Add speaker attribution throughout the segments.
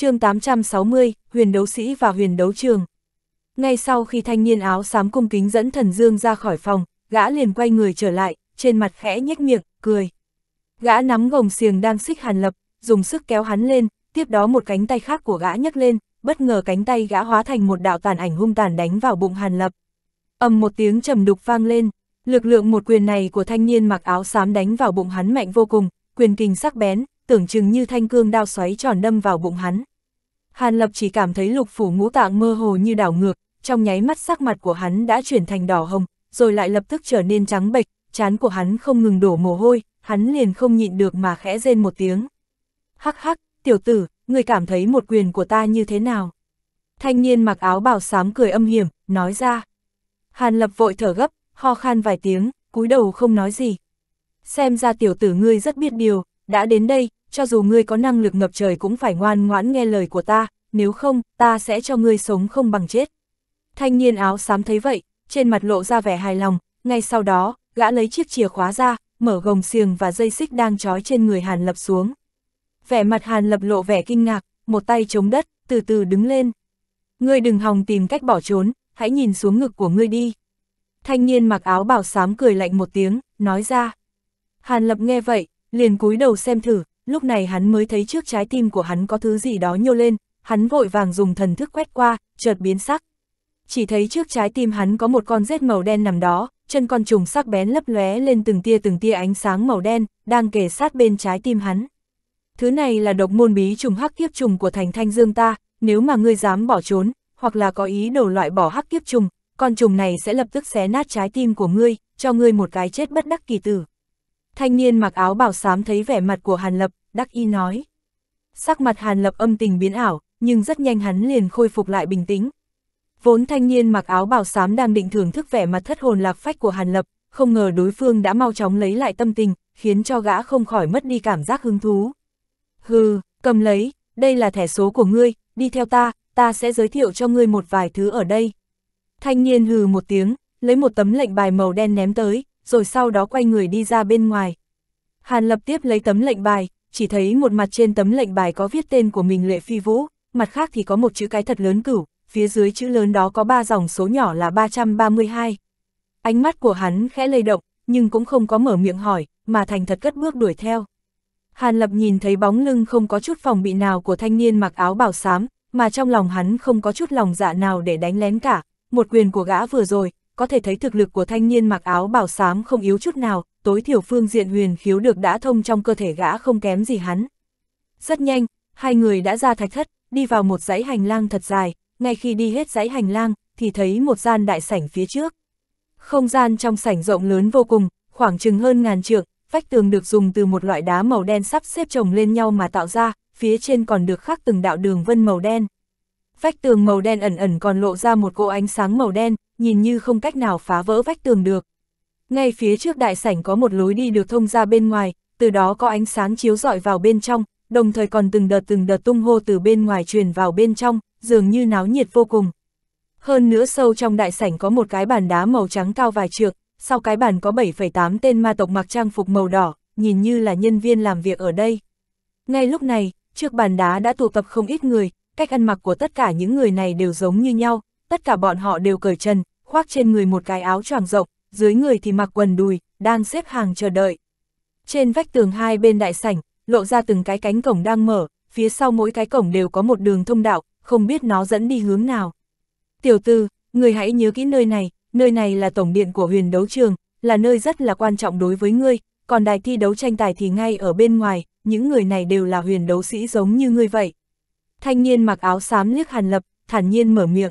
Speaker 1: chương 860, huyền đấu sĩ và huyền đấu trường. Ngay sau khi thanh niên áo xám cung kính dẫn thần dương ra khỏi phòng, gã liền quay người trở lại, trên mặt khẽ nhếch miệng, cười. Gã nắm gồng xiềng đang xích hàn lập, dùng sức kéo hắn lên, tiếp đó một cánh tay khác của gã nhấc lên, bất ngờ cánh tay gã hóa thành một đạo tàn ảnh hung tàn đánh vào bụng hàn lập. ầm một tiếng trầm đục vang lên, lực lượng một quyền này của thanh niên mặc áo xám đánh vào bụng hắn mạnh vô cùng, quyền kình sắc bén, tưởng chừng như thanh cương đao xoáy tròn đâm vào bụng hắn. Hàn Lập chỉ cảm thấy lục phủ ngũ tạng mơ hồ như đảo ngược, trong nháy mắt sắc mặt của hắn đã chuyển thành đỏ hồng, rồi lại lập tức trở nên trắng bệch, chán của hắn không ngừng đổ mồ hôi, hắn liền không nhịn được mà khẽ rên một tiếng. Hắc hắc, tiểu tử, người cảm thấy một quyền của ta như thế nào? Thanh niên mặc áo bào xám cười âm hiểm, nói ra. Hàn Lập vội thở gấp, ho khan vài tiếng, cúi đầu không nói gì. Xem ra tiểu tử ngươi rất biết điều, đã đến đây, cho dù ngươi có năng lực ngập trời cũng phải ngoan ngoãn nghe lời của ta, nếu không, ta sẽ cho ngươi sống không bằng chết. Thanh niên áo xám thấy vậy, trên mặt lộ ra vẻ hài lòng, ngay sau đó, gã lấy chiếc chìa khóa ra, mở gồng xiềng và dây xích đang trói trên người Hàn Lập xuống. Vẻ mặt Hàn Lập lộ vẻ kinh ngạc, một tay chống đất, từ từ đứng lên. Ngươi đừng hòng tìm cách bỏ trốn, hãy nhìn xuống ngực của ngươi đi. Thanh niên mặc áo bảo xám cười lạnh một tiếng, nói ra. Hàn Lập nghe vậy, liền cúi đầu xem thử, lúc này hắn mới thấy trước trái tim của hắn có thứ gì đó nhô lên, hắn vội vàng dùng thần thức quét qua, chợt biến sắc. Chỉ thấy trước trái tim hắn có một con rết màu đen nằm đó, chân con trùng sắc bén lấp lóe lên từng tia từng tia ánh sáng màu đen, đang kề sát bên trái tim hắn. Thứ này là độc môn bí trùng hắc kiếp trùng của thành thanh dương ta, nếu mà ngươi dám bỏ trốn, hoặc là có ý đồ loại bỏ hắc kiếp trùng, con trùng này sẽ lập tức xé nát trái tim của ngươi, cho ngươi một cái chết bất đắc kỳ tử. Thanh niên mặc áo bảo xám thấy vẻ mặt của Hàn Lập, đắc y nói. Sắc mặt Hàn Lập âm tình biến ảo, nhưng rất nhanh hắn liền khôi phục lại bình tĩnh. Vốn thanh niên mặc áo bảo xám đang định thưởng thức vẻ mặt thất hồn lạc phách của Hàn Lập, không ngờ đối phương đã mau chóng lấy lại tâm tình, khiến cho gã không khỏi mất đi cảm giác hứng thú. Hừ, cầm lấy, đây là thẻ số của ngươi, đi theo ta, ta sẽ giới thiệu cho ngươi một vài thứ ở đây. Thanh niên hừ một tiếng, lấy một tấm lệnh bài màu đen ném tới, rồi sau đó quay người đi ra bên ngoài. Hàn lập tiếp lấy tấm lệnh bài, chỉ thấy một mặt trên tấm lệnh bài có viết tên của mình Lệ Phi Vũ, mặt khác thì có một chữ cái thật lớn cửu, phía dưới chữ lớn đó có ba dòng số nhỏ là 332. Ánh mắt của hắn khẽ lây động, nhưng cũng không có mở miệng hỏi, mà thành thật cất bước đuổi theo. Hàn Lập nhìn thấy bóng lưng không có chút phòng bị nào của thanh niên mặc áo bảo xám, mà trong lòng hắn không có chút lòng dạ nào để đánh lén cả, một quyền của gã vừa rồi, có thể thấy thực lực của thanh niên mặc áo bảo xám không yếu chút nào, tối thiểu phương diện huyền khiếu được đã thông trong cơ thể gã không kém gì hắn. Rất nhanh, hai người đã ra thạch thất, đi vào một dãy hành lang thật dài, ngay khi đi hết dãy hành lang, thì thấy một gian đại sảnh phía trước. Không gian trong sảnh rộng lớn vô cùng, khoảng chừng hơn ngàn trượng, vách tường được dùng từ một loại đá màu đen sắp xếp chồng lên nhau mà tạo ra, phía trên còn được khắc từng đạo đường vân màu đen. Vách tường màu đen ẩn ẩn còn lộ ra một cỗ ánh sáng màu đen, nhìn như không cách nào phá vỡ vách tường được. Ngay phía trước đại sảnh có một lối đi được thông ra bên ngoài, từ đó có ánh sáng chiếu rọi vào bên trong, đồng thời còn từng đợt từng đợt tung hô từ bên ngoài truyền vào bên trong, dường như náo nhiệt vô cùng. Hơn nữa sâu trong đại sảnh có một cái bàn đá màu trắng cao vài trượng, sau cái bàn có 7,8 tên ma tộc mặc trang phục màu đỏ, nhìn như là nhân viên làm việc ở đây. Ngay lúc này, trước bàn đá đã tụ tập không ít người, cách ăn mặc của tất cả những người này đều giống như nhau, tất cả bọn họ đều cởi trần, khoác trên người một cái áo choàng rộng, dưới người thì mặc quần đùi, đang xếp hàng chờ đợi. Trên vách tường hai bên đại sảnh, lộ ra từng cái cánh cổng đang mở, phía sau mỗi cái cổng đều có một đường thông đạo, không biết nó dẫn đi hướng nào. Tiểu tư, người hãy nhớ kỹ nơi này, nơi này là tổng điện của huyền đấu trường, là nơi rất là quan trọng đối với ngươi, còn đài thi đấu tranh tài thì ngay ở bên ngoài, những người này đều là huyền đấu sĩ giống như ngươi vậy. Thanh niên mặc áo xám liếc hàn lập, thản nhiên mở miệng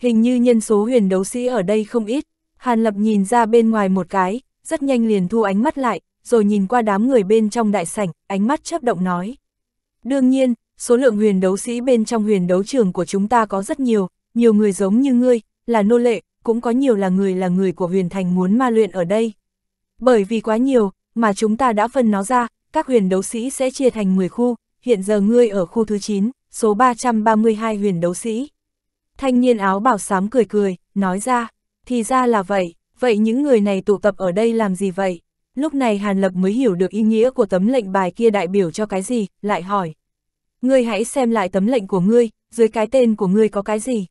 Speaker 1: hình như nhân số huyền đấu sĩ ở đây không ít. Hàn Lập nhìn ra bên ngoài một cái, rất nhanh liền thu ánh mắt lại, rồi nhìn qua đám người bên trong đại sảnh, ánh mắt chấp động nói. Đương nhiên, số lượng huyền đấu sĩ bên trong huyền đấu trường của chúng ta có rất nhiều, nhiều người giống như ngươi, là nô lệ, cũng có nhiều là người là người của huyền thành muốn ma luyện ở đây. Bởi vì quá nhiều, mà chúng ta đã phân nó ra, các huyền đấu sĩ sẽ chia thành 10 khu, hiện giờ ngươi ở khu thứ 9, số 332 huyền đấu sĩ. Thanh niên áo bảo sám cười cười, nói ra, thì ra là vậy, vậy những người này tụ tập ở đây làm gì vậy? Lúc này Hàn Lập mới hiểu được ý nghĩa của tấm lệnh bài kia đại biểu cho cái gì, lại hỏi. Ngươi hãy xem lại tấm lệnh của ngươi, dưới cái tên của ngươi có cái gì?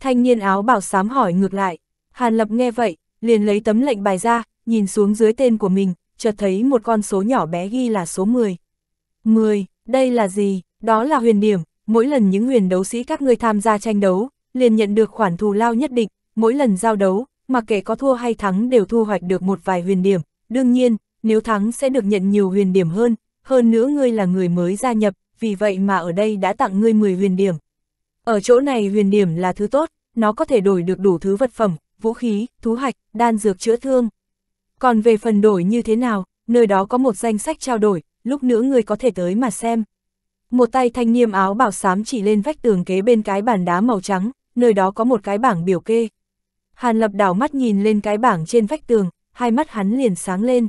Speaker 1: Thanh niên áo bảo sám hỏi ngược lại. Hàn Lập nghe vậy, liền lấy tấm lệnh bài ra, nhìn xuống dưới tên của mình, chợt thấy một con số nhỏ bé ghi là số 10. 10, đây là gì? Đó là huyền điểm, mỗi lần những huyền đấu sĩ các ngươi tham gia tranh đấu, liền nhận được khoản thù lao nhất định, mỗi lần giao đấu, mặc kệ có thua hay thắng đều thu hoạch được một vài huyền điểm, đương nhiên, nếu thắng sẽ được nhận nhiều huyền điểm hơn, hơn nữa ngươi là người mới gia nhập, vì vậy mà ở đây đã tặng ngươi 10 huyền điểm. Ở chỗ này huyền điểm là thứ tốt, nó có thể đổi được đủ thứ vật phẩm, vũ khí, thú hạch, đan dược chữa thương. Còn về phần đổi như thế nào, nơi đó có một danh sách trao đổi, lúc nữa ngươi có thể tới mà xem. Một tay thanh niêm áo bảo xám chỉ lên vách tường kế bên cái bàn đá màu trắng, nơi đó có một cái bảng biểu kê. Hàn lập đảo mắt nhìn lên cái bảng trên vách tường, hai mắt hắn liền sáng lên.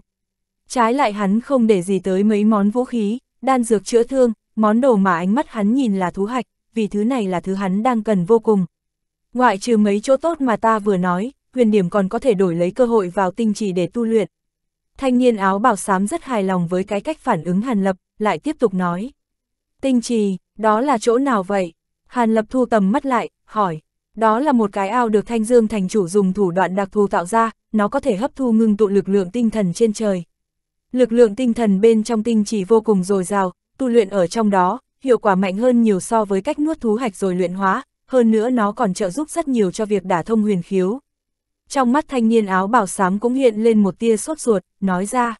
Speaker 1: Trái lại hắn không để gì tới mấy món vũ khí, đan dược chữa thương, món đồ mà ánh mắt hắn nhìn là thú hạch, vì thứ này là thứ hắn đang cần vô cùng. Ngoại trừ mấy chỗ tốt mà ta vừa nói, huyền điểm còn có thể đổi lấy cơ hội vào tinh trì để tu luyện. Thanh niên áo bảo sám rất hài lòng với cái cách phản ứng Hàn Lập, lại tiếp tục nói. Tinh trì, đó là chỗ nào vậy? Hàn Lập thu tầm mắt lại, hỏi. Đó là một cái ao được Thanh Dương thành chủ dùng thủ đoạn đặc thù tạo ra, nó có thể hấp thu ngưng tụ lực lượng tinh thần trên trời. Lực lượng tinh thần bên trong tinh trì vô cùng dồi dào, tu luyện ở trong đó, hiệu quả mạnh hơn nhiều so với cách nuốt thú hạch rồi luyện hóa, hơn nữa nó còn trợ giúp rất nhiều cho việc đả thông huyền khiếu. Trong mắt thanh niên áo bảo sám cũng hiện lên một tia sốt ruột, nói ra.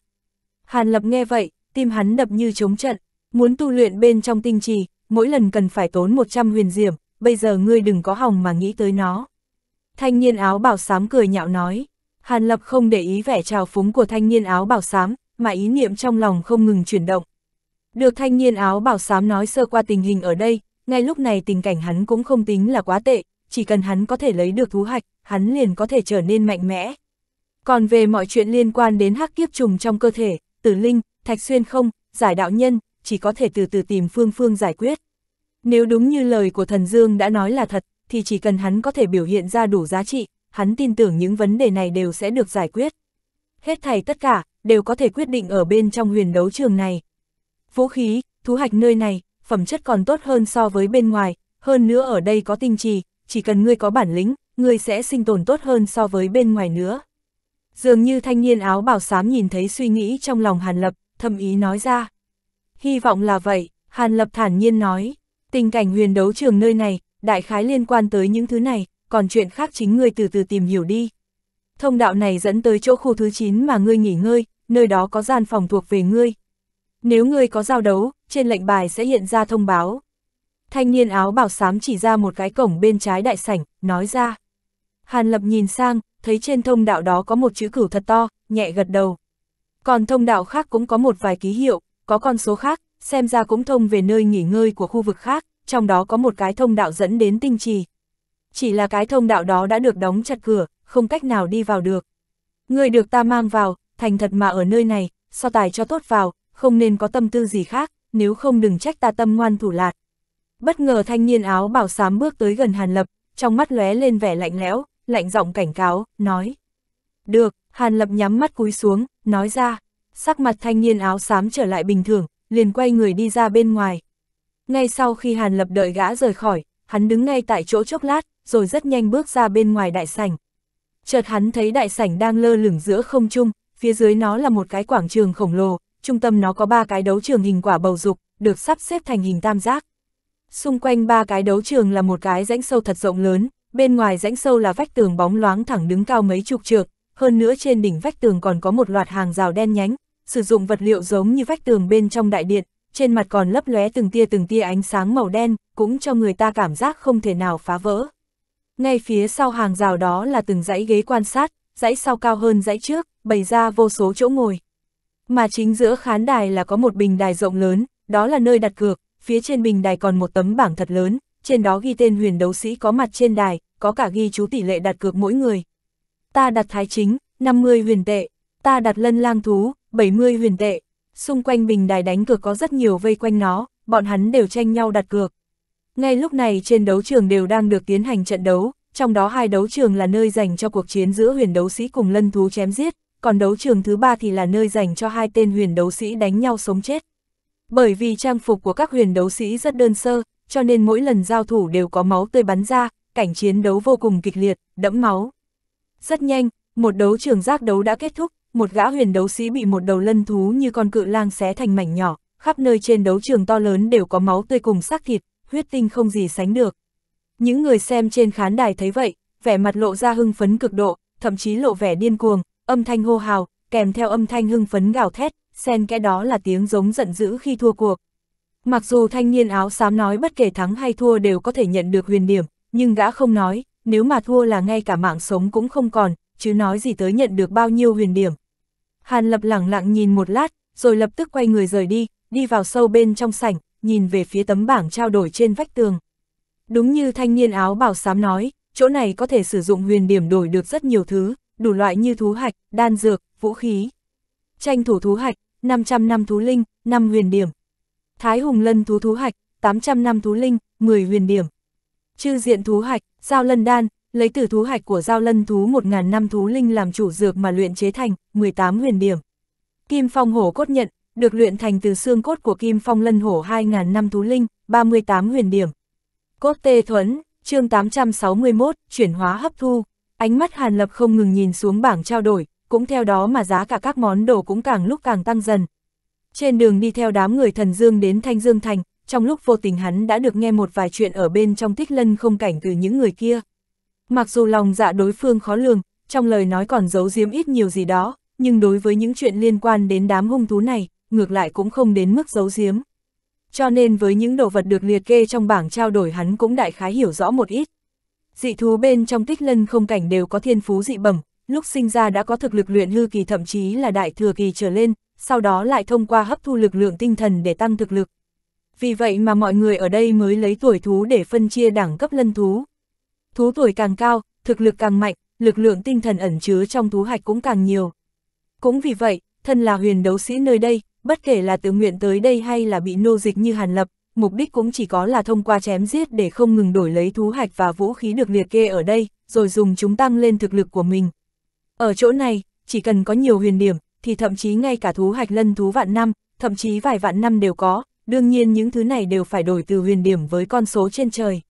Speaker 1: Hàn Lập nghe vậy, tim hắn đập như chống trận, Muốn tu luyện bên trong tinh trì, mỗi lần cần phải tốn 100 huyền diểm, bây giờ ngươi đừng có hòng mà nghĩ tới nó. Thanh niên áo bảo xám cười nhạo nói, Hàn Lập không để ý vẻ trào phúng của thanh niên áo bảo xám, mà ý niệm trong lòng không ngừng chuyển động. Được thanh niên áo bảo xám nói sơ qua tình hình ở đây, ngay lúc này tình cảnh hắn cũng không tính là quá tệ, chỉ cần hắn có thể lấy được thú hạch, hắn liền có thể trở nên mạnh mẽ. Còn về mọi chuyện liên quan đến hắc kiếp trùng trong cơ thể, tử linh, thạch xuyên không, giải đạo nhân, chỉ có thể từ từ tìm phương phương giải quyết. Nếu đúng như lời của thần Dương đã nói là thật, thì chỉ cần hắn có thể biểu hiện ra đủ giá trị, hắn tin tưởng những vấn đề này đều sẽ được giải quyết. Hết thảy tất cả, đều có thể quyết định ở bên trong huyền đấu trường này. Vũ khí, thú hạch nơi này, phẩm chất còn tốt hơn so với bên ngoài, hơn nữa ở đây có tinh trì, chỉ cần ngươi có bản lĩnh, ngươi sẽ sinh tồn tốt hơn so với bên ngoài nữa. Dường như thanh niên áo bảo xám nhìn thấy suy nghĩ trong lòng Hàn Lập, thầm ý nói ra. Hy vọng là vậy, Hàn Lập thản nhiên nói, tình cảnh huyền đấu trường nơi này, đại khái liên quan tới những thứ này, còn chuyện khác chính ngươi từ từ tìm hiểu đi. Thông đạo này dẫn tới chỗ khu thứ 9 mà ngươi nghỉ ngơi, nơi đó có gian phòng thuộc về ngươi. Nếu ngươi có giao đấu, trên lệnh bài sẽ hiện ra thông báo. Thanh niên áo bảo xám chỉ ra một cái cổng bên trái đại sảnh, nói ra. Hàn Lập nhìn sang, thấy trên thông đạo đó có một chữ cửu thật to, nhẹ gật đầu. Còn thông đạo khác cũng có một vài ký hiệu, có con số khác, xem ra cũng thông về nơi nghỉ ngơi của khu vực khác, trong đó có một cái thông đạo dẫn đến tinh trì. Chỉ là cái thông đạo đó đã được đóng chặt cửa, không cách nào đi vào được. Người được ta mang vào, thành thật mà ở nơi này, so tài cho tốt vào, không nên có tâm tư gì khác, nếu không đừng trách ta tâm ngoan thủ lạt. Bất ngờ thanh niên áo bảo sám bước tới gần Hàn Lập, trong mắt lóe lên vẻ lạnh lẽo, lạnh giọng cảnh cáo, nói. Được, Hàn Lập nhắm mắt cúi xuống, nói ra sắc mặt thanh niên áo xám trở lại bình thường, liền quay người đi ra bên ngoài. Ngay sau khi Hàn Lập đợi gã rời khỏi, hắn đứng ngay tại chỗ chốc lát, rồi rất nhanh bước ra bên ngoài đại sảnh. Chợt hắn thấy đại sảnh đang lơ lửng giữa không trung, phía dưới nó là một cái quảng trường khổng lồ, trung tâm nó có ba cái đấu trường hình quả bầu dục, được sắp xếp thành hình tam giác. Xung quanh ba cái đấu trường là một cái rãnh sâu thật rộng lớn, bên ngoài rãnh sâu là vách tường bóng loáng thẳng đứng cao mấy chục trượng, hơn nữa trên đỉnh vách tường còn có một loạt hàng rào đen nhánh, sử dụng vật liệu giống như vách tường bên trong đại điện, trên mặt còn lấp lóe từng tia từng tia ánh sáng màu đen, cũng cho người ta cảm giác không thể nào phá vỡ. Ngay phía sau hàng rào đó là từng dãy ghế quan sát, dãy sau cao hơn dãy trước, bày ra vô số chỗ ngồi. Mà chính giữa khán đài là có một bình đài rộng lớn, đó là nơi đặt cược, phía trên bình đài còn một tấm bảng thật lớn, trên đó ghi tên huyền đấu sĩ có mặt trên đài, có cả ghi chú tỷ lệ đặt cược mỗi người. Ta đặt thái chính, 50 huyền tệ, ta đặt lân lang thú, 70 huyền tệ. Xung quanh bình đài đánh cược có rất nhiều vây quanh nó, bọn hắn đều tranh nhau đặt cược. Ngay lúc này trên đấu trường đều đang được tiến hành trận đấu, trong đó hai đấu trường là nơi dành cho cuộc chiến giữa huyền đấu sĩ cùng lân thú chém giết, còn đấu trường thứ ba thì là nơi dành cho hai tên huyền đấu sĩ đánh nhau sống chết. Bởi vì trang phục của các huyền đấu sĩ rất đơn sơ, cho nên mỗi lần giao thủ đều có máu tươi bắn ra, cảnh chiến đấu vô cùng kịch liệt, đẫm máu. Rất nhanh, một đấu trường giác đấu đã kết thúc, một gã huyền đấu sĩ bị một đầu lân thú như con cự lang xé thành mảnh nhỏ, khắp nơi trên đấu trường to lớn đều có máu tươi cùng xác thịt, huyết tinh không gì sánh được. Những người xem trên khán đài thấy vậy, vẻ mặt lộ ra hưng phấn cực độ, thậm chí lộ vẻ điên cuồng, âm thanh hô hào, kèm theo âm thanh hưng phấn gào thét, xen kẽ đó là tiếng giống giận dữ khi thua cuộc. Mặc dù thanh niên áo xám nói bất kể thắng hay thua đều có thể nhận được huyền điểm, nhưng gã không nói, nếu mà thua là ngay cả mạng sống cũng không còn, chứ nói gì tới nhận được bao nhiêu huyền điểm. Hàn Lập lẳng lặng nhìn một lát, rồi lập tức quay người rời đi, đi vào sâu bên trong sảnh, nhìn về phía tấm bảng trao đổi trên vách tường. Đúng như thanh niên áo bảo sám nói, chỗ này có thể sử dụng huyền điểm đổi được rất nhiều thứ, đủ loại như thú hạch, đan dược, vũ khí. Tranh thủ thú hạch, 500 năm thú linh, 5 huyền điểm. Thái hùng lân thú thú hạch, 800 năm thú linh, 10 huyền điểm. Chư diện thú hạch, giao lân đan, lấy từ thú hạch của giao lân thú 1.000 năm thú linh làm chủ dược mà luyện chế thành 18 huyền điểm. Kim phong hổ cốt nhận, được luyện thành từ xương cốt của kim phong lân hổ 2.000 năm thú linh, 38 huyền điểm. Cốt tê thuẫn, chương 861, chuyển hóa hấp thu. Ánh mắt Hàn Lập không ngừng nhìn xuống bảng trao đổi, cũng theo đó mà giá cả các món đồ cũng càng lúc càng tăng dần. Trên đường đi theo đám người thần Dương đến Thanh Dương Thành, trong lúc vô tình hắn đã được nghe một vài chuyện ở bên trong tích lân không cảnh từ những người kia. Mặc dù lòng dạ đối phương khó lường, trong lời nói còn giấu giếm ít nhiều gì đó, nhưng đối với những chuyện liên quan đến đám hung thú này, ngược lại cũng không đến mức giấu giếm. Cho nên với những đồ vật được liệt kê trong bảng trao đổi hắn cũng đại khái hiểu rõ một ít. Dị thú bên trong tích lân không cảnh đều có thiên phú dị bẩm, lúc sinh ra đã có thực lực luyện hư kỳ thậm chí là đại thừa kỳ trở lên, sau đó lại thông qua hấp thu lực lượng tinh thần để tăng thực lực. Vì vậy mà mọi người ở đây mới lấy tuổi thú để phân chia đẳng cấp lân thú. Thú tuổi càng cao, thực lực càng mạnh, lực lượng tinh thần ẩn chứa trong thú hạch cũng càng nhiều. Cũng vì vậy, thân là huyền đấu sĩ nơi đây, bất kể là tự nguyện tới đây hay là bị nô dịch như Hàn Lập, mục đích cũng chỉ có là thông qua chém giết để không ngừng đổi lấy thú hạch và vũ khí được liệt kê ở đây, rồi dùng chúng tăng lên thực lực của mình. Ở chỗ này, chỉ cần có nhiều huyền điểm, thì thậm chí ngay cả thú hạch lân thú vạn năm, thậm chí vài vạn năm đều có, đương nhiên những thứ này đều phải đổi từ huyền điểm với con số trên trời.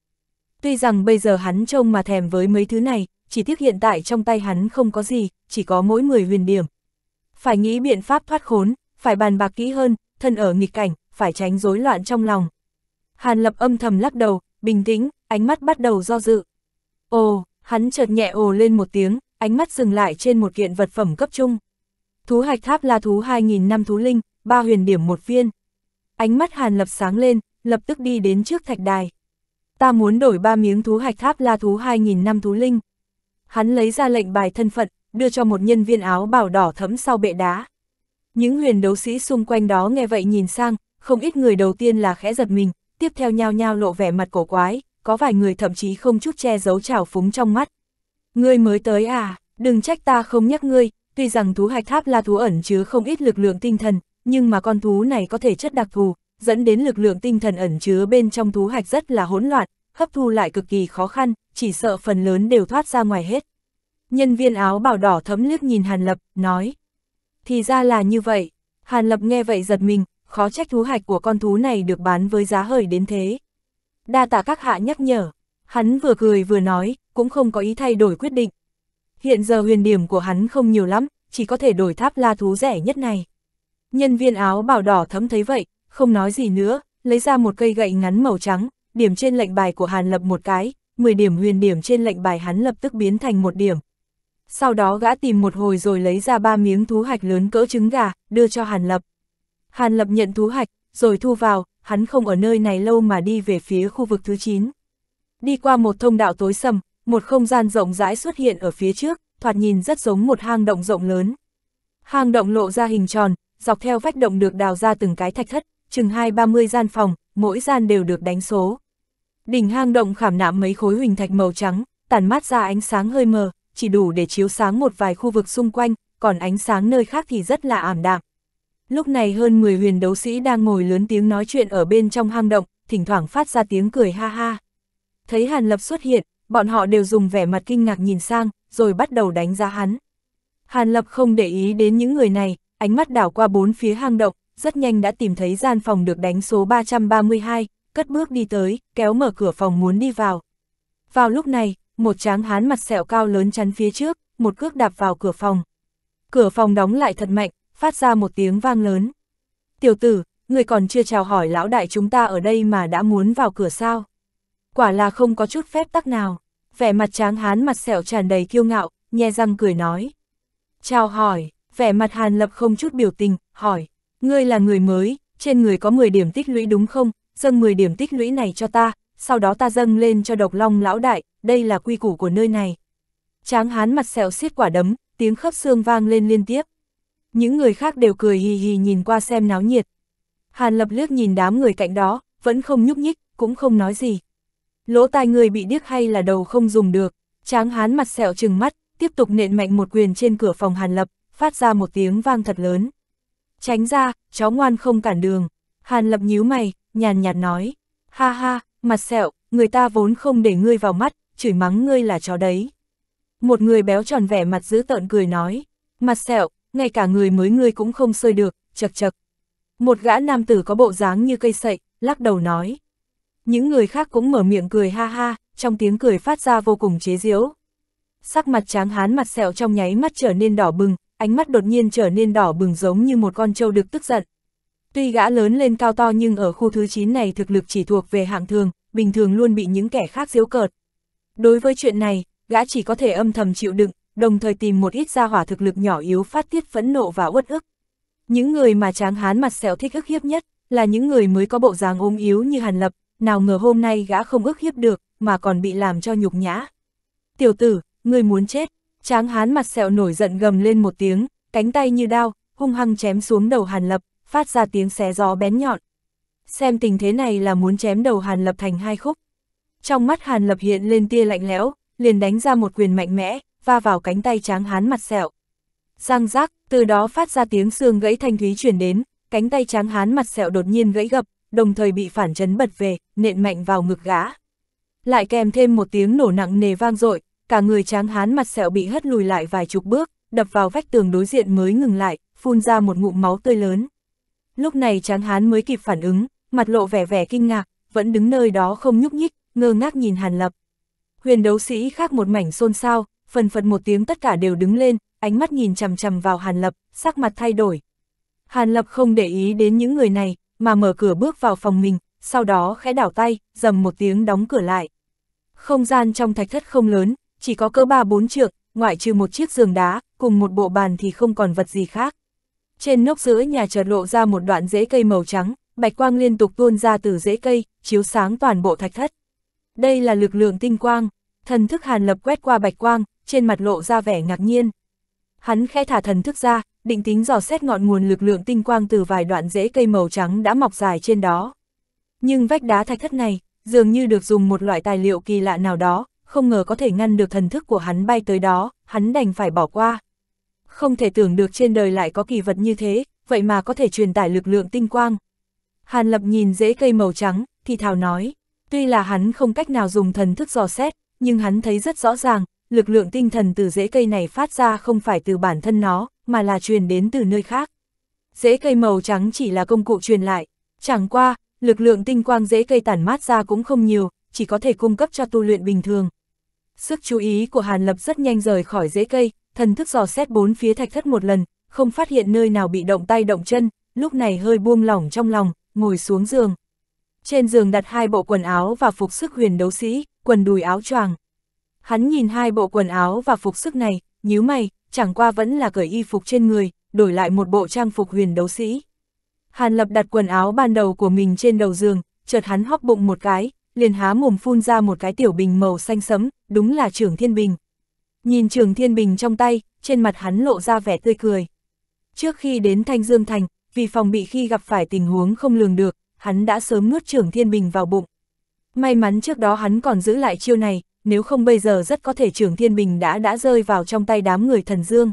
Speaker 1: Tuy rằng bây giờ hắn trông mà thèm với mấy thứ này, chỉ tiếc hiện tại trong tay hắn không có gì, chỉ có mỗi 10 huyền điểm. Phải nghĩ biện pháp thoát khốn, phải bàn bạc kỹ hơn, thân ở nghịch cảnh, phải tránh rối loạn trong lòng. Hàn lập âm thầm lắc đầu, bình tĩnh, ánh mắt bắt đầu do dự. Ồ, hắn chợt nhẹ ồ lên một tiếng, ánh mắt dừng lại trên một kiện vật phẩm cấp trung. Thú hạch tháp là thú 2.000 năm thú linh, ba huyền điểm một viên. Ánh mắt hàn lập sáng lên, lập tức đi đến trước thạch đài ta muốn đổi ba miếng thú hạch tháp la thú 2.000 năm thú linh. Hắn lấy ra lệnh bài thân phận, đưa cho một nhân viên áo bảo đỏ thấm sau bệ đá. Những huyền đấu sĩ xung quanh đó nghe vậy nhìn sang, không ít người đầu tiên là khẽ giật mình, tiếp theo nhao nhao lộ vẻ mặt cổ quái, có vài người thậm chí không chút che giấu trào phúng trong mắt. Ngươi mới tới à, đừng trách ta không nhắc ngươi, tuy rằng thú hạch tháp la thú ẩn chứa không ít lực lượng tinh thần, nhưng mà con thú này có thể chất đặc thù, dẫn đến lực lượng tinh thần ẩn chứa bên trong thú hạch rất là hỗn loạn, hấp thu lại cực kỳ khó khăn, chỉ sợ phần lớn đều thoát ra ngoài hết. Nhân viên áo bảo đỏ thấm liếc nhìn Hàn Lập, nói. Thì ra là như vậy, Hàn Lập nghe vậy giật mình, khó trách thú hạch của con thú này được bán với giá hời đến thế. Đa tạ các hạ nhắc nhở, hắn vừa cười vừa nói, cũng không có ý thay đổi quyết định. Hiện giờ huyền điểm của hắn không nhiều lắm, chỉ có thể đổi tháp la thú rẻ nhất này. Nhân viên áo bảo đỏ thấm thấy vậy, không nói gì nữa, lấy ra một cây gậy ngắn màu trắng, điểm trên lệnh bài của Hàn Lập một cái, 10 điểm huyền điểm trên lệnh bài hắn lập tức biến thành một điểm. Sau đó gã tìm một hồi rồi lấy ra ba miếng thú hạch lớn cỡ trứng gà, đưa cho Hàn Lập. Hàn Lập nhận thú hạch, rồi thu vào, hắn không ở nơi này lâu mà đi về phía khu vực thứ 9. Đi qua một thông đạo tối sầm, một không gian rộng rãi xuất hiện ở phía trước, thoạt nhìn rất giống một hang động rộng lớn. Hang động lộ ra hình tròn, dọc theo vách động được đào ra từng cái thạch thất, chừng hai ba mươi gian phòng, mỗi gian đều được đánh số. Đỉnh hang động khảm nạm mấy khối huỳnh thạch màu trắng, tản mát ra ánh sáng hơi mờ, chỉ đủ để chiếu sáng một vài khu vực xung quanh, còn ánh sáng nơi khác thì rất là ảm đạm. Lúc này hơn 10 huyền đấu sĩ đang ngồi lớn tiếng nói chuyện ở bên trong hang động, thỉnh thoảng phát ra tiếng cười ha ha. Thấy Hàn Lập xuất hiện, bọn họ đều dùng vẻ mặt kinh ngạc nhìn sang, rồi bắt đầu đánh giá hắn. Hàn Lập không để ý đến những người này, ánh mắt đảo qua bốn phía hang động, rất nhanh đã tìm thấy gian phòng được đánh số 332, cất bước đi tới, kéo mở cửa phòng muốn đi vào. Vào lúc này, một tráng hán mặt sẹo cao lớn chắn phía trước, một cước đạp vào cửa phòng. Cửa phòng đóng lại thật mạnh, phát ra một tiếng vang lớn. Tiểu tử, người còn chưa chào hỏi lão đại chúng ta ở đây mà đã muốn vào cửa sao. Quả là không có chút phép tắc nào. Vẻ mặt tráng hán mặt sẹo tràn đầy kiêu ngạo, nhe răng cười nói. Chào hỏi, vẻ mặt hàn lập không chút biểu tình, hỏi. Ngươi là người mới, trên người có 10 điểm tích lũy đúng không, dâng 10 điểm tích lũy này cho ta, sau đó ta dâng lên cho độc long lão đại, đây là quy củ của nơi này. Tráng hán mặt sẹo xiết quả đấm, tiếng khớp xương vang lên liên tiếp. Những người khác đều cười hì hì nhìn qua xem náo nhiệt. Hàn lập liếc nhìn đám người cạnh đó, vẫn không nhúc nhích, cũng không nói gì. Lỗ tai người bị điếc hay là đầu không dùng được, tráng hán mặt sẹo trừng mắt, tiếp tục nện mạnh một quyền trên cửa phòng hàn lập, phát ra một tiếng vang thật lớn. Tránh ra, chó ngoan không cản đường. Hàn lập nhíu mày, nhàn nhạt nói. Ha ha, mặt sẹo, người ta vốn không để ngươi vào mắt, chửi mắng ngươi là chó đấy. Một người béo tròn vẻ mặt giữ tợn cười nói. Mặt sẹo, ngay cả người mới ngươi cũng không sơi được, chật chật. Một gã nam tử có bộ dáng như cây sậy, lắc đầu nói. Những người khác cũng mở miệng cười ha ha, trong tiếng cười phát ra vô cùng chế giễu. Sắc mặt tráng hán mặt sẹo trong nháy mắt trở nên đỏ bừng, ánh mắt đột nhiên trở nên đỏ bừng giống như một con trâu được tức giận. Tuy gã lớn lên cao to nhưng ở khu thứ 9 này thực lực chỉ thuộc về hạng thường, bình thường luôn bị những kẻ khác giễu cợt. Đối với chuyện này, gã chỉ có thể âm thầm chịu đựng, đồng thời tìm một ít gia hỏa thực lực nhỏ yếu phát tiết phẫn nộ và uất ức. Những người mà tráng hán mặt sẹo thích ức hiếp nhất, là những người mới có bộ dáng ôm yếu như Hàn Lập, nào ngờ hôm nay gã không ức hiếp được, mà còn bị làm cho nhục nhã. Tiểu tử, ngươi muốn chết, Tráng hán mặt sẹo nổi giận gầm lên một tiếng, cánh tay như đao, hung hăng chém xuống đầu Hàn Lập, phát ra tiếng xé gió bén nhọn. Xem tình thế này là muốn chém đầu Hàn Lập thành hai khúc. Trong mắt Hàn Lập hiện lên tia lạnh lẽo, liền đánh ra một quyền mạnh mẽ, va vào cánh tay tráng hán mặt sẹo. Răng rác, từ đó phát ra tiếng xương gãy thanh thúy chuyển đến, cánh tay tráng hán mặt sẹo đột nhiên gãy gập, đồng thời bị phản chấn bật về, nện mạnh vào ngực gã. Lại kèm thêm một tiếng nổ nặng nề vang dội, cả người tráng hán mặt sẹo bị hất lùi lại vài chục bước, đập vào vách tường đối diện mới ngừng lại, phun ra một ngụm máu tươi lớn. Lúc này tráng hán mới kịp phản ứng, mặt lộ vẻ vẻ kinh ngạc, vẫn đứng nơi đó không nhúc nhích, ngơ ngác nhìn Hàn Lập. Huyền đấu sĩ khác một mảnh xôn xao, phần phật một tiếng tất cả đều đứng lên, ánh mắt nhìn chằm chằm vào Hàn Lập, sắc mặt thay đổi. Hàn Lập không để ý đến những người này, mà mở cửa bước vào phòng mình, sau đó khẽ đảo tay, dầm một tiếng đóng cửa lại. Không gian trong thạch thất không lớn, chỉ có cỡ ba bốn trượng, ngoại trừ một chiếc giường đá, cùng một bộ bàn thì không còn vật gì khác. Trên nóc giữa nhà chợt lộ ra một đoạn rễ cây màu trắng, bạch quang liên tục tuôn ra từ rễ cây, chiếu sáng toàn bộ thạch thất. Đây là lực lượng tinh quang, thần thức Hàn Lập quét qua bạch quang, trên mặt lộ ra vẻ ngạc nhiên. Hắn khẽ thả thần thức ra, định tính dò xét ngọn nguồn lực lượng tinh quang từ vài đoạn rễ cây màu trắng đã mọc dài trên đó. Nhưng vách đá thạch thất này, dường như được dùng một loại tài liệu kỳ lạ nào đó, không ngờ có thể ngăn được thần thức của hắn bay tới đó, hắn đành phải bỏ qua. Không thể tưởng được trên đời lại có kỳ vật như thế, vậy mà có thể truyền tải lực lượng tinh quang. Hàn Lập nhìn rễ cây màu trắng, thì thào nói, tuy là hắn không cách nào dùng thần thức dò xét, nhưng hắn thấy rất rõ ràng, lực lượng tinh thần từ rễ cây này phát ra không phải từ bản thân nó, mà là truyền đến từ nơi khác. Rễ cây màu trắng chỉ là công cụ truyền lại, chẳng qua, lực lượng tinh quang rễ cây tản mát ra cũng không nhiều, chỉ có thể cung cấp cho tu luyện bình thường, Sức chú ý của Hàn Lập rất nhanh rời khỏi rễ cây, thần thức dò xét bốn phía thạch thất một lần, không phát hiện nơi nào bị động tay động chân, lúc này hơi buông lỏng trong lòng, ngồi xuống giường. Trên giường đặt hai bộ quần áo và phục sức huyền đấu sĩ, quần đùi áo choàng. Hắn nhìn hai bộ quần áo và phục sức này, nhíu mày, chẳng qua vẫn là cởi y phục trên người, đổi lại một bộ trang phục huyền đấu sĩ. Hàn Lập đặt quần áo ban đầu của mình trên đầu giường, chợt hắn hóp bụng một cái, liền há mồm phun ra một cái tiểu bình màu xanh sẫm, đúng là trường thiên bình. Nhìn trường thiên bình trong tay, trên mặt hắn lộ ra vẻ tươi cười. Trước khi đến Thanh Dương Thành, vì phòng bị khi gặp phải tình huống không lường được, hắn đã sớm nuốt trường thiên bình vào bụng. May mắn trước đó hắn còn giữ lại chiêu này, nếu không bây giờ rất có thể trường thiên bình đã đã rơi vào trong tay đám người thần dương.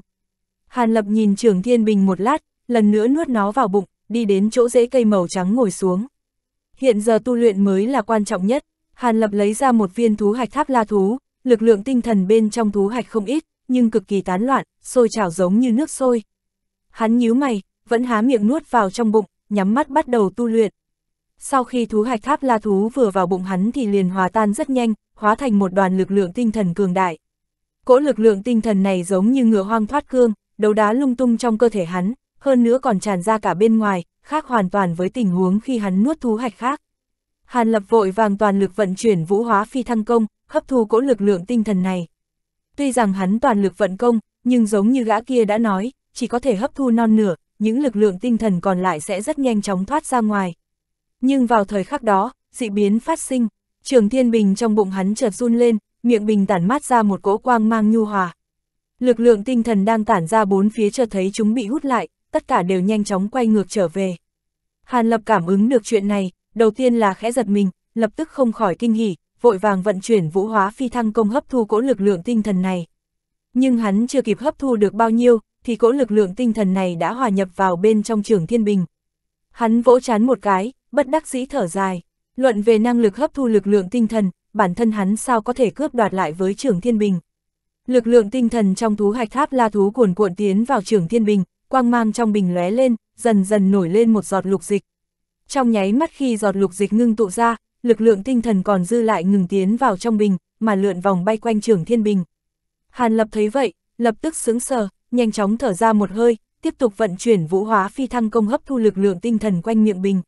Speaker 1: Hàn Lập nhìn trường thiên bình một lát, lần nữa nuốt nó vào bụng, đi đến chỗ rễ cây màu trắng ngồi xuống. Hiện giờ tu luyện mới là quan trọng nhất, Hàn Lập lấy ra một viên thú hạch tháp la thú, lực lượng tinh thần bên trong thú hạch không ít, nhưng cực kỳ tán loạn, sôi trào giống như nước sôi. Hắn nhíu mày, vẫn há miệng nuốt vào trong bụng, nhắm mắt bắt đầu tu luyện. Sau khi thú hạch tháp la thú vừa vào bụng hắn thì liền hòa tan rất nhanh, hóa thành một đoàn lực lượng tinh thần cường đại. Cỗ lực lượng tinh thần này giống như ngựa hoang thoát cương, đấu đá lung tung trong cơ thể hắn, hơn nữa còn tràn ra cả bên ngoài, khác hoàn toàn với tình huống khi hắn nuốt thú hạch khác. Hàn Lập vội vàng toàn lực vận chuyển vũ hóa phi thăng công, hấp thu cỗ lực lượng tinh thần này. Tuy rằng hắn toàn lực vận công, nhưng giống như gã kia đã nói, chỉ có thể hấp thu non nửa, những lực lượng tinh thần còn lại sẽ rất nhanh chóng thoát ra ngoài. Nhưng vào thời khắc đó, dị biến phát sinh, trường thiên bình trong bụng hắn chợt run lên, miệng bình tản mát ra một cỗ quang mang nhu hòa. Lực lượng tinh thần đang tản ra bốn phía chợt thấy chúng bị hút lại, tất cả đều nhanh chóng quay ngược trở về. Hàn Lập cảm ứng được chuyện này, đầu tiên là khẽ giật mình, lập tức không khỏi kinh hỉ, vội vàng vận chuyển vũ hóa phi thăng công hấp thu cỗ lực lượng tinh thần này. Nhưng hắn chưa kịp hấp thu được bao nhiêu, thì cỗ lực lượng tinh thần này đã hòa nhập vào bên trong trường thiên bình. Hắn vỗ chán một cái, bất đắc dĩ thở dài. Luận về năng lực hấp thu lực lượng tinh thần, bản thân hắn sao có thể cướp đoạt lại với trường thiên bình. Lực lượng tinh thần trong thú hạch tháp la thú cuồn cuộn tiến vào trường thiên bình, quang mang trong bình lóe lên, dần dần nổi lên một giọt lục dịch. Trong nháy mắt khi giọt lục dịch ngưng tụ ra, lực lượng tinh thần còn dư lại ngừng tiến vào trong bình, mà lượn vòng bay quanh trường thiên bình. Hàn Lập thấy vậy, lập tức sững sờ, nhanh chóng thở ra một hơi, tiếp tục vận chuyển vũ hóa phi thăng công hấp thu lực lượng tinh thần quanh miệng bình.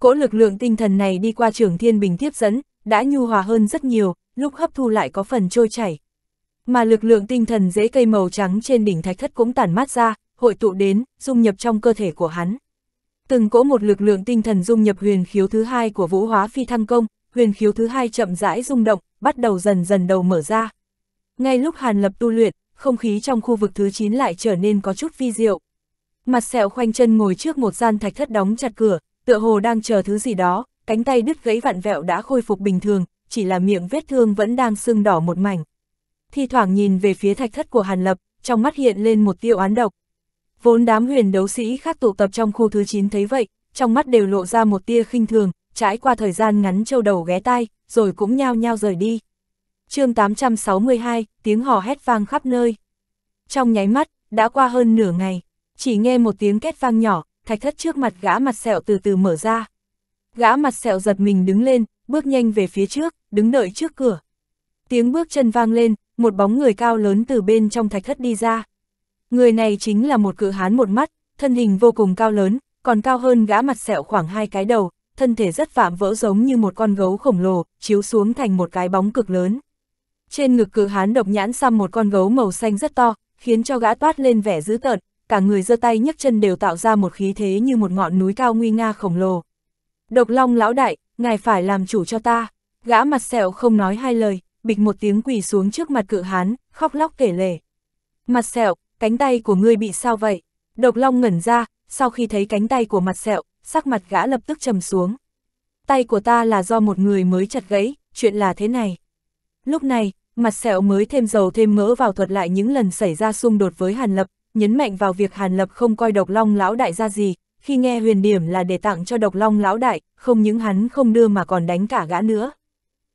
Speaker 1: Cỗ lực lượng tinh thần này đi qua trường thiên bình tiếp dẫn, đã nhu hòa hơn rất nhiều, lúc hấp thu lại có phần trôi chảy. Mà lực lượng tinh thần dễ cây màu trắng trên đỉnh thạch thất cũng tản mát ra, hội tụ đến, dung nhập trong cơ thể của hắn. Từng cỗ một lực lượng tinh thần dung nhập huyền khiếu thứ hai của vũ hóa phi thăng công, huyền khiếu thứ hai chậm rãi rung động, bắt đầu dần dần đầu mở ra. Ngay lúc Hàn Lập tu luyện, không khí trong khu vực thứ 9 lại trở nên có chút vi diệu. Mặt sẹo khoanh chân ngồi trước một gian thạch thất đóng chặt cửa, tựa hồ đang chờ thứ gì đó, cánh tay đứt gãy vặn vẹo đã khôi phục bình thường, chỉ là miệng vết thương vẫn đang sưng đỏ một mảnh. Thi thoảng nhìn về phía thạch thất của Hàn Lập, trong mắt hiện lên một tiêu án độc, Vốn đám huyền đấu sĩ khác tụ tập trong khu thứ 9 thấy vậy, trong mắt đều lộ ra một tia khinh thường, trải qua thời gian ngắn châu đầu ghé tai, rồi cũng nhao nhao rời đi. chương 862, tiếng hò hét vang khắp nơi. Trong nháy mắt, đã qua hơn nửa ngày, chỉ nghe một tiếng két vang nhỏ, thạch thất trước mặt gã mặt sẹo từ từ mở ra. Gã mặt sẹo giật mình đứng lên, bước nhanh về phía trước, đứng đợi trước cửa. Tiếng bước chân vang lên, một bóng người cao lớn từ bên trong thạch thất đi ra. Người này chính là một cự hán một mắt, thân hình vô cùng cao lớn, còn cao hơn gã mặt sẹo khoảng hai cái đầu, thân thể rất vạm vỡ giống như một con gấu khổng lồ, chiếu xuống thành một cái bóng cực lớn. Trên ngực cự hán độc nhãn xăm một con gấu màu xanh rất to, khiến cho gã toát lên vẻ dữ tợn, cả người giơ tay nhấc chân đều tạo ra một khí thế như một ngọn núi cao nguy nga khổng lồ. Độc long lão đại, ngài phải làm chủ cho ta. Gã mặt sẹo không nói hai lời, bịch một tiếng quỳ xuống trước mặt cự hán, khóc lóc kể lể. Mặt sẹo, cánh tay của ngươi bị sao vậy? Độc Long ngẩn ra, sau khi thấy cánh tay của mặt sẹo, sắc mặt gã lập tức trầm xuống. Tay của ta là do một người mới chặt gãy, chuyện là thế này. Lúc này, mặt sẹo mới thêm dầu thêm mỡ vào thuật lại những lần xảy ra xung đột với Hàn Lập, nhấn mạnh vào việc Hàn Lập không coi độc long lão đại ra gì, khi nghe huyền điểm là để tặng cho độc long lão đại, không những hắn không đưa mà còn đánh cả gã nữa.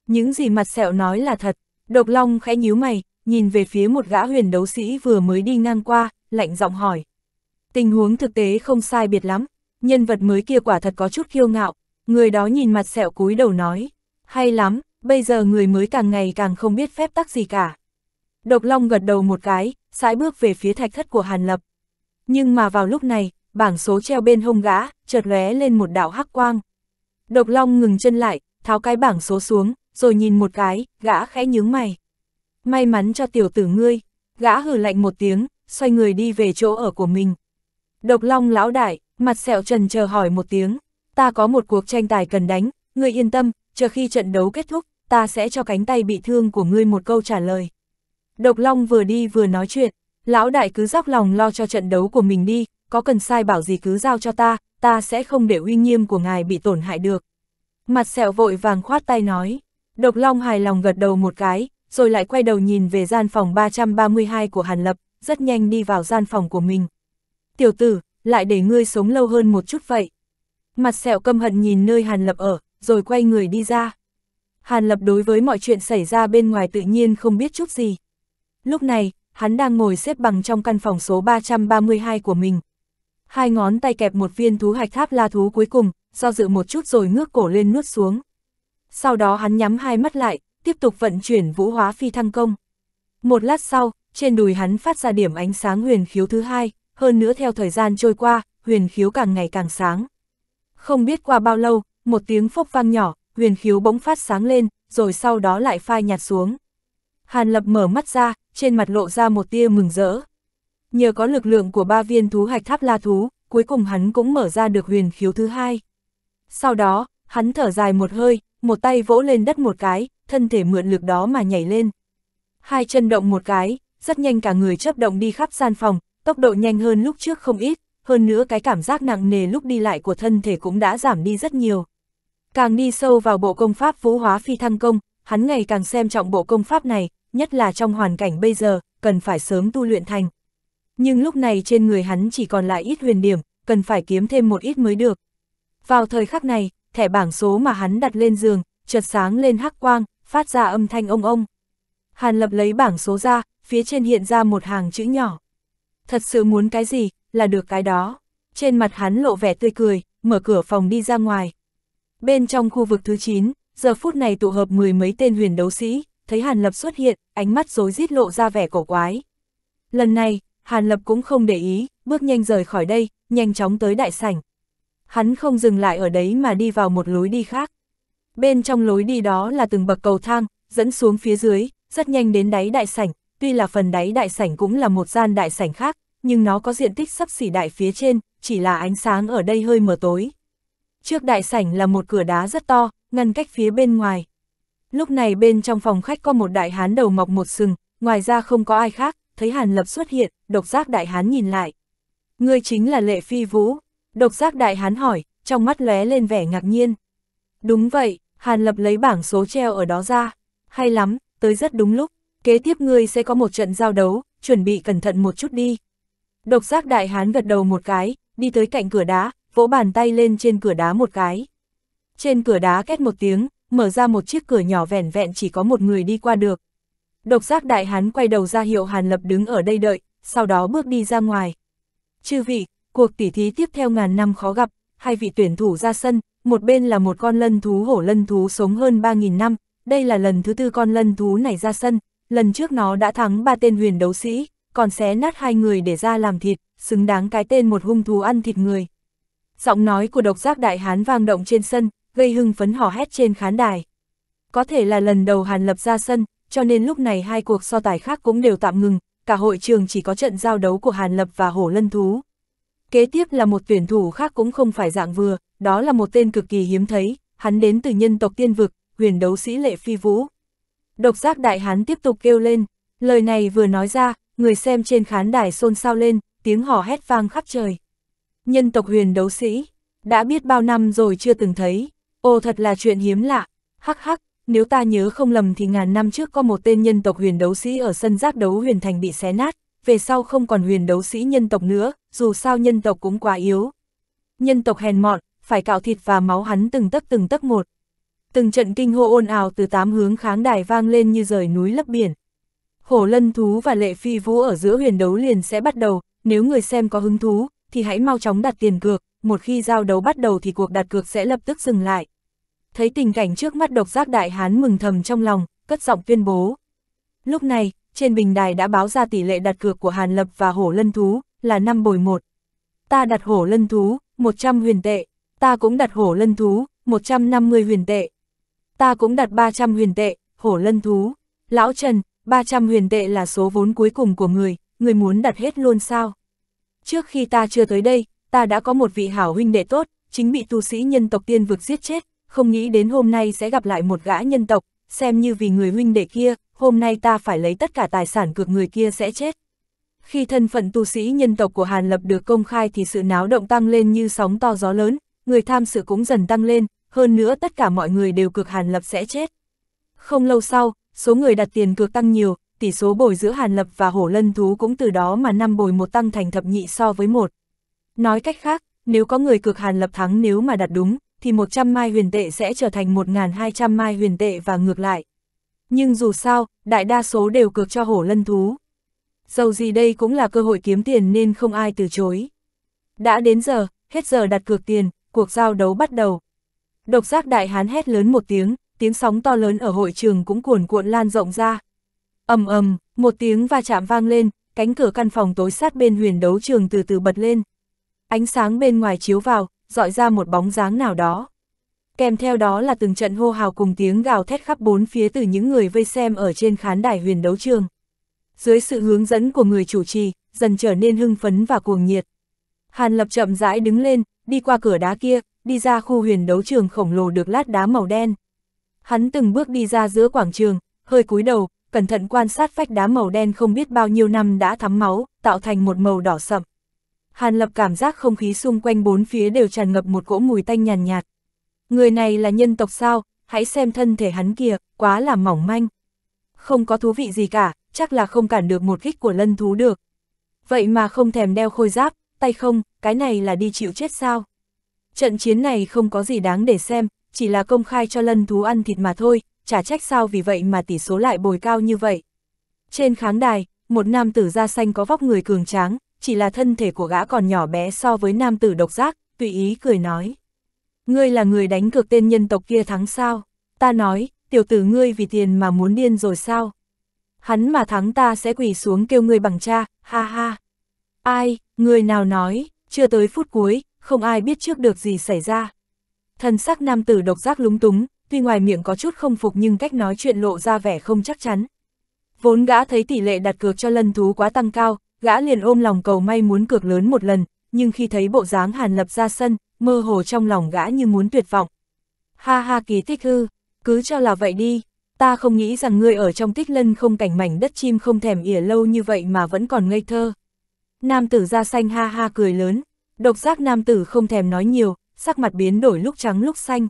Speaker 1: Những gì mặt sẹo nói là thật, độc long khẽ nhíu mày, nhìn về phía một gã huyền đấu sĩ vừa mới đi ngang qua, lạnh giọng hỏi. Tình huống thực tế không sai biệt lắm, nhân vật mới kia quả thật có chút kiêu ngạo, người đó nhìn mặt sẹo cúi đầu nói, hay lắm, bây giờ người mới càng ngày càng không biết phép tắc gì cả. Độc Long gật đầu một cái, sải bước về phía thạch thất của Hàn Lập. Nhưng mà vào lúc này, bảng số treo bên hông gã, chợt lóe lên một đạo hắc quang. Độc Long ngừng chân lại, tháo cái bảng số xuống, rồi nhìn một cái, gã khẽ nhướng mày may mắn cho tiểu tử ngươi, gã hừ lạnh một tiếng, xoay người đi về chỗ ở của mình. Độc long lão đại, mặt sẹo trần chờ hỏi một tiếng, ta có một cuộc tranh tài cần đánh, ngươi yên tâm, chờ khi trận đấu kết thúc, ta sẽ cho cánh tay bị thương của ngươi một câu trả lời. Độc long vừa đi vừa nói chuyện, lão đại cứ dốc lòng lo cho trận đấu của mình đi, có cần sai bảo gì cứ giao cho ta, ta sẽ không để uy nghiêm của ngài bị tổn hại được. Mặt sẹo vội vàng khoát tay nói, độc long hài lòng gật đầu một cái, rồi lại quay đầu nhìn về gian phòng 332 của Hàn Lập, rất nhanh đi vào gian phòng của mình. Tiểu tử, lại để ngươi sống lâu hơn một chút vậy. Mặt sẹo căm hận nhìn nơi Hàn Lập ở, rồi quay người đi ra. Hàn Lập đối với mọi chuyện xảy ra bên ngoài tự nhiên không biết chút gì. Lúc này, hắn đang ngồi xếp bằng trong căn phòng số 332 của mình. Hai ngón tay kẹp một viên thú hạch tháp la thú cuối cùng, do dự một chút rồi ngước cổ lên nuốt xuống. Sau đó hắn nhắm hai mắt lại, tiếp tục vận chuyển vũ hóa phi thăng công. Một lát sau, trên đùi hắn phát ra điểm ánh sáng huyền khiếu thứ hai, hơn nữa theo thời gian trôi qua, huyền khiếu càng ngày càng sáng. Không biết qua bao lâu, một tiếng phốc vang nhỏ, huyền khiếu bỗng phát sáng lên, rồi sau đó lại phai nhạt xuống. Hàn Lập mở mắt ra, trên mặt lộ ra một tia mừng rỡ. Nhờ có lực lượng của ba viên thú hạch tháp la thú, cuối cùng hắn cũng mở ra được huyền khiếu thứ hai. Sau đó, hắn thở dài một hơi, một tay vỗ lên đất một cái, thân thể mượn lực đó mà nhảy lên. Hai chân động một cái, rất nhanh cả người chấp động đi khắp gian phòng, tốc độ nhanh hơn lúc trước không ít, hơn nữa cái cảm giác nặng nề lúc đi lại của thân thể cũng đã giảm đi rất nhiều. Càng đi sâu vào bộ công pháp vũ hóa phi thăng công, hắn ngày càng xem trọng bộ công pháp này, nhất là trong hoàn cảnh bây giờ, cần phải sớm tu luyện thành. Nhưng lúc này trên người hắn chỉ còn lại ít huyền điểm, cần phải kiếm thêm một ít mới được. Vào thời khắc này, thẻ bảng số mà hắn đặt lên giường, chợt sáng lên hắc quang, phát ra âm thanh ông ông. Hàn Lập lấy bảng số ra, phía trên hiện ra một hàng chữ nhỏ. Thật sự muốn cái gì, là được cái đó. Trên mặt hắn lộ vẻ tươi cười, mở cửa phòng đi ra ngoài. Bên trong khu vực thứ 9, giờ phút này tụ hợp mười mấy tên huyền đấu sĩ, thấy Hàn Lập xuất hiện, ánh mắt rối rít lộ ra vẻ cổ quái. Lần này, Hàn Lập cũng không để ý, bước nhanh rời khỏi đây, nhanh chóng tới đại sảnh. Hắn không dừng lại ở đấy mà đi vào một lối đi khác. Bên trong lối đi đó là từng bậc cầu thang, dẫn xuống phía dưới, rất nhanh đến đáy đại sảnh, tuy là phần đáy đại sảnh cũng là một gian đại sảnh khác, nhưng nó có diện tích sắp xỉ đại phía trên, chỉ là ánh sáng ở đây hơi mờ tối. Trước đại sảnh là một cửa đá rất to, ngăn cách phía bên ngoài. Lúc này bên trong phòng khách có một đại hán đầu mọc một sừng, ngoài ra không có ai khác, thấy Hàn Lập xuất hiện, độc giác đại hán nhìn lại. Ngươi chính là Lệ Phi Vũ. Độc giác đại hán hỏi, trong mắt lóe lên vẻ ngạc nhiên. Đúng vậy, Hàn Lập lấy bảng số treo ở đó ra. Hay lắm, tới rất đúng lúc, kế tiếp ngươi sẽ có một trận giao đấu, chuẩn bị cẩn thận một chút đi. Độc giác đại hán gật đầu một cái, đi tới cạnh cửa đá, vỗ bàn tay lên trên cửa đá một cái. Trên cửa đá két một tiếng, mở ra một chiếc cửa nhỏ vẻn vẹn chỉ có một người đi qua được. Độc giác đại hán quay đầu ra hiệu Hàn Lập đứng ở đây đợi, sau đó bước đi ra ngoài. Chư vị, cuộc tỉ thí tiếp theo ngàn năm khó gặp, hai vị tuyển thủ ra sân, một bên là một con lân thú hổ lân thú sống hơn 3.000 năm, đây là lần thứ tư con lân thú này ra sân, lần trước nó đã thắng ba tên huyền đấu sĩ, còn xé nát hai người để ra làm thịt, xứng đáng cái tên một hung thú ăn thịt người. Giọng nói của độc giác đại hán vang động trên sân, gây hưng phấn hò hét trên khán đài. Có thể là lần đầu Hàn Lập ra sân, cho nên lúc này hai cuộc so tài khác cũng đều tạm ngừng, cả hội trường chỉ có trận giao đấu của Hàn Lập và Hổ Lân Thú. Kế tiếp là một tuyển thủ khác cũng không phải dạng vừa, đó là một tên cực kỳ hiếm thấy, hắn đến từ nhân tộc tiên vực, huyền đấu sĩ lệ phi vũ. Độc giác đại hán tiếp tục kêu lên, lời này vừa nói ra, người xem trên khán đài xôn xao lên, tiếng hò hét vang khắp trời. Nhân tộc huyền đấu sĩ, đã biết bao năm rồi chưa từng thấy, ồ thật là chuyện hiếm lạ, hắc hắc, nếu ta nhớ không lầm thì ngàn năm trước có một tên nhân tộc huyền đấu sĩ ở sân giác đấu huyền thành bị xé nát, về sau không còn huyền đấu sĩ nhân tộc nữa, dù sao nhân tộc cũng quá yếu. Nhân tộc hèn mọn, phải cạo thịt và máu hắn từng tấc từng tấc một. Từng trận kinh hô ồn ào từ tám hướng kháng đài vang lên như rời núi lấp biển. Hổ lân thú và lệ phi vũ ở giữa huyền đấu liền sẽ bắt đầu, nếu người xem có hứng thú, thì hãy mau chóng đặt tiền cược, một khi giao đấu bắt đầu thì cuộc đặt cược sẽ lập tức dừng lại. Thấy tình cảnh trước mắt độc giác đại hán mừng thầm trong lòng, cất giọng tuyên bố. Lúc này, trên bình đài đã báo ra tỷ lệ đặt cược của Hàn Lập và hổ lân thú, là 5 bồi 1. Ta đặt hổ lân thú, 100 huyền tệ. Ta cũng đặt hổ lân thú, 150 huyền tệ. Ta cũng đặt 300 huyền tệ, hổ lân thú. Lão Trần, 300 huyền tệ là số vốn cuối cùng của người, người muốn đặt hết luôn sao? Trước khi ta chưa tới đây, ta đã có một vị hảo huynh đệ tốt, chính bị tu sĩ nhân tộc tiên vực giết chết, không nghĩ đến hôm nay sẽ gặp lại một gã nhân tộc, xem như vì người huynh đệ kia, hôm nay ta phải lấy tất cả tài sản cược người kia sẽ chết. Khi thân phận tu sĩ nhân tộc của Hàn Lập được công khai thì sự náo động tăng lên như sóng to gió lớn, người tham sự cũng dần tăng lên, hơn nữa tất cả mọi người đều cực Hàn Lập sẽ chết. Không lâu sau, số người đặt tiền cược tăng nhiều, tỷ số bồi giữa Hàn Lập và Hổ Lân Thú cũng từ đó mà năm bồi một tăng thành thập nhị so với một. Nói cách khác, nếu có người cực Hàn Lập thắng nếu mà đặt đúng, thì 100 mai huyền tệ sẽ trở thành 1.200 mai huyền tệ và ngược lại. Nhưng dù sao, đại đa số đều cược cho hổ lân thú. Dầu gì đây cũng là cơ hội kiếm tiền nên không ai từ chối. Đã đến giờ, hết giờ đặt cược tiền, cuộc giao đấu bắt đầu. Độc giác đại hán hét lớn một tiếng, tiếng sóng to lớn ở hội trường cũng cuồn cuộn lan rộng ra. ầm ầm, một tiếng va chạm vang lên, cánh cửa căn phòng tối sát bên huyền đấu trường từ từ bật lên. Ánh sáng bên ngoài chiếu vào, dọi ra một bóng dáng nào đó kèm theo đó là từng trận hô hào cùng tiếng gào thét khắp bốn phía từ những người vây xem ở trên khán đài huyền đấu trường. Dưới sự hướng dẫn của người chủ trì, dần trở nên hưng phấn và cuồng nhiệt. Hàn Lập chậm rãi đứng lên, đi qua cửa đá kia, đi ra khu huyền đấu trường khổng lồ được lát đá màu đen. Hắn từng bước đi ra giữa quảng trường, hơi cúi đầu, cẩn thận quan sát vách đá màu đen không biết bao nhiêu năm đã thắm máu, tạo thành một màu đỏ sậm. Hàn Lập cảm giác không khí xung quanh bốn phía đều tràn ngập một cỗ mùi tanh nhàn nhạt, nhạt. Người này là nhân tộc sao, hãy xem thân thể hắn kìa, quá là mỏng manh. Không có thú vị gì cả, chắc là không cản được một kích của lân thú được. Vậy mà không thèm đeo khôi giáp, tay không, cái này là đi chịu chết sao? Trận chiến này không có gì đáng để xem, chỉ là công khai cho lân thú ăn thịt mà thôi, chả trách sao vì vậy mà tỷ số lại bồi cao như vậy. Trên kháng đài, một nam tử da xanh có vóc người cường tráng, chỉ là thân thể của gã còn nhỏ bé so với nam tử độc giác, tùy ý cười nói. Ngươi là người đánh cược tên nhân tộc kia thắng sao? Ta nói, tiểu tử ngươi vì tiền mà muốn điên rồi sao? Hắn mà thắng ta sẽ quỳ xuống kêu ngươi bằng cha, ha ha. Ai, người nào nói, chưa tới phút cuối, không ai biết trước được gì xảy ra. Thần sắc nam tử độc giác lúng túng, tuy ngoài miệng có chút không phục nhưng cách nói chuyện lộ ra vẻ không chắc chắn. Vốn gã thấy tỷ lệ đặt cược cho lân thú quá tăng cao, gã liền ôm lòng cầu may muốn cược lớn một lần, nhưng khi thấy bộ dáng hàn lập ra sân, mơ hồ trong lòng gã như muốn tuyệt vọng. Ha ha kỳ tích hư, cứ cho là vậy đi, ta không nghĩ rằng ngươi ở trong tích lân không cảnh mảnh đất chim không thèm ỉa lâu như vậy mà vẫn còn ngây thơ. Nam tử da xanh ha ha cười lớn, độc giác nam tử không thèm nói nhiều, sắc mặt biến đổi lúc trắng lúc xanh.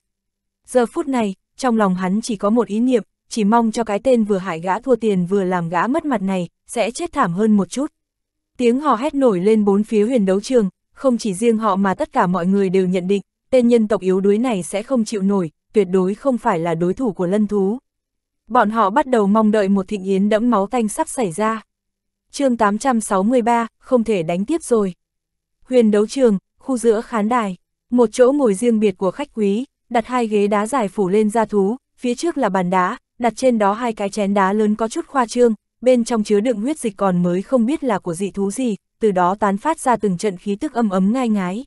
Speaker 1: Giờ phút này, trong lòng hắn chỉ có một ý niệm, chỉ mong cho cái tên vừa hại gã thua tiền vừa làm gã mất mặt này, sẽ chết thảm hơn một chút. Tiếng hò hét nổi lên bốn phía huyền đấu trường, không chỉ riêng họ mà tất cả mọi người đều nhận định, tên nhân tộc yếu đuối này sẽ không chịu nổi, tuyệt đối không phải là đối thủ của lân thú. Bọn họ bắt đầu mong đợi một thịnh yến đẫm máu tanh sắp xảy ra. chương 863, không thể đánh tiếp rồi. Huyền đấu trường, khu giữa khán đài, một chỗ ngồi riêng biệt của khách quý, đặt hai ghế đá dài phủ lên ra thú, phía trước là bàn đá, đặt trên đó hai cái chén đá lớn có chút khoa trương, bên trong chứa đựng huyết dịch còn mới không biết là của dị thú gì, từ đó tán phát ra từng trận khí tức âm ấm ngai ngái.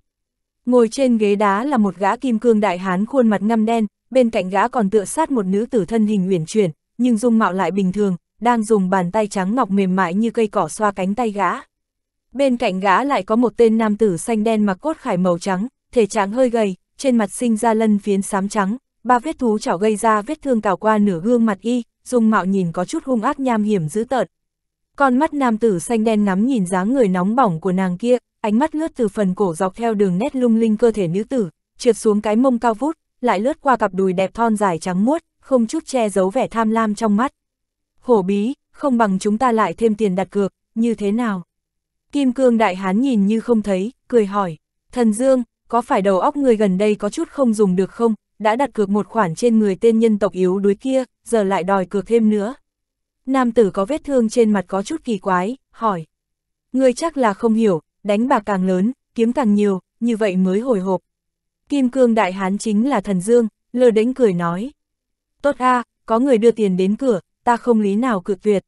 Speaker 1: Ngồi trên ghế đá là một gã kim cương đại hán khuôn mặt ngăm đen, bên cạnh gã còn tựa sát một nữ tử thân hình uyển chuyển, nhưng dung mạo lại bình thường, đang dùng bàn tay trắng ngọc mềm mại như cây cỏ xoa cánh tay gã. Bên cạnh gã lại có một tên nam tử xanh đen mặc cốt khải màu trắng, thể trạng hơi gầy, trên mặt sinh ra lân phiến xám trắng, ba vết thú chảo gây ra vết thương cào qua nửa gương mặt y, dung mạo nhìn có chút hung ác nham hiểm dữ tợn, con mắt nam tử xanh đen ngắm nhìn dáng người nóng bỏng của nàng kia, ánh mắt lướt từ phần cổ dọc theo đường nét lung linh cơ thể nữ tử, trượt xuống cái mông cao vút, lại lướt qua cặp đùi đẹp thon dài trắng muốt, không chút che giấu vẻ tham lam trong mắt. Hổ bí, không bằng chúng ta lại thêm tiền đặt cược, như thế nào? Kim cương đại hán nhìn như không thấy, cười hỏi, thần dương, có phải đầu óc người gần đây có chút không dùng được không, đã đặt cược một khoản trên người tên nhân tộc yếu đuối kia, giờ lại đòi cược thêm nữa nam tử có vết thương trên mặt có chút kỳ quái, hỏi. Người chắc là không hiểu, đánh bạc càng lớn, kiếm càng nhiều, như vậy mới hồi hộp. Kim cương đại hán chính là thần dương, lơ đánh cười nói. Tốt a có người đưa tiền đến cửa, ta không lý nào cự tuyệt.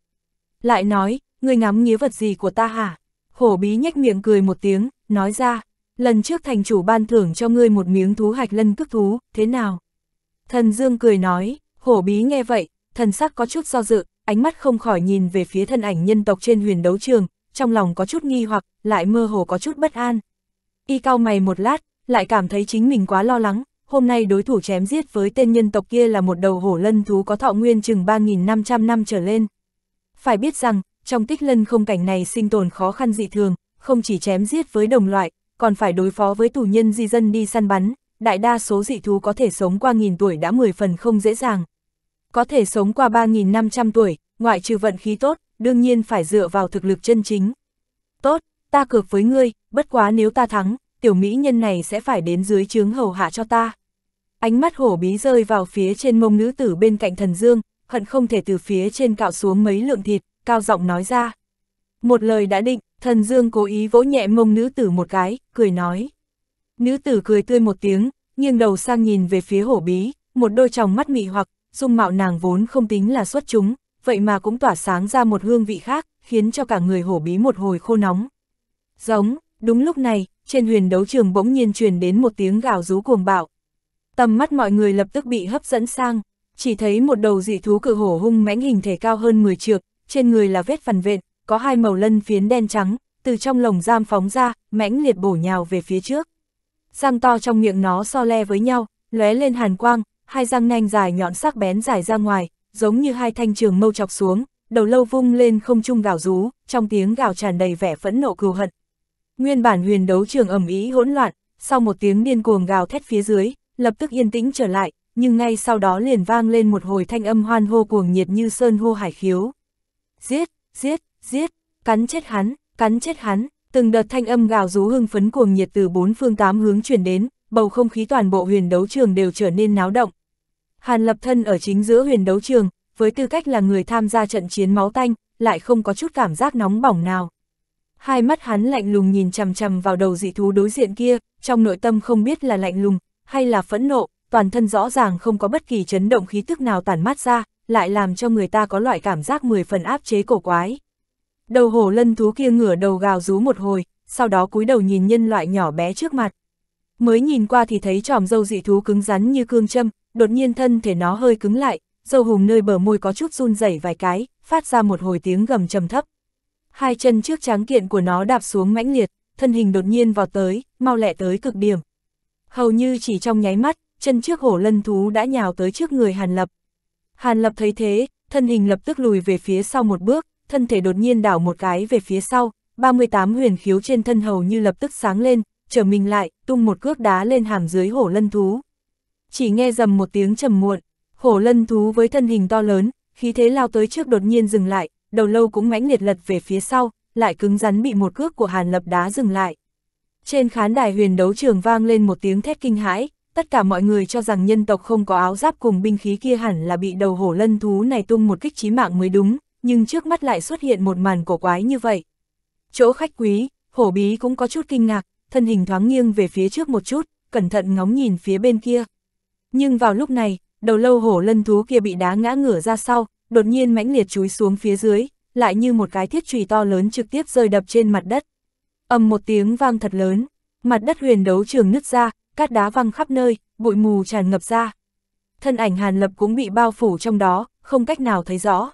Speaker 1: Lại nói, người ngắm nghía vật gì của ta hả? Hổ bí nhếch miệng cười một tiếng, nói ra, lần trước thành chủ ban thưởng cho ngươi một miếng thú hạch lân cước thú, thế nào? Thần Dương cười nói, hổ bí nghe vậy, thần sắc có chút do dự, ánh mắt không khỏi nhìn về phía thân ảnh nhân tộc trên huyền đấu trường, trong lòng có chút nghi hoặc, lại mơ hồ có chút bất an. Y cao mày một lát, lại cảm thấy chính mình quá lo lắng, hôm nay đối thủ chém giết với tên nhân tộc kia là một đầu hổ lân thú có thọ nguyên chừng 3.500 năm trở lên. Phải biết rằng, trong tích lân không cảnh này sinh tồn khó khăn dị thường, không chỉ chém giết với đồng loại, còn phải đối phó với tù nhân di dân đi săn bắn, đại đa số dị thú có thể sống qua nghìn tuổi đã 10 phần không dễ dàng. Có thể sống qua 3.500 tuổi, ngoại trừ vận khí tốt, đương nhiên phải dựa vào thực lực chân chính. Tốt, ta cược với ngươi, bất quá nếu ta thắng, tiểu mỹ nhân này sẽ phải đến dưới chướng hầu hạ cho ta. Ánh mắt hổ bí rơi vào phía trên mông nữ tử bên cạnh thần dương, hận không thể từ phía trên cạo xuống mấy lượng thịt, cao giọng nói ra. Một lời đã định, thần dương cố ý vỗ nhẹ mông nữ tử một cái, cười nói. Nữ tử cười tươi một tiếng, nghiêng đầu sang nhìn về phía hổ bí, một đôi tròng mắt mị hoặc, dung mạo nàng vốn không tính là xuất chúng, vậy mà cũng tỏa sáng ra một hương vị khác, khiến cho cả người hổ bí một hồi khô nóng. Giống, đúng lúc này, trên huyền đấu trường bỗng nhiên truyền đến một tiếng gào rú cuồng bạo. Tầm mắt mọi người lập tức bị hấp dẫn sang, chỉ thấy một đầu dị thú cự hổ hung mãnh hình thể cao hơn 10 trượng, trên người là vết phần vện, có hai màu lân phiến đen trắng, từ trong lồng giam phóng ra, mãnh liệt bổ nhào về phía trước. Răng to trong miệng nó so le với nhau, lóe lên hàn quang, hai răng nanh dài nhọn sắc bén dài ra ngoài, giống như hai thanh trường mâu chọc xuống, đầu lâu vung lên không trung gào rú, trong tiếng gào tràn đầy vẻ phẫn nộ cừu hận. Nguyên bản huyền đấu trường ẩm ý hỗn loạn, sau một tiếng điên cuồng gào thét phía dưới, lập tức yên tĩnh trở lại, nhưng ngay sau đó liền vang lên một hồi thanh âm hoan hô cuồng nhiệt như sơn hô hải khiếu. Giết, giết, giết, cắn chết hắn, cắn chết hắn, từng đợt thanh âm gào rú hưng phấn cuồng nhiệt từ bốn phương tám hướng chuyển đến, bầu không khí toàn bộ huyền đấu trường đều trở nên náo động, Hàn Lập thân ở chính giữa huyền đấu trường, với tư cách là người tham gia trận chiến máu tanh, lại không có chút cảm giác nóng bỏng nào. Hai mắt hắn lạnh lùng nhìn chằm chằm vào đầu dị thú đối diện kia, trong nội tâm không biết là lạnh lùng, hay là phẫn nộ, toàn thân rõ ràng không có bất kỳ chấn động khí tức nào tản mát ra, lại làm cho người ta có loại cảm giác mười phần áp chế cổ quái. Đầu hổ lân thú kia ngửa đầu gào rú một hồi, sau đó cúi đầu nhìn nhân loại nhỏ bé trước mặt. Mới nhìn qua thì thấy tròm dâu dị thú cứng rắn như cương châm, đột nhiên thân thể nó hơi cứng lại, dâu hùng nơi bờ môi có chút run rẩy vài cái, phát ra một hồi tiếng gầm trầm thấp. Hai chân trước tráng kiện của nó đạp xuống mãnh liệt, thân hình đột nhiên vào tới, mau lẹ tới cực điểm. Hầu như chỉ trong nháy mắt, chân trước hổ lân thú đã nhào tới trước người Hàn Lập. Hàn Lập thấy thế, thân hình lập tức lùi về phía sau một bước, thân thể đột nhiên đảo một cái về phía sau, 38 huyền khiếu trên thân hầu như lập tức sáng lên, trở mình lại, tung một cước đá lên hàm dưới hổ lân thú chỉ nghe rầm một tiếng trầm muộn, hổ lân thú với thân hình to lớn, khí thế lao tới trước đột nhiên dừng lại, đầu lâu cũng mãnh liệt lật về phía sau, lại cứng rắn bị một cước của Hàn Lập đá dừng lại. Trên khán đài huyền đấu trường vang lên một tiếng thét kinh hãi, tất cả mọi người cho rằng nhân tộc không có áo giáp cùng binh khí kia hẳn là bị đầu hổ lân thú này tung một kích chí mạng mới đúng, nhưng trước mắt lại xuất hiện một màn cổ quái như vậy. Chỗ khách quý, hổ bí cũng có chút kinh ngạc, thân hình thoáng nghiêng về phía trước một chút, cẩn thận ngóng nhìn phía bên kia. Nhưng vào lúc này, đầu lâu hổ lân thú kia bị đá ngã ngửa ra sau, đột nhiên mãnh liệt chúi xuống phía dưới, lại như một cái thiết chùy to lớn trực tiếp rơi đập trên mặt đất. ầm một tiếng vang thật lớn, mặt đất huyền đấu trường nứt ra, cát đá văng khắp nơi, bụi mù tràn ngập ra. Thân ảnh Hàn Lập cũng bị bao phủ trong đó, không cách nào thấy rõ.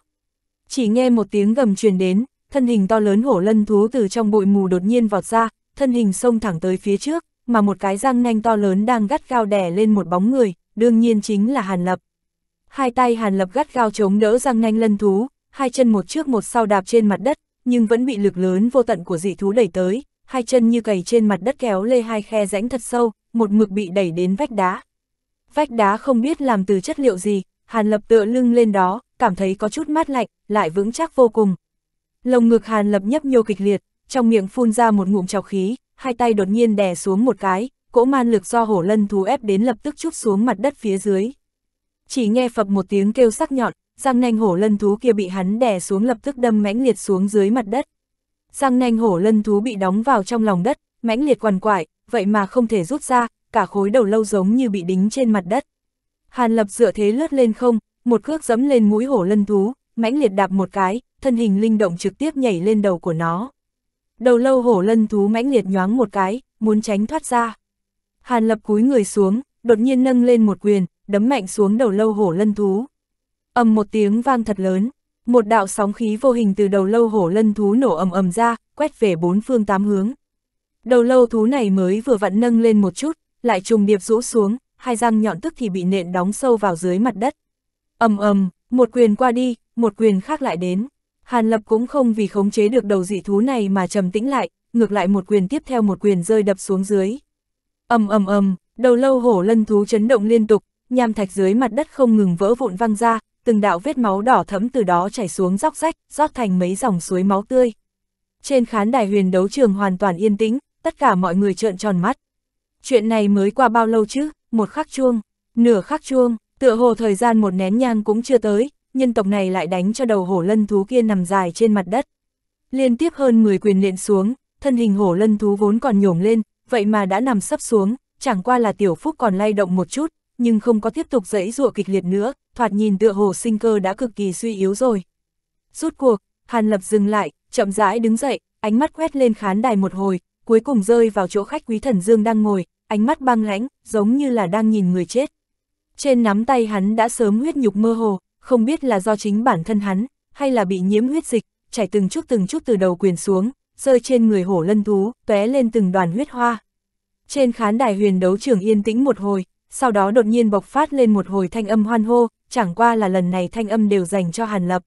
Speaker 1: Chỉ nghe một tiếng gầm truyền đến, thân hình to lớn hổ lân thú từ trong bụi mù đột nhiên vọt ra, thân hình xông thẳng tới phía trước, mà một cái răng nanh to lớn đang gắt gao đè lên một bóng người, đương nhiên chính là Hàn Lập. Hai tay Hàn Lập gắt gao chống đỡ răng nanh lân thú, hai chân một trước một sau đạp trên mặt đất, nhưng vẫn bị lực lớn vô tận của dị thú đẩy tới, hai chân như cầy trên mặt đất kéo lê hai khe rãnh thật sâu, một mực bị đẩy đến vách đá. Vách đá không biết làm từ chất liệu gì, Hàn Lập tựa lưng lên đó, cảm thấy có chút mát lạnh, lại vững chắc vô cùng. Lồng ngực Hàn Lập nhấp nhô kịch liệt, trong miệng phun ra một ngụm trào khí, hai tay đột nhiên đè xuống một cái, cỗ man lực do hổ lân thú ép đến lập tức chút xuống mặt đất phía dưới. Chỉ nghe phập một tiếng kêu sắc nhọn, răng nanh hổ lân thú kia bị hắn đè xuống lập tức đâm mãnh liệt xuống dưới mặt đất. Răng nanh hổ lân thú bị đóng vào trong lòng đất, mãnh liệt quằn quại, vậy mà không thể rút ra, cả khối đầu lâu giống như bị đính trên mặt đất. Hàn lập dựa thế lướt lên không, một cước dẫm lên mũi hổ lân thú, mãnh liệt đạp một cái, thân hình linh động trực tiếp nhảy lên đầu của nó. Đầu lâu hổ lân thú mãnh liệt nhoáng một cái, muốn tránh thoát ra. Hàn lập cúi người xuống, đột nhiên nâng lên một quyền, đấm mạnh xuống đầu lâu hổ lân thú. ầm một tiếng vang thật lớn, một đạo sóng khí vô hình từ đầu lâu hổ lân thú nổ ầm ầm ra, quét về bốn phương tám hướng. Đầu lâu thú này mới vừa vặn nâng lên một chút, lại trùng điệp rũ xuống, hai răng nhọn tức thì bị nện đóng sâu vào dưới mặt đất. ầm ầm, một quyền qua đi, một quyền khác lại đến. Hàn Lập cũng không vì khống chế được đầu dị thú này mà trầm tĩnh lại, ngược lại một quyền tiếp theo một quyền rơi đập xuống dưới ầm ầm ầm, đầu lâu hổ lân thú chấn động liên tục, nham thạch dưới mặt đất không ngừng vỡ vụn văng ra, từng đạo vết máu đỏ thẫm từ đó chảy xuống róc rách, rót thành mấy dòng suối máu tươi. Trên khán đài huyền đấu trường hoàn toàn yên tĩnh, tất cả mọi người trợn tròn mắt. Chuyện này mới qua bao lâu chứ, một khắc chuông, nửa khắc chuông, tựa hồ thời gian một nén nhang cũng chưa tới, nhân tộc này lại đánh cho đầu hổ lân thú kia nằm dài trên mặt đất. Liên tiếp hơn 10 quyền nện xuống, thân hình hổ lân thú vốn còn nhổm lên, vậy mà đã nằm sắp xuống, chẳng qua là tiểu phúc còn lay động một chút, nhưng không có tiếp tục dẫy dụa kịch liệt nữa, thoạt nhìn tựa hồ sinh cơ đã cực kỳ suy yếu rồi. Rút cuộc, Hàn Lập dừng lại, chậm rãi đứng dậy, ánh mắt quét lên khán đài một hồi, cuối cùng rơi vào chỗ khách quý thần Dương đang ngồi, ánh mắt băng lãnh, giống như là đang nhìn người chết. Trên nắm tay hắn đã sớm huyết nhục mơ hồ, không biết là do chính bản thân hắn, hay là bị nhiễm huyết dịch, chảy từng chút từng chút từ đầu quyền xuống, rơi trên người hổ lân thú, tóe lên từng đoàn huyết hoa. Trên khán đài huyền đấu trường yên tĩnh một hồi, sau đó đột nhiên bộc phát lên một hồi thanh âm hoan hô, chẳng qua là lần này thanh âm đều dành cho Hàn Lập.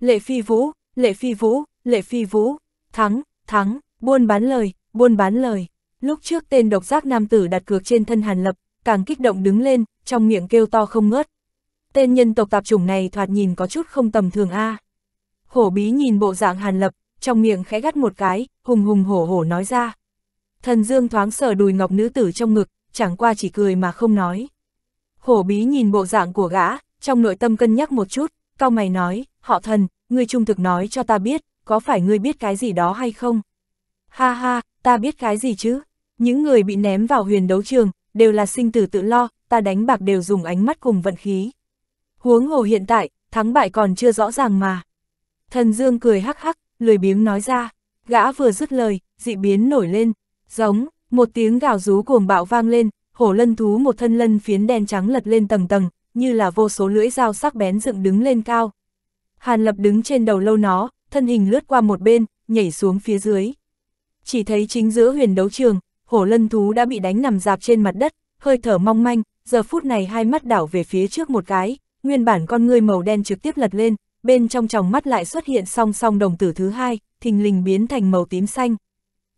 Speaker 1: Lệ Phi Vũ, Lệ Phi Vũ, Lệ Phi Vũ, thắng, thắng, buôn bán lời, buôn bán lời. Lúc trước tên độc giác nam tử đặt cược trên thân Hàn Lập, càng kích động đứng lên, trong miệng kêu to không ngớt. Tên nhân tộc tạp chủng này thoạt nhìn có chút không tầm thường a. À. Hổ bí nhìn bộ dạng Hàn Lập, trong miệng khẽ gắt một cái, hùng hùng hổ hổ nói ra. Thần Dương thoáng sờ đùi ngọc nữ tử trong ngực, chẳng qua chỉ cười mà không nói. Hổ bí nhìn bộ dạng của gã, trong nội tâm cân nhắc một chút, cao mày nói, họ thần, ngươi trung thực nói cho ta biết, có phải ngươi biết cái gì đó hay không? Ha ha, ta biết cái gì chứ? Những người bị ném vào huyền đấu trường, đều là sinh tử tự lo, ta đánh bạc đều dùng ánh mắt cùng vận khí. Huống hồ hiện tại, thắng bại còn chưa rõ ràng mà. Thần Dương cười hắc hắc, lười biếng nói ra, gã vừa dứt lời, dị biến nổi lên, Giống, một tiếng gào rú cuồng bạo vang lên, hổ lân thú một thân lân phiến đen trắng lật lên tầng tầng, như là vô số lưỡi dao sắc bén dựng đứng lên cao. Hàn lập đứng trên đầu lâu nó, thân hình lướt qua một bên, nhảy xuống phía dưới. Chỉ thấy chính giữa huyền đấu trường, hổ lân thú đã bị đánh nằm dạp trên mặt đất, hơi thở mong manh, giờ phút này hai mắt đảo về phía trước một cái, nguyên bản con ngươi màu đen trực tiếp lật lên, bên trong tròng mắt lại xuất hiện song song đồng tử thứ hai, thình lình biến thành màu tím xanh.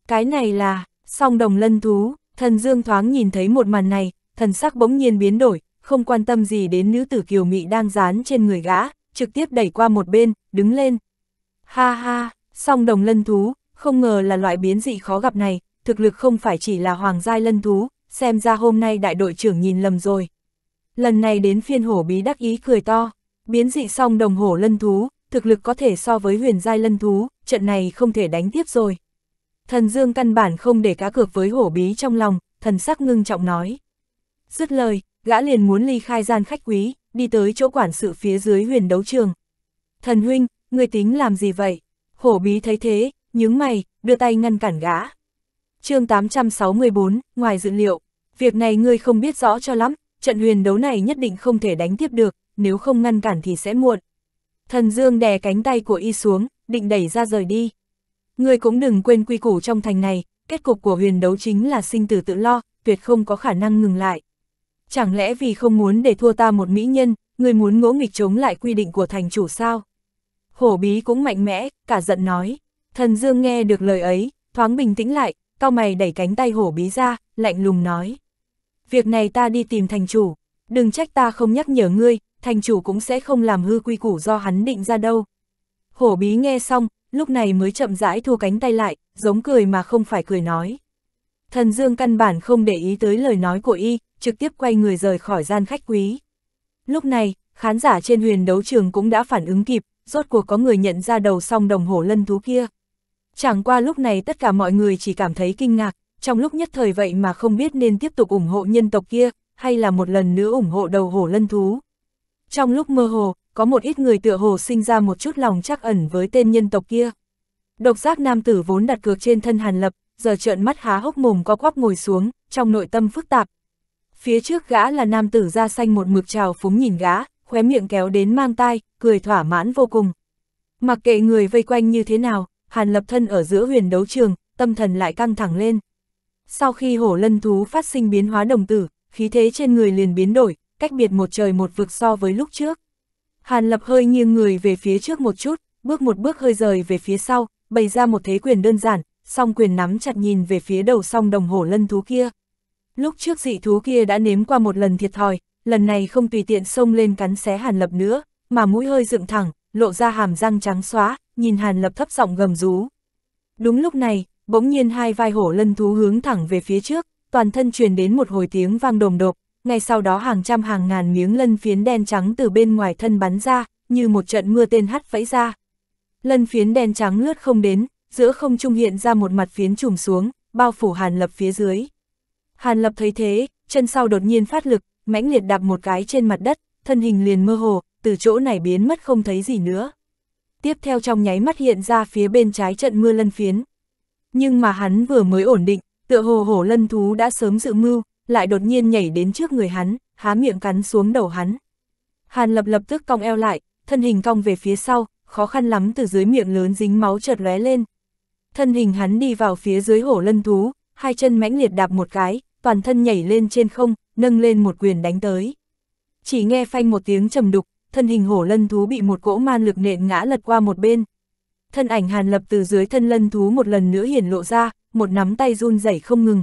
Speaker 1: Cái này là, Song đồng lân thú, thần dương thoáng nhìn thấy một màn này, thần sắc bỗng nhiên biến đổi, không quan tâm gì đến nữ tử kiều mị đang dán trên người gã, trực tiếp đẩy qua một bên, đứng lên. Ha ha, song đồng lân thú, không ngờ là loại biến dị khó gặp này, thực lực không phải chỉ là hoàng giai lân thú, xem ra hôm nay đại đội trưởng nhìn lầm rồi. Lần này đến phiên hổ bí đắc ý cười to, biến dị song đồng hổ lân thú, thực lực có thể so với huyền giai lân thú, trận này không thể đánh tiếp rồi. Thần Dương căn bản không để cá cược với hổ bí trong lòng, thần sắc ngưng trọng nói. Dứt lời, gã liền muốn ly khai gian khách quý, đi tới chỗ quản sự phía dưới huyền đấu trường. Thần huynh, người tính làm gì vậy? Hổ bí thấy thế, nhướng mày, đưa tay ngăn cản gã. chương 864, ngoài dự liệu, việc này ngươi không biết rõ cho lắm, trận huyền đấu này nhất định không thể đánh tiếp được, nếu không ngăn cản thì sẽ muộn. Thần Dương đè cánh tay của y xuống, định đẩy ra rời đi. Ngươi cũng đừng quên quy củ trong thành này, kết cục của huyền đấu chính là sinh tử tự lo, tuyệt không có khả năng ngừng lại. Chẳng lẽ vì không muốn để thua ta một mỹ nhân, ngươi muốn ngỗ nghịch chống lại quy định của thành chủ sao? Hổ bí cũng mạnh mẽ, cả giận nói. Thần Dương nghe được lời ấy, thoáng bình tĩnh lại, cao mày đẩy cánh tay hổ bí ra, lạnh lùng nói. Việc này ta đi tìm thành chủ, đừng trách ta không nhắc nhở ngươi, thành chủ cũng sẽ không làm hư quy củ do hắn định ra đâu. Hổ bí nghe xong, lúc này mới chậm rãi thu cánh tay lại, giống cười mà không phải cười nói. Thần Dương căn bản không để ý tới lời nói của y, trực tiếp quay người rời khỏi gian khách quý. Lúc này, khán giả trên huyền đấu trường cũng đã phản ứng kịp, rốt cuộc có người nhận ra đầu song đồng hồ lân thú kia. Chẳng qua lúc này tất cả mọi người chỉ cảm thấy kinh ngạc, trong lúc nhất thời vậy mà không biết nên tiếp tục ủng hộ nhân tộc kia, hay là một lần nữa ủng hộ đầu hổ lân thú. Trong lúc mơ hồ, có một ít người tựa hồ sinh ra một chút lòng chắc ẩn với tên nhân tộc kia. Độc giác nam tử vốn đặt cược trên thân Hàn Lập, giờ trợn mắt há hốc mồm có quắp ngồi xuống, trong nội tâm phức tạp. Phía trước gã là nam tử da xanh một mực trào phúng nhìn gã, khóe miệng kéo đến mang tai, cười thỏa mãn vô cùng. Mặc kệ người vây quanh như thế nào, Hàn Lập thân ở giữa huyền đấu trường, tâm thần lại căng thẳng lên. Sau khi hổ lân thú phát sinh biến hóa đồng tử, khí thế trên người liền biến đổi, cách biệt một trời một vực so với lúc trước. Hàn Lập hơi nghiêng người về phía trước một chút, bước một bước hơi rời về phía sau, bày ra một thế quyền đơn giản, song quyền nắm chặt nhìn về phía đầu song đồng hổ lân thú kia. Lúc trước dị thú kia đã nếm qua một lần thiệt thòi, lần này không tùy tiện xông lên cắn xé Hàn Lập nữa, mà mũi hơi dựng thẳng, lộ ra hàm răng trắng xóa, nhìn Hàn Lập thấp giọng gầm rú. Đúng lúc này, bỗng nhiên hai vai hổ lân thú hướng thẳng về phía trước, toàn thân truyền đến một hồi tiếng vang đồm đột, ngay sau đó hàng trăm hàng ngàn miếng lân phiến đen trắng từ bên ngoài thân bắn ra, như một trận mưa tên hắt vẫy ra. Lân phiến đen trắng lướt không đến, giữa không trung hiện ra một mặt phiến trùm xuống, bao phủ Hàn Lập phía dưới. Hàn Lập thấy thế, chân sau đột nhiên phát lực, mãnh liệt đạp một cái trên mặt đất, thân hình liền mơ hồ, từ chỗ này biến mất không thấy gì nữa. Tiếp theo trong nháy mắt hiện ra phía bên trái trận mưa lân phiến. Nhưng mà hắn vừa mới ổn định, tựa hồ hổ lân thú đã sớm dự mưu, lại đột nhiên nhảy đến trước người hắn, há miệng cắn xuống đầu hắn. Hàn lập lập tức cong eo lại, thân hình cong về phía sau, khó khăn lắm từ dưới miệng lớn dính máu chợt lóe lên. Thân hình hắn đi vào phía dưới hổ lân thú, hai chân mãnh liệt đạp một cái, toàn thân nhảy lên trên không, nâng lên một quyền đánh tới. Chỉ nghe phanh một tiếng trầm đục, thân hình hổ lân thú bị một cỗ man lực nện ngã lật qua một bên. Thân ảnh hàn lập từ dưới thân lân thú một lần nữa hiển lộ ra, một nắm tay run rẩy không ngừng,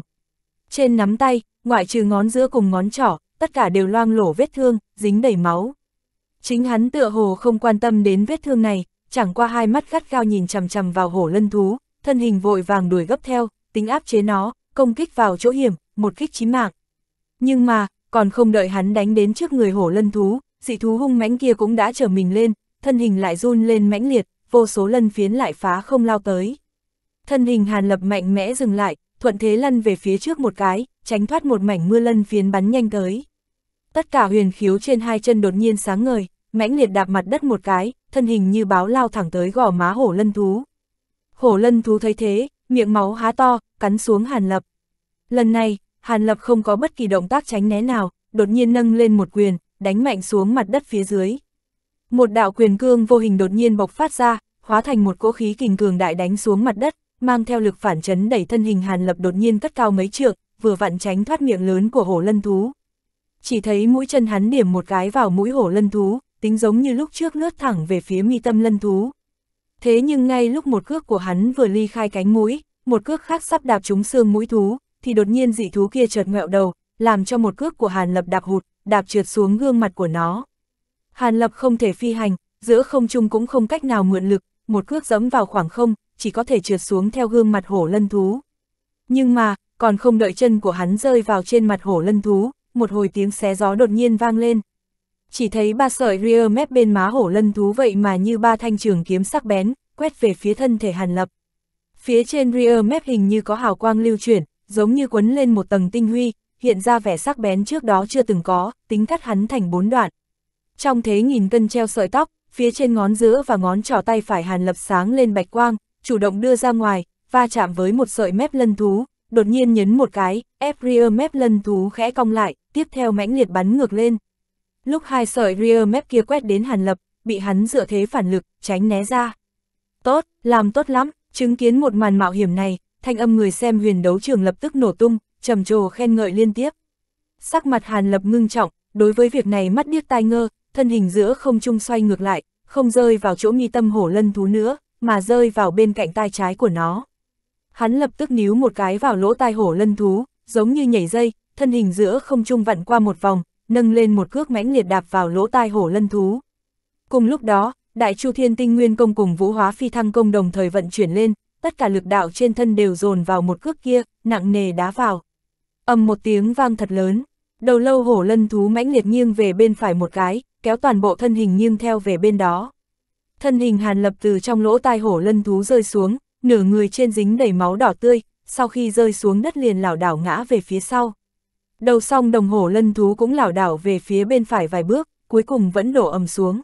Speaker 1: trên nắm tay, ngoại trừ ngón giữa cùng ngón trỏ, tất cả đều loang lổ vết thương, dính đầy máu. Chính hắn tựa hồ không quan tâm đến vết thương này, chẳng qua hai mắt gắt gao nhìn chằm chằm vào hổ lân thú, thân hình vội vàng đuổi gấp theo, tính áp chế nó, công kích vào chỗ hiểm, một kích chí mạng. Nhưng mà, còn không đợi hắn đánh đến trước người hổ lân thú, dị thú hung mãnh kia cũng đã trở mình lên, thân hình lại run lên mãnh liệt, vô số lân phiến lại phá không lao tới. Thân hình Hàn Lập mạnh mẽ dừng lại, thuận thế lăn về phía trước một cái, tránh thoát một mảnh mưa lân phiến bắn nhanh tới. Tất cả huyền khiếu trên hai chân đột nhiên sáng ngời, mãnh liệt đạp mặt đất một cái, thân hình như báo lao thẳng tới gò má hổ lân thú. Hổ lân thú thấy thế, miệng máu há to, cắn xuống Hàn Lập. Lần này, Hàn Lập không có bất kỳ động tác tránh né nào, đột nhiên nâng lên một quyền, đánh mạnh xuống mặt đất phía dưới. Một đạo quyền cương vô hình đột nhiên bộc phát ra, hóa thành một cỗ khí kình cường đại đánh xuống mặt đất, mang theo lực phản chấn đẩy thân hình Hàn Lập đột nhiên cất cao mấy trượng, vừa vặn tránh thoát miệng lớn của hổ lân thú. Chỉ thấy mũi chân hắn điểm một cái vào mũi hổ lân thú, tính giống như lúc trước lướt thẳng về phía mi tâm lân thú. Thế nhưng ngay lúc một cước của hắn vừa ly khai cánh mũi, một cước khác sắp đạp trúng xương mũi thú, thì đột nhiên dị thú kia chợt ngẹo đầu, làm cho một cước của Hàn Lập đạp hụt, đạp trượt xuống gương mặt của nó. Hàn Lập không thể phi hành, giữa không trung cũng không cách nào mượn lực, một cước giẫm vào khoảng không, chỉ có thể trượt xuống theo gương mặt hổ lân thú. Nhưng mà, còn không đợi chân của hắn rơi vào trên mặt hổ lân thú, một hồi tiếng xé gió đột nhiên vang lên. Chỉ thấy ba sợi rear mép bên má hổ lân thú vậy mà như ba thanh trường kiếm sắc bén, quét về phía thân thể Hàn Lập. Phía trên rear mép hình như có hào quang lưu chuyển, giống như quấn lên một tầng tinh huy, hiện ra vẻ sắc bén trước đó chưa từng có, tính thắt hắn thành bốn đoạn. Trong thế nghìn cân treo sợi tóc, phía trên ngón giữa và ngón trỏ tay phải Hàn Lập sáng lên bạch quang, chủ động đưa ra ngoài, va chạm với một sợi mép lân thú, đột nhiên nhấn một cái, ép rear mép lân thú khẽ cong lại, tiếp theo mãnh liệt bắn ngược lên. Lúc hai sợi rear mép kia quét đến Hàn Lập, bị hắn dựa thế phản lực, tránh né ra. Tốt, làm tốt lắm, chứng kiến một màn mạo hiểm này, thanh âm người xem huyền đấu trường lập tức nổ tung, trầm trồ khen ngợi liên tiếp. Sắc mặt Hàn Lập ngưng trọng, đối với việc này mắt điếc tai ngơ, thân hình giữa không trung xoay ngược lại, không rơi vào chỗ mi tâm hổ lân thú nữa, mà rơi vào bên cạnh tai trái của nó. Hắn lập tức níu một cái vào lỗ tai hổ lân thú, giống như nhảy dây, thân hình giữa không trung vặn qua một vòng, nâng lên một cước mãnh liệt đạp vào lỗ tai hổ lân thú. Cùng lúc đó, Đại Chu Thiên Tinh Nguyên Công cùng Vũ Hóa Phi Thăng Công đồng thời vận chuyển lên, tất cả lực đạo trên thân đều dồn vào một cước kia, nặng nề đá vào. Ầm một tiếng vang thật lớn, đầu lâu hổ lân thú mãnh liệt nghiêng về bên phải một cái, kéo toàn bộ thân hình nghiêng theo về bên đó thân hình Hàn Lập từ trong lỗ tai hổ lân thú rơi xuống, nửa người trên dính đầy máu đỏ tươi, sau khi rơi xuống đất liền lảo đảo ngã về phía sau. Đầu song đồng hổ lân thú cũng lảo đảo về phía bên phải vài bước, cuối cùng vẫn đổ ầm xuống.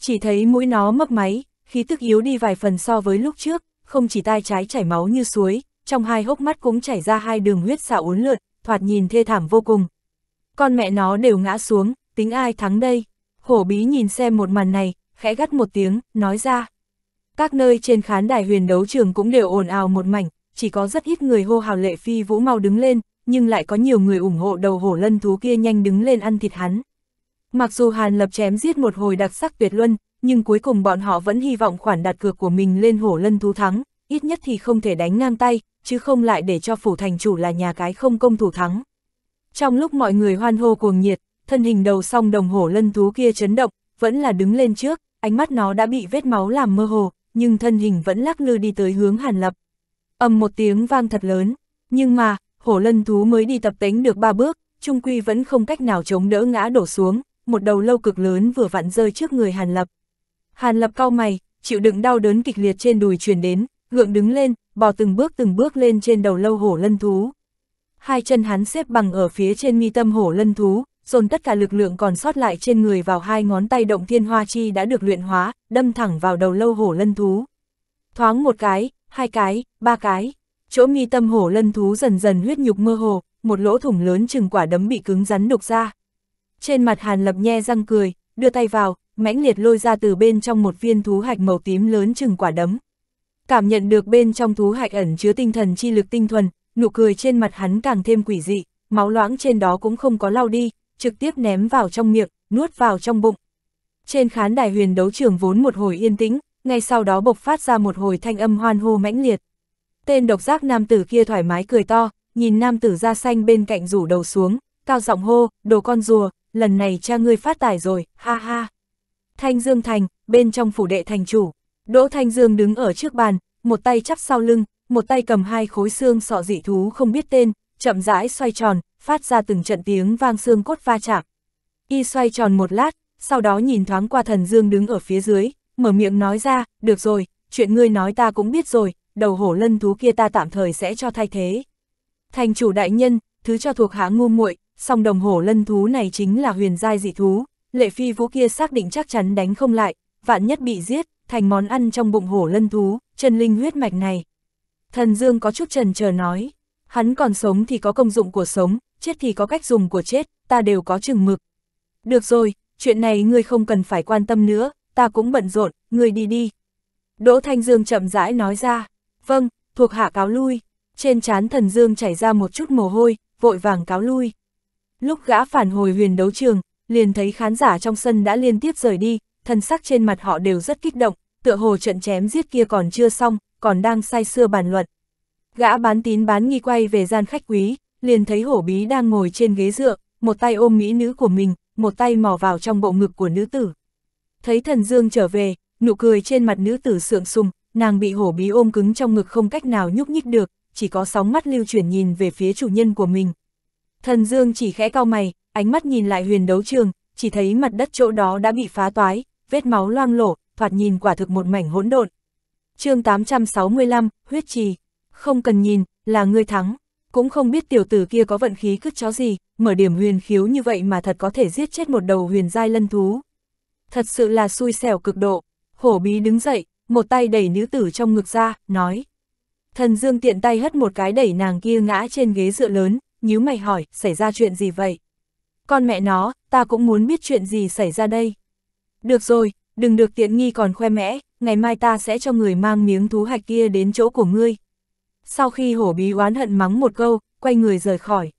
Speaker 1: Chỉ thấy mũi nó mấp máy, khí tức yếu đi vài phần so với lúc trước, không chỉ tai trái chảy máu như suối, trong hai hốc mắt cũng chảy ra hai đường huyết xạ uốn lượn, thoạt nhìn thê thảm vô cùng. Con mẹ nó đều ngã xuống, tính ai thắng đây? Hổ bí nhìn xem một màn này, khẽ gắt một tiếng, nói ra. Các nơi trên khán đài huyền đấu trường cũng đều ồn ào một mảnh, chỉ có rất ít người hô hào lệ phi vũ mau đứng lên, nhưng lại có nhiều người ủng hộ đầu hổ lân thú kia nhanh đứng lên ăn thịt hắn. Mặc dù Hàn Lập chém giết một hồi đặc sắc tuyệt luân, nhưng cuối cùng bọn họ vẫn hy vọng khoản đặt cược của mình lên hổ lân thú thắng, ít nhất thì không thể đánh ngang tay, chứ không lại để cho phủ thành chủ là nhà cái không công thủ thắng. Trong lúc mọi người hoan hô cuồng nhiệt, thân hình đầu song đồng hổ lân thú kia chấn động, vẫn là đứng lên trước, ánh mắt nó đã bị vết máu làm mơ hồ, nhưng thân hình vẫn lắc lư đi tới hướng Hàn Lập. ầm một tiếng vang thật lớn, nhưng mà, hổ lân thú mới đi tập tính được ba bước, trung quy vẫn không cách nào chống đỡ ngã đổ xuống, một đầu lâu cực lớn vừa vặn rơi trước người Hàn Lập. Hàn Lập cau mày, chịu đựng đau đớn kịch liệt trên đùi truyền đến, gượng đứng lên, bò từng bước từng bước lên trên đầu lâu hổ lân thú. Hai chân hắn xếp bằng ở phía trên mi tâm hổ lân thú, dồn tất cả lực lượng còn sót lại trên người vào hai ngón tay động thiên hoa chi đã được luyện hóa, đâm thẳng vào đầu lâu hổ lân thú. Thoáng một cái, hai cái, ba cái, chỗ mi tâm hổ lân thú dần dần huyết nhục mơ hồ, một lỗ thủng lớn chừng quả đấm bị cứng rắn đục ra. Trên mặt Hàn Lập nhe răng cười, đưa tay vào, mãnh liệt lôi ra từ bên trong một viên thú hạch màu tím lớn chừng quả đấm. Cảm nhận được bên trong thú hạch ẩn chứa tinh thần chi lực tinh thuần, nụ cười trên mặt hắn càng thêm quỷ dị, máu loãng trên đó cũng không có lau đi, trực tiếp ném vào trong miệng, nuốt vào trong bụng. Trên khán đài huyền đấu trường vốn một hồi yên tĩnh, ngay sau đó bộc phát ra một hồi thanh âm hoan hô mãnh liệt. Tên độc giác nam tử kia thoải mái cười to, nhìn nam tử da xanh bên cạnh rủ đầu xuống, cao giọng hô, đồ con rùa, lần này cha ngươi phát tài rồi, ha ha. Thanh Dương Thành, bên trong phủ đệ thành chủ, Đỗ Thanh Dương đứng ở trước bàn, một tay chắp sau lưng, một tay cầm hai khối xương sọ dị thú không biết tên, chậm rãi xoay tròn, phát ra từng trận tiếng vang xương cốt va chạm. Y xoay tròn một lát, sau đó nhìn thoáng qua thần dương đứng ở phía dưới, mở miệng nói ra, được rồi, chuyện ngươi nói ta cũng biết rồi, đầu hổ lân thú kia ta tạm thời sẽ cho thay thế. Thành chủ đại nhân, thứ cho thuộc hạ ngu muội, song đồng hổ lân thú này chính là huyền giai dị thú, lệ phi vũ kia xác định chắc chắn đánh không lại, vạn nhất bị giết, thành món ăn trong bụng hổ lân thú, chân linh huyết mạch này. Thần Dương có chút trần chờ nói, hắn còn sống thì có công dụng của sống, chết thì có cách dùng của chết, ta đều có chừng mực. Được rồi, chuyện này ngươi không cần phải quan tâm nữa, ta cũng bận rộn, ngươi đi đi. Đỗ Thanh Dương chậm rãi nói ra, vâng, thuộc hạ cáo lui, trên trán thần Dương chảy ra một chút mồ hôi, vội vàng cáo lui. Lúc gã phản hồi huyền đấu trường, liền thấy khán giả trong sân đã liên tiếp rời đi, thần sắc trên mặt họ đều rất kích động, tựa hồ trận chém giết kia còn chưa xong, còn đang say sưa bàn luận. Gã bán tín bán nghi quay về gian khách quý, liền thấy hổ bí đang ngồi trên ghế dựa, một tay ôm mỹ nữ của mình, một tay mò vào trong bộ ngực của nữ tử. Thấy thần dương trở về, nụ cười trên mặt nữ tử sượng sùng, nàng bị hổ bí ôm cứng trong ngực không cách nào nhúc nhích được, chỉ có sóng mắt lưu chuyển nhìn về phía chủ nhân của mình. Thần dương chỉ khẽ cau mày, ánh mắt nhìn lại huyền đấu trường, chỉ thấy mặt đất chỗ đó đã bị phá toái, vết máu loang lổ, thoạt nhìn quả thực một mảnh hỗn độn. chương 865, huyết trì. Không cần nhìn, là ngươi thắng cũng không biết tiểu tử kia có vận khí cứt chó gì, mở điểm huyền khiếu như vậy mà thật có thể giết chết một đầu huyền giai lân thú. Thật sự là xui xẻo cực độ, hổ bí đứng dậy, một tay đẩy nữ tử trong ngực ra, nói. Thần Dương tiện tay hất một cái đẩy nàng kia ngã trên ghế dựa lớn, nhíu mày hỏi, xảy ra chuyện gì vậy? Con mẹ nó, ta cũng muốn biết chuyện gì xảy ra đây. Được rồi, đừng được tiện nghi còn khoe mẽ, ngày mai ta sẽ cho người mang miếng thú hạch kia đến chỗ của ngươi, sau khi hổ bí oán hận mắng một câu, quay người rời khỏi.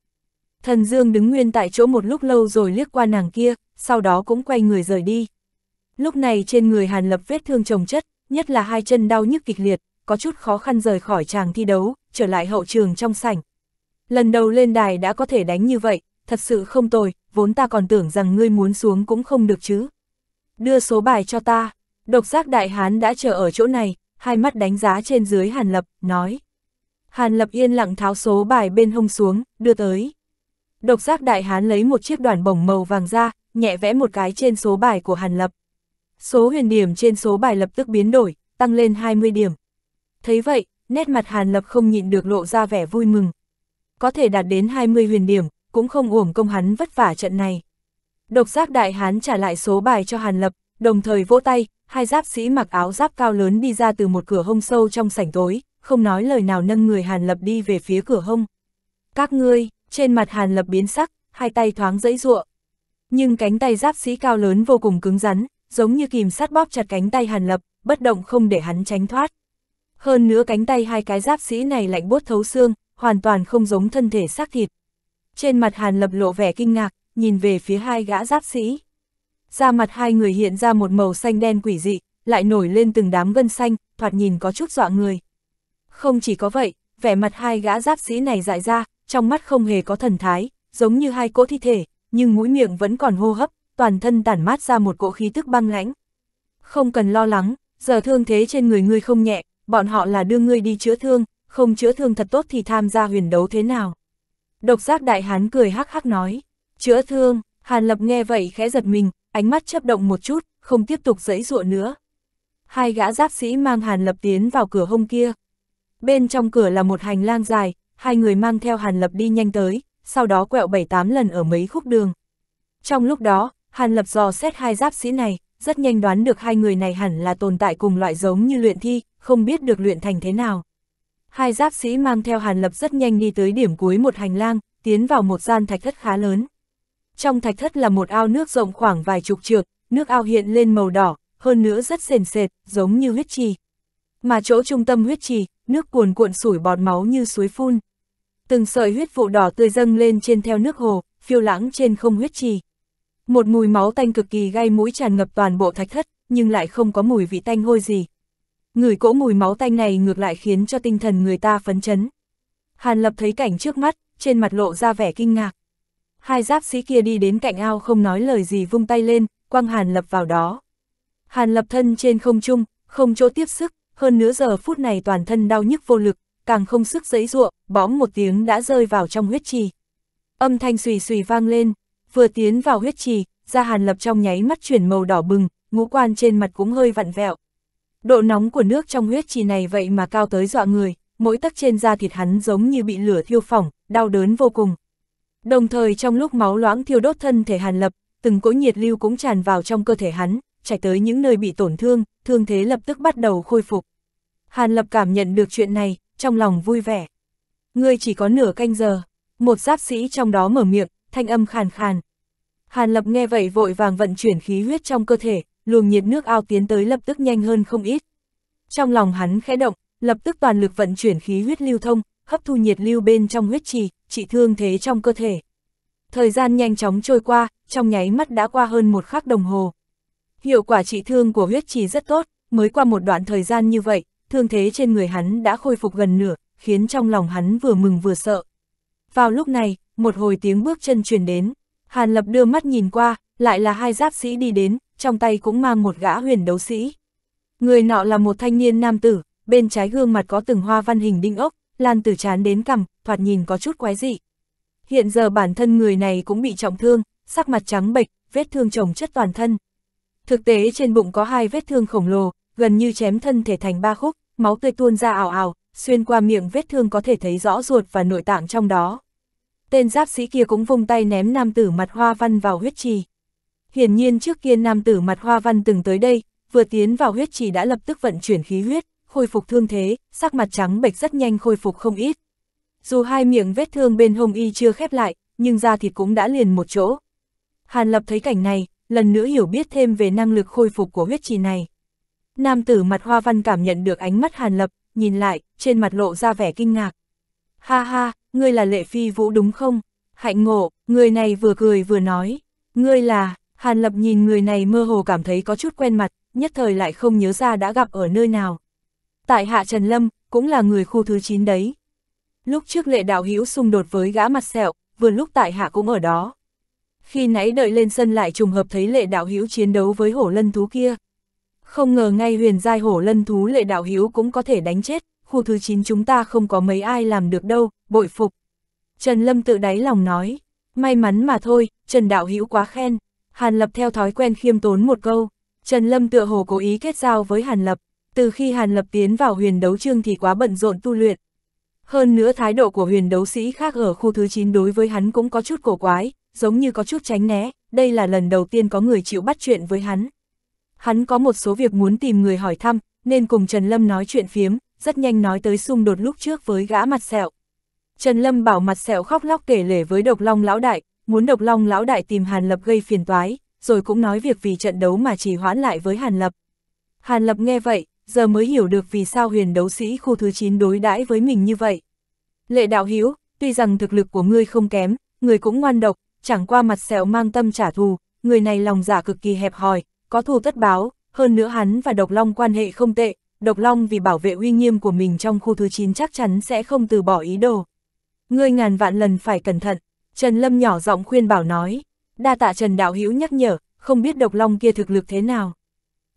Speaker 1: Thần Dương đứng nguyên tại chỗ một lúc lâu rồi liếc qua nàng kia, sau đó cũng quay người rời đi. Lúc này trên người Hàn Lập vết thương chồng chất, nhất là hai chân đau nhức kịch liệt, có chút khó khăn rời khỏi tràng thi đấu, trở lại hậu trường trong sảnh. Lần đầu lên đài đã có thể đánh như vậy, thật sự không tồi, vốn ta còn tưởng rằng ngươi muốn xuống cũng không được chứ. Đưa số bài cho ta, độc giác đại hán đã chờ ở chỗ này, hai mắt đánh giá trên dưới Hàn Lập, nói. Hàn Lập yên lặng tháo số bài bên hông xuống, đưa tới. Độc giác đại hán lấy một chiếc đoàn bổng màu vàng ra, nhẹ vẽ một cái trên số bài của Hàn Lập. Số huyền điểm trên số bài lập tức biến đổi, tăng lên 20 điểm. Thấy vậy, nét mặt Hàn Lập không nhịn được lộ ra vẻ vui mừng. Có thể đạt đến 20 huyền điểm, cũng không uổng công hắn vất vả trận này. Độc giác đại hán trả lại số bài cho Hàn Lập, đồng thời vỗ tay, hai giáp sĩ mặc áo giáp cao lớn đi ra từ một cửa hông sâu trong sảnh tối, không nói lời nào nâng người Hàn Lập đi về phía cửa hông. Các ngươi, trên mặt Hàn Lập biến sắc, hai tay thoáng dẫy ruộng. Nhưng cánh tay giáp sĩ cao lớn vô cùng cứng rắn, giống như kìm sát bóp chặt cánh tay Hàn Lập, bất động không để hắn tránh thoát. Hơn nữa cánh tay hai cái giáp sĩ này lạnh buốt thấu xương, hoàn toàn không giống thân thể xác thịt. Trên mặt Hàn Lập lộ vẻ kinh ngạc, nhìn về phía hai gã giáp sĩ. Da mặt hai người hiện ra một màu xanh đen quỷ dị, lại nổi lên từng đám gân xanh, thoạt nhìn có chút dọa người. Không chỉ có vậy, vẻ mặt hai gã giáp sĩ này dại ra, trong mắt không hề có thần thái, giống như hai cỗ thi thể, nhưng mũi miệng vẫn còn hô hấp, toàn thân tản mát ra một cỗ khí tức băng lãnh. Không cần lo lắng, giờ thương thế trên người ngươi không nhẹ, bọn họ là đưa ngươi đi chữa thương, không chữa thương thật tốt thì tham gia huyền đấu thế nào. Độc giác đại hán cười hắc hắc nói, chữa thương, Hàn Lập nghe vậy khẽ giật mình, ánh mắt chấp động một chút, không tiếp tục dẫy dụa nữa. Hai gã giáp sĩ mang Hàn Lập tiến vào cửa hông kia, Bên trong cửa là một hành lang dài, hai người mang theo Hàn Lập đi nhanh tới, sau đó quẹo bảy tám lần ở mấy khúc đường. Trong lúc đó, Hàn Lập dò xét hai giáp sĩ này, rất nhanh đoán được hai người này hẳn là tồn tại cùng loại giống như luyện thi, không biết được luyện thành thế nào. Hai giáp sĩ mang theo Hàn Lập rất nhanh đi tới điểm cuối một hành lang, tiến vào một gian thạch thất khá lớn. Trong thạch thất là một ao nước rộng khoảng vài chục trượng, nước ao hiện lên màu đỏ, hơn nữa rất sền sệt, giống như huyết trì. Mà chỗ trung tâm huyết trì, nước cuồn cuộn sủi bọt máu như suối phun. Từng sợi huyết vụ đỏ tươi dâng lên trên theo nước hồ, phiêu lãng trên không huyết trì. Một mùi máu tanh cực kỳ gai mũi tràn ngập toàn bộ thạch thất, nhưng lại không có mùi vị tanh hôi gì. Người cỗ mùi máu tanh này ngược lại khiến cho tinh thần người ta phấn chấn. Hàn Lập thấy cảnh trước mắt, trên mặt lộ ra vẻ kinh ngạc. Hai giáp sĩ kia đi đến cạnh ao không nói lời gì vung tay lên, quăng Hàn Lập vào đó. Hàn Lập thân trên không trung, không chỗ tiếp sức, hơn nửa giờ phút này toàn thân đau nhức vô lực, càng không sức giấy ruộng, bóng một tiếng đã rơi vào trong huyết trì. Âm thanh xùy xùy vang lên, vừa tiến vào huyết trì, da hàn lập trong nháy mắt chuyển màu đỏ bừng, ngũ quan trên mặt cũng hơi vặn vẹo. Độ nóng của nước trong huyết trì này vậy mà cao tới dọa người, mỗi tấc trên da thịt hắn giống như bị lửa thiêu phỏng, đau đớn vô cùng. Đồng thời trong lúc máu loãng thiêu đốt thân thể hàn lập, từng cỗ nhiệt lưu cũng tràn vào trong cơ thể hắn, chảy tới những nơi bị tổn thương, thương thế lập tức bắt đầu khôi phục. Hàn Lập cảm nhận được chuyện này, trong lòng vui vẻ. Ngươi chỉ có nửa canh giờ, một giáp sĩ trong đó mở miệng, thanh âm khàn khàn. Hàn Lập nghe vậy vội vàng vận chuyển khí huyết trong cơ thể, luồng nhiệt nước ao tiến tới lập tức nhanh hơn không ít. Trong lòng hắn khẽ động, lập tức toàn lực vận chuyển khí huyết lưu thông, hấp thu nhiệt lưu bên trong huyết trì, trị thương thế trong cơ thể. Thời gian nhanh chóng trôi qua, trong nháy mắt đã qua hơn một khắc đồng hồ. Hiệu quả trị thương của huyết trì rất tốt, mới qua một đoạn thời gian như vậy, thương thế trên người hắn đã khôi phục gần nửa, khiến trong lòng hắn vừa mừng vừa sợ. Vào lúc này, một hồi tiếng bước chân truyền đến, Hàn Lập đưa mắt nhìn qua, lại là hai giáp sĩ đi đến, trong tay cũng mang một gã huyền đấu sĩ. Người nọ là một thanh niên nam tử, bên trái gương mặt có từng hoa văn hình đinh ốc, lan từ chán đến cằm, thoạt nhìn có chút quái dị. Hiện giờ bản thân người này cũng bị trọng thương, sắc mặt trắng bệch, vết thương chồng chất toàn thân. Thực tế trên bụng có hai vết thương khổng lồ, gần như chém thân thể thành ba khúc, máu tươi tuôn ra ảo ảo, xuyên qua miệng vết thương có thể thấy rõ ruột và nội tạng trong đó. Tên giáp sĩ kia cũng vung tay ném nam tử mặt hoa văn vào huyết trì. Hiển nhiên trước kia nam tử mặt hoa văn từng tới đây, vừa tiến vào huyết trì đã lập tức vận chuyển khí huyết, khôi phục thương thế, sắc mặt trắng bệch rất nhanh khôi phục không ít. Dù hai miệng vết thương bên hông y chưa khép lại, nhưng da thịt cũng đã liền một chỗ. Hàn Lập thấy cảnh này, lần nữa hiểu biết thêm về năng lực khôi phục của huyết trì này. Nam tử mặt hoa văn cảm nhận được ánh mắt hàn lập, nhìn lại, trên mặt lộ ra vẻ kinh ngạc. Ha ha, ngươi là lệ phi vũ đúng không? Hạnh ngộ, người này vừa cười vừa nói. Ngươi là, hàn lập nhìn người này mơ hồ cảm thấy có chút quen mặt, nhất thời lại không nhớ ra đã gặp ở nơi nào. Tại hạ Trần Lâm, cũng là người khu thứ 9 đấy. Lúc trước lệ đạo hữu xung đột với gã mặt sẹo, vừa lúc tại hạ cũng ở đó. Khi nãy đợi lên sân lại trùng hợp thấy lệ đạo hữu chiến đấu với hổ lân thú kia, không ngờ ngay huyền giai hổ lân thú lệ đạo hữu cũng có thể đánh chết, khu thứ 9 chúng ta không có mấy ai làm được đâu, bội phục. Trần Lâm tự đáy lòng nói, may mắn mà thôi, Trần đạo hữu quá khen. Hàn Lập theo thói quen khiêm tốn một câu, Trần Lâm tựa hồ cố ý kết giao với Hàn Lập, từ khi Hàn Lập tiến vào huyền đấu trương thì quá bận rộn tu luyện. Hơn nữa thái độ của huyền đấu sĩ khác ở khu thứ 9 đối với hắn cũng có chút cổ quái, giống như có chút tránh né, đây là lần đầu tiên có người chịu bắt chuyện với hắn hắn có một số việc muốn tìm người hỏi thăm, nên cùng Trần Lâm nói chuyện phiếm, rất nhanh nói tới xung đột lúc trước với gã mặt sẹo. Trần Lâm bảo mặt sẹo khóc lóc kể lể với độc long lão đại, muốn độc long lão đại tìm Hàn Lập gây phiền toái, rồi cũng nói việc vì trận đấu mà chỉ hoãn lại với Hàn Lập. Hàn Lập nghe vậy, giờ mới hiểu được vì sao huyền đấu sĩ khu thứ 9 đối đãi với mình như vậy. Lệ đạo Hiếu, tuy rằng thực lực của ngươi không kém, người cũng ngoan độc, chẳng qua mặt sẹo mang tâm trả thù, người này lòng giả dạ cực kỳ hẹp hòi, có thù tất báo, hơn nữa hắn và Độc Long quan hệ không tệ, Độc Long vì bảo vệ uy nghiêm của mình trong khu thứ 9 chắc chắn sẽ không từ bỏ ý đồ. Ngươi ngàn vạn lần phải cẩn thận, Trần Lâm nhỏ giọng khuyên bảo nói, đa tạ Trần Đạo Hữu nhắc nhở, không biết Độc Long kia thực lực thế nào.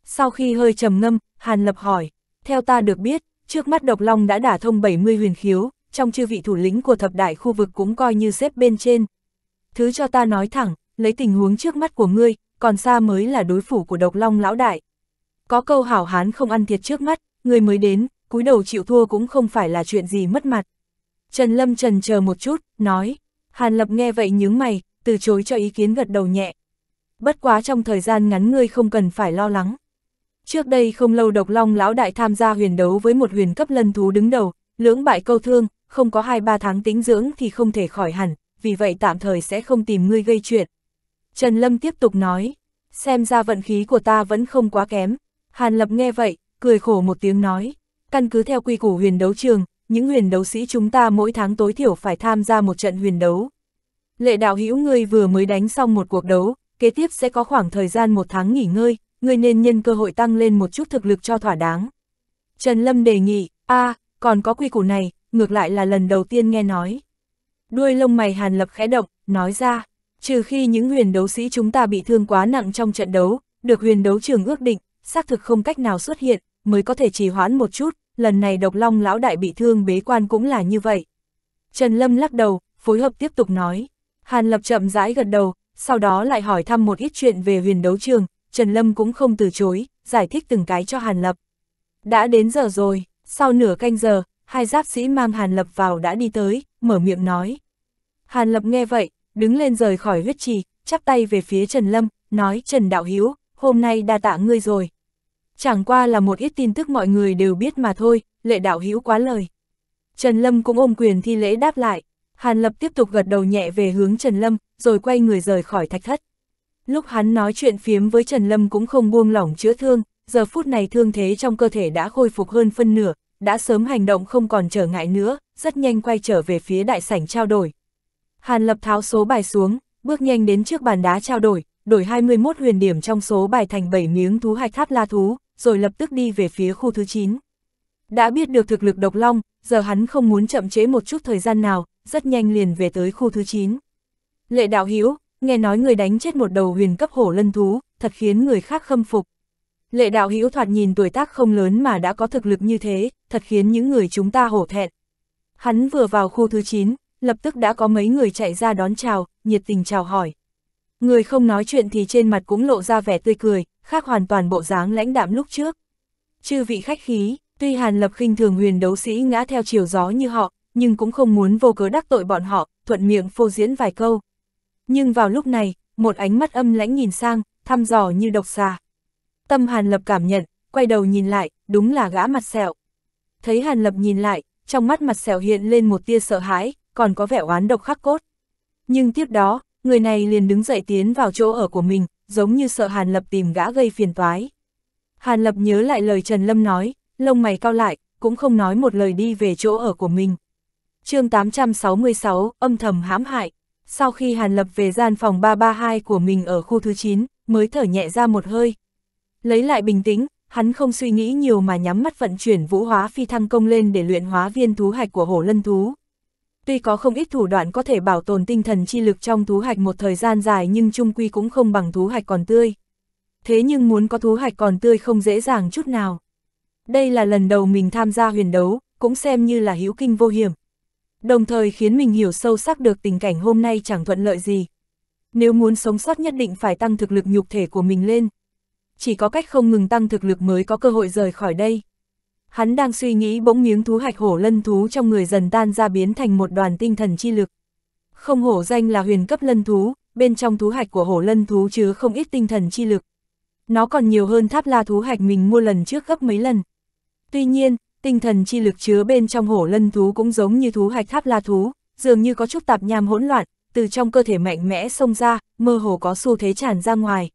Speaker 1: Sau khi hơi trầm ngâm, Hàn Lập hỏi, theo ta được biết, trước mắt Độc Long đã đả thông 70 huyền khiếu, trong chư vị thủ lĩnh của thập đại khu vực cũng coi như xếp bên trên. Thứ cho ta nói thẳng, lấy tình huống trước mắt của ngươi, còn xa mới là đối phủ của độc long lão đại. Có câu hảo hán không ăn thiệt trước mắt, người mới đến, cúi đầu chịu thua cũng không phải là chuyện gì mất mặt. Trần Lâm trần chờ một chút, nói, Hàn Lập nghe vậy nhướng mày, từ chối cho ý kiến gật đầu nhẹ. Bất quá trong thời gian ngắn ngươi không cần phải lo lắng. Trước đây không lâu độc long lão đại tham gia huyền đấu với một huyền cấp lân thú đứng đầu, lưỡng bại câu thương, không có 2-3 tháng tính dưỡng thì không thể khỏi hẳn, vì vậy tạm thời sẽ không tìm ngươi gây chuyện, Trần Lâm tiếp tục nói, xem ra vận khí của ta vẫn không quá kém. Hàn Lập nghe vậy, cười khổ một tiếng nói, căn cứ theo quy củ huyền đấu trường, những huyền đấu sĩ chúng ta mỗi tháng tối thiểu phải tham gia một trận huyền đấu. Lệ đạo hữu ngươi vừa mới đánh xong một cuộc đấu, kế tiếp sẽ có khoảng thời gian một tháng nghỉ ngơi, ngươi nên nhân cơ hội tăng lên một chút thực lực cho thỏa đáng. Trần Lâm đề nghị, a còn có quy củ này, ngược lại là lần đầu tiên nghe nói. Đuôi lông mày Hàn Lập khẽ động, nói ra. Trừ khi những huyền đấu sĩ chúng ta bị thương quá nặng trong trận đấu, được huyền đấu trường ước định, xác thực không cách nào xuất hiện, mới có thể trì hoãn một chút, lần này độc long lão đại bị thương bế quan cũng là như vậy. Trần Lâm lắc đầu, phối hợp tiếp tục nói. Hàn Lập chậm rãi gật đầu, sau đó lại hỏi thăm một ít chuyện về huyền đấu trường, Trần Lâm cũng không từ chối, giải thích từng cái cho Hàn Lập. Đã đến giờ rồi, sau nửa canh giờ, hai giáp sĩ mang Hàn Lập vào đã đi tới, mở miệng nói. Hàn Lập nghe vậy, đứng lên rời khỏi huyết trì, chắp tay về phía Trần Lâm, nói Trần Đạo Hiếu, hôm nay đa tạ ngươi rồi. Chẳng qua là một ít tin tức mọi người đều biết mà thôi, lệ đạo Hiếu quá lời. Trần Lâm cũng ôm quyền thi lễ đáp lại, Hàn Lập tiếp tục gật đầu nhẹ về hướng Trần Lâm, rồi quay người rời khỏi thạch thất. Lúc hắn nói chuyện phiếm với Trần Lâm cũng không buông lỏng chữa thương, giờ phút này thương thế trong cơ thể đã khôi phục hơn phân nửa, đã sớm hành động không còn trở ngại nữa, rất nhanh quay trở về phía đại sảnh trao đổi, Hàn Lập tháo số bài xuống, bước nhanh đến trước bàn đá trao đổi, đổi 21 huyền điểm trong số bài thành 7 miếng thú hạch tháp la thú, rồi lập tức đi về phía khu thứ 9. Đã biết được thực lực độc long, giờ hắn không muốn chậm trễ một chút thời gian nào, rất nhanh liền về tới khu thứ 9. Lệ đạo Hiếu nghe nói người đánh chết một đầu huyền cấp hổ lân thú, thật khiến người khác khâm phục. Lệ đạo Hiếu thoạt nhìn tuổi tác không lớn mà đã có thực lực như thế, thật khiến những người chúng ta hổ thẹn. Hắn vừa vào khu thứ 9, lập tức đã có mấy người chạy ra đón chào, nhiệt tình chào hỏi. Người không nói chuyện thì trên mặt cũng lộ ra vẻ tươi cười, khác hoàn toàn bộ dáng lãnh đạm lúc trước. Chư vị khách khí, tuy Hàn Lập khinh thường huyền đấu sĩ ngã theo chiều gió như họ, nhưng cũng không muốn vô cớ đắc tội bọn họ, thuận miệng phô diễn vài câu. Nhưng vào lúc này, một ánh mắt âm lãnh nhìn sang, thăm dò như độc xà. Tâm Hàn Lập cảm nhận, quay đầu nhìn lại, đúng là gã mặt sẹo. Thấy Hàn Lập nhìn lại, trong mắt mặt sẹo hiện lên một tia sợ hãi, còn có vẻ oán độc khắc cốt. Nhưng tiếp đó, người này liền đứng dậy tiến vào chỗ ở của mình, giống như sợ Hàn Lập tìm gã gây phiền toái. Hàn Lập nhớ lại lời Trần Lâm nói, lông mày cao lại, cũng không nói một lời đi về chỗ ở của mình. chương 866, âm thầm hãm hại. Sau khi Hàn Lập về gian phòng 332 của mình ở khu thứ 9, mới thở nhẹ ra một hơi. Lấy lại bình tĩnh, hắn không suy nghĩ nhiều mà nhắm mắt vận chuyển vũ hóa phi thăng công lên để luyện hóa viên thú hạch của hổ lân thú. Tuy có không ít thủ đoạn có thể bảo tồn tinh thần chi lực trong thú hạch một thời gian dài nhưng trung quy cũng không bằng thú hạch còn tươi. Thế nhưng muốn có thú hạch còn tươi không dễ dàng chút nào. Đây là lần đầu mình tham gia huyền đấu, cũng xem như là hữu kinh vô hiểm. Đồng thời khiến mình hiểu sâu sắc được tình cảnh hôm nay chẳng thuận lợi gì. Nếu muốn sống sót nhất định phải tăng thực lực nhục thể của mình lên. Chỉ có cách không ngừng tăng thực lực mới có cơ hội rời khỏi đây. Hắn đang suy nghĩ bỗng miếng thú hạch hổ lân thú trong người dần tan ra biến thành một đoàn tinh thần chi lực. Không hổ danh là huyền cấp lân thú, bên trong thú hạch của hổ lân thú chứa không ít tinh thần chi lực. Nó còn nhiều hơn tháp la thú hạch mình mua lần trước gấp mấy lần. Tuy nhiên, tinh thần chi lực chứa bên trong hổ lân thú cũng giống như thú hạch tháp la thú, dường như có chút tạp nham hỗn loạn, từ trong cơ thể mạnh mẽ xông ra, mơ hồ có xu thế tràn ra ngoài.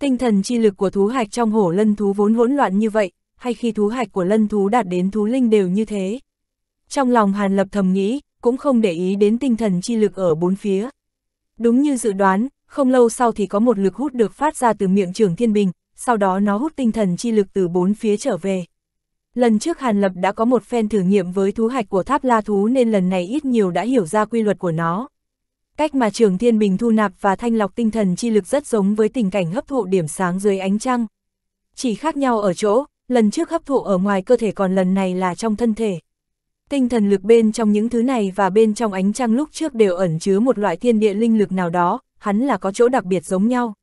Speaker 1: Tinh thần chi lực của thú hạch trong hổ lân thú vốn hỗn loạn như vậy, hay khi thú hạch của lân thú đạt đến thú linh đều như thế. Trong lòng Hàn Lập thầm nghĩ, cũng không để ý đến tinh thần chi lực ở bốn phía. Đúng như dự đoán, không lâu sau thì có một lực hút được phát ra từ miệng Trường thiên bình, sau đó nó hút tinh thần chi lực từ bốn phía trở về. Lần trước Hàn Lập đã có một phen thử nghiệm với thú hạch của tháp la thú nên lần này ít nhiều đã hiểu ra quy luật của nó. Cách mà Trường thiên bình thu nạp và thanh lọc tinh thần chi lực rất giống với tình cảnh hấp thụ điểm sáng dưới ánh trăng. Chỉ khác nhau ở chỗ, lần trước hấp thụ ở ngoài cơ thể còn lần này là trong thân thể. Tinh thần lực bên trong những thứ này và bên trong ánh trăng lúc trước đều ẩn chứa một loại thiên địa linh lực nào đó, hắn là có chỗ đặc biệt giống nhau.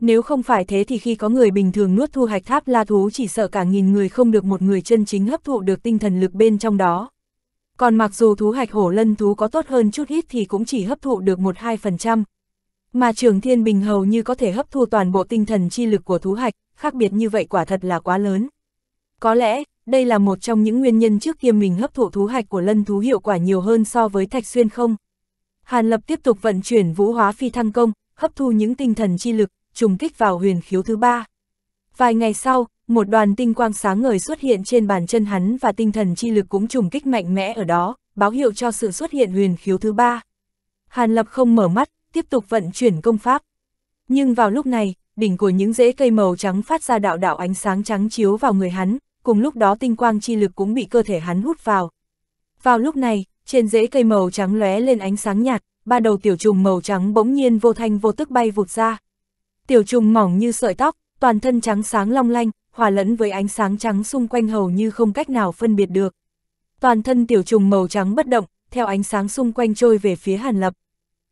Speaker 1: Nếu không phải thế thì khi có người bình thường nuốt thu hạch tháp la thú chỉ sợ cả nghìn người không được một người chân chính hấp thụ được tinh thần lực bên trong đó. Còn mặc dù thú hạch hổ lân thú có tốt hơn chút ít thì cũng chỉ hấp thụ được 1-2%. Mà trường thiên bình hầu như có thể hấp thu toàn bộ tinh thần chi lực của thú hạch, khác biệt như vậy quả thật là quá lớn. Có lẽ, đây là một trong những nguyên nhân trước kia mình hấp thụ thú hạch của lân thú hiệu quả nhiều hơn so với thạch xuyên không. Hàn Lập tiếp tục vận chuyển vũ hóa phi thăng công, hấp thu những tinh thần chi lực, trùng kích vào huyền khiếu thứ ba. Vài ngày sau, một đoàn tinh quang sáng ngời xuất hiện trên bàn chân hắn và tinh thần chi lực cũng trùng kích mạnh mẽ ở đó, báo hiệu cho sự xuất hiện huyền khiếu thứ ba. Hàn Lập không mở mắt, tiếp tục vận chuyển công pháp. Nhưng vào lúc này, đỉnh của những rễ cây màu trắng phát ra đạo đạo ánh sáng trắng chiếu vào người hắn, cùng lúc đó tinh quang chi lực cũng bị cơ thể hắn hút vào. Vào lúc này, trên rễ cây màu trắng lóe lên ánh sáng nhạt, ba đầu tiểu trùng màu trắng bỗng nhiên vô thanh vô tức bay vụt ra. Tiểu trùng mỏng như sợi tóc, toàn thân trắng sáng long lanh, hòa lẫn với ánh sáng trắng xung quanh hầu như không cách nào phân biệt được. Toàn thân tiểu trùng màu trắng bất động, theo ánh sáng xung quanh trôi về phía Hàn Lập.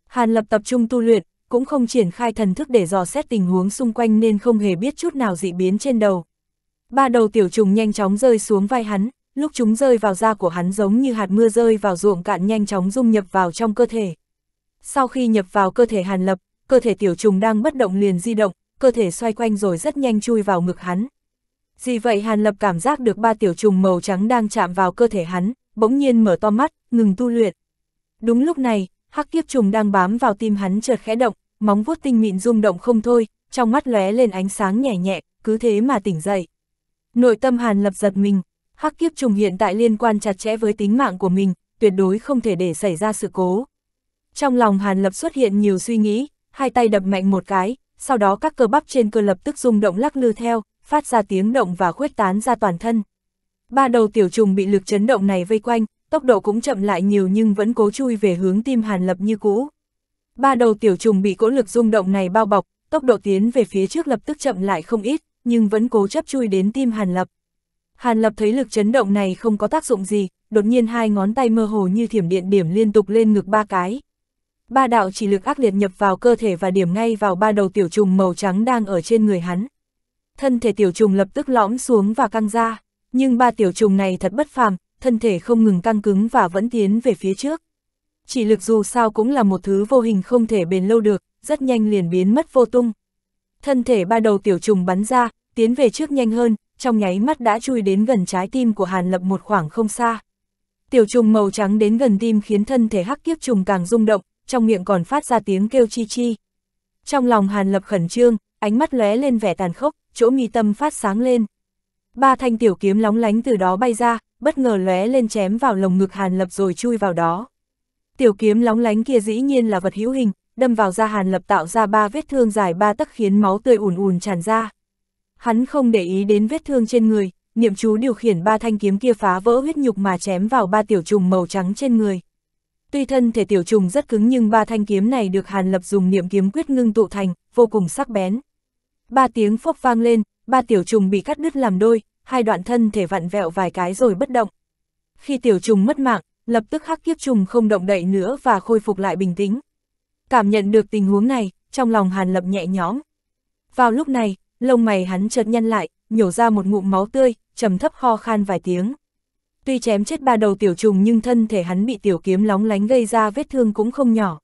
Speaker 1: Hàn Lập tập trung tu luyện, cũng không triển khai thần thức để dò xét tình huống xung quanh nên không hề biết chút nào dị biến trên đầu. Ba đầu tiểu trùng nhanh chóng rơi xuống vai hắn, lúc chúng rơi vào da của hắn giống như hạt mưa rơi vào ruộng cạn nhanh chóng dung nhập vào trong cơ thể. Sau khi nhập vào cơ thể Hàn Lập, cơ thể tiểu trùng đang bất động liền di động, cơ thể xoay quanh rồi rất nhanh chui vào ngực hắn. Vì vậy Hàn Lập cảm giác được ba tiểu trùng màu trắng đang chạm vào cơ thể hắn, bỗng nhiên mở to mắt, ngừng tu luyện. Đúng lúc này, hắc kiếp trùng đang bám vào tim hắn chợt khẽ động, móng vuốt tinh mịn rung động không thôi, trong mắt lóe lên ánh sáng nhẹ nhẹ, cứ thế mà tỉnh dậy. Nội tâm Hàn Lập giật mình, hắc kiếp trùng hiện tại liên quan chặt chẽ với tính mạng của mình, tuyệt đối không thể để xảy ra sự cố. Trong lòng Hàn Lập xuất hiện nhiều suy nghĩ, hai tay đập mạnh một cái, sau đó các cơ bắp trên cơ lập tức rung động lắc lư theo, phát ra tiếng động và khuếch tán ra toàn thân. Ba đầu tiểu trùng bị lực chấn động này vây quanh, tốc độ cũng chậm lại nhiều nhưng vẫn cố chui về hướng tim Hàn Lập như cũ. Ba đầu tiểu trùng bị cỗ lực rung động này bao bọc, tốc độ tiến về phía trước lập tức chậm lại không ít, nhưng vẫn cố chấp chui đến tim Hàn Lập. Hàn Lập thấy lực chấn động này không có tác dụng gì, đột nhiên hai ngón tay mơ hồ như thiểm điện điểm liên tục lên ngực ba cái. Ba đạo chỉ lực ác liệt nhập vào cơ thể và điểm ngay vào ba đầu tiểu trùng màu trắng đang ở trên người hắn. Thân thể tiểu trùng lập tức lõm xuống và căng ra, nhưng ba tiểu trùng này thật bất phàm, thân thể không ngừng căng cứng và vẫn tiến về phía trước chỉ lực dù sao cũng là một thứ vô hình không thể bền lâu được, rất nhanh liền biến mất vô tung. Thân thể ba đầu tiểu trùng bắn ra, tiến về trước nhanh hơn, trong nháy mắt đã chui đến gần trái tim của Hàn Lập một khoảng không xa. Tiểu trùng màu trắng đến gần tim khiến thân thể hắc kiếp trùng càng rung động, trong miệng còn phát ra tiếng kêu chi chi. Trong lòng Hàn Lập khẩn trương, ánh mắt lóe lên vẻ tàn khốc, chỗ mi tâm phát sáng lên. Ba thanh tiểu kiếm lóng lánh từ đó bay ra, bất ngờ lóe lên chém vào lồng ngực Hàn Lập rồi chui vào đó. Tiểu kiếm lóng lánh kia dĩ nhiên là vật hữu hình, đâm vào da Hàn Lập tạo ra ba vết thương dài ba tấc khiến máu tươi ùn ùn tràn ra. Hắn không để ý đến vết thương trên người, niệm chú điều khiển ba thanh kiếm kia phá vỡ huyết nhục mà chém vào ba tiểu trùng màu trắng trên người. Tuy thân thể tiểu trùng rất cứng nhưng ba thanh kiếm này được Hàn Lập dùng niệm kiếm quyết ngưng tụ thành, vô cùng sắc bén. Ba tiếng phốc vang lên, ba tiểu trùng bị cắt đứt làm đôi, hai đoạn thân thể vặn vẹo vài cái rồi bất động. Khi tiểu trùng mất mạng, lập tức hắc kiếp trùng không động đậy nữa và khôi phục lại bình tĩnh. Cảm nhận được tình huống này, trong lòng Hàn Lập nhẹ nhõm. Vào lúc này, lông mày hắn chợt nhăn lại, nhổ ra một ngụm máu tươi, trầm thấp ho khan vài tiếng. Tuy chém chết ba đầu tiểu trùng nhưng thân thể hắn bị tiểu kiếm lóng lánh gây ra vết thương cũng không nhỏ.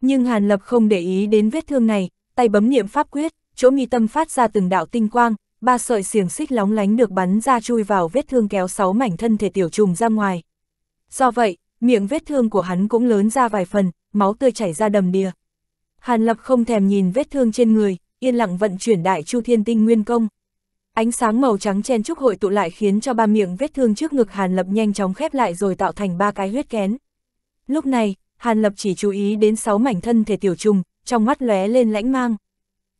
Speaker 1: Nhưng Hàn Lập không để ý đến vết thương này, tay bấm niệm pháp quyết, chỗ mi tâm phát ra từng đạo tinh quang, ba sợi xiềng xích lóng lánh được bắn ra chui vào vết thương kéo sáu mảnh thân thể tiểu trùng ra ngoài, Do vậy, miệng vết thương của hắn cũng lớn ra vài phần, máu tươi chảy ra đầm đìa. Hàn Lập không thèm nhìn vết thương trên người, yên lặng vận chuyển đại chu thiên tinh nguyên công. Ánh sáng màu trắng chen trúc hội tụ lại khiến cho ba miệng vết thương trước ngực Hàn Lập nhanh chóng khép lại rồi tạo thành ba cái huyết kén. Lúc này, Hàn Lập chỉ chú ý đến sáu mảnh thân thể tiểu trùng, trong mắt lóe lên lãnh mang.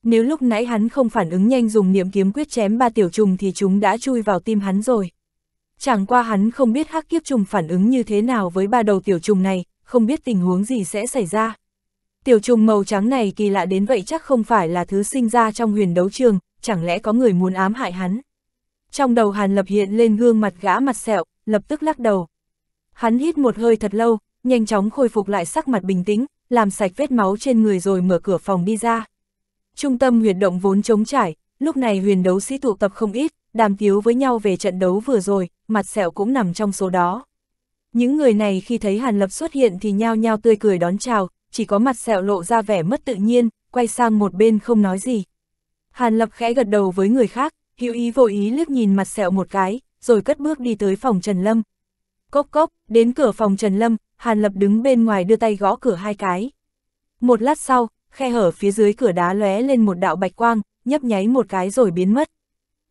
Speaker 1: Nếu lúc nãy hắn không phản ứng nhanh dùng niệm kiếm quyết chém ba tiểu trùng thì chúng đã chui vào tim hắn rồi. Chẳng qua hắn không biết hắc kiếp trùng phản ứng như thế nào với ba đầu tiểu trùng này, không biết tình huống gì sẽ xảy ra. Tiểu trùng màu trắng này kỳ lạ đến vậy chắc không phải là thứ sinh ra trong huyền đấu trường, chẳng lẽ có người muốn ám hại hắn. Trong đầu Hàn Lập hiện lên gương mặt gã mặt sẹo, lập tức lắc đầu. Hắn hít một hơi thật lâu, nhanh chóng khôi phục lại sắc mặt bình tĩnh, làm sạch vết máu trên người rồi mở cửa phòng đi ra. Trung tâm huyệt động vốn trống trải, lúc này huyền đấu sĩ tụ tập không ít, đàm tiếu với nhau về trận đấu vừa rồi, mặt sẹo cũng nằm trong số đó. Những người này khi thấy Hàn Lập xuất hiện thì nhao nhao tươi cười đón chào, chỉ có mặt sẹo lộ ra vẻ mất tự nhiên, quay sang một bên không nói gì. Hàn Lập khẽ gật đầu với người khác, hữu ý vội ý liếc nhìn mặt sẹo một cái, rồi cất bước đi tới phòng Trần Lâm. Cốc cốc, đến cửa phòng Trần Lâm, Hàn Lập đứng bên ngoài đưa tay gõ cửa hai cái. Một lát sau, khe hở phía dưới cửa đá lóe lên một đạo bạch quang, nhấp nháy một cái rồi biến mất.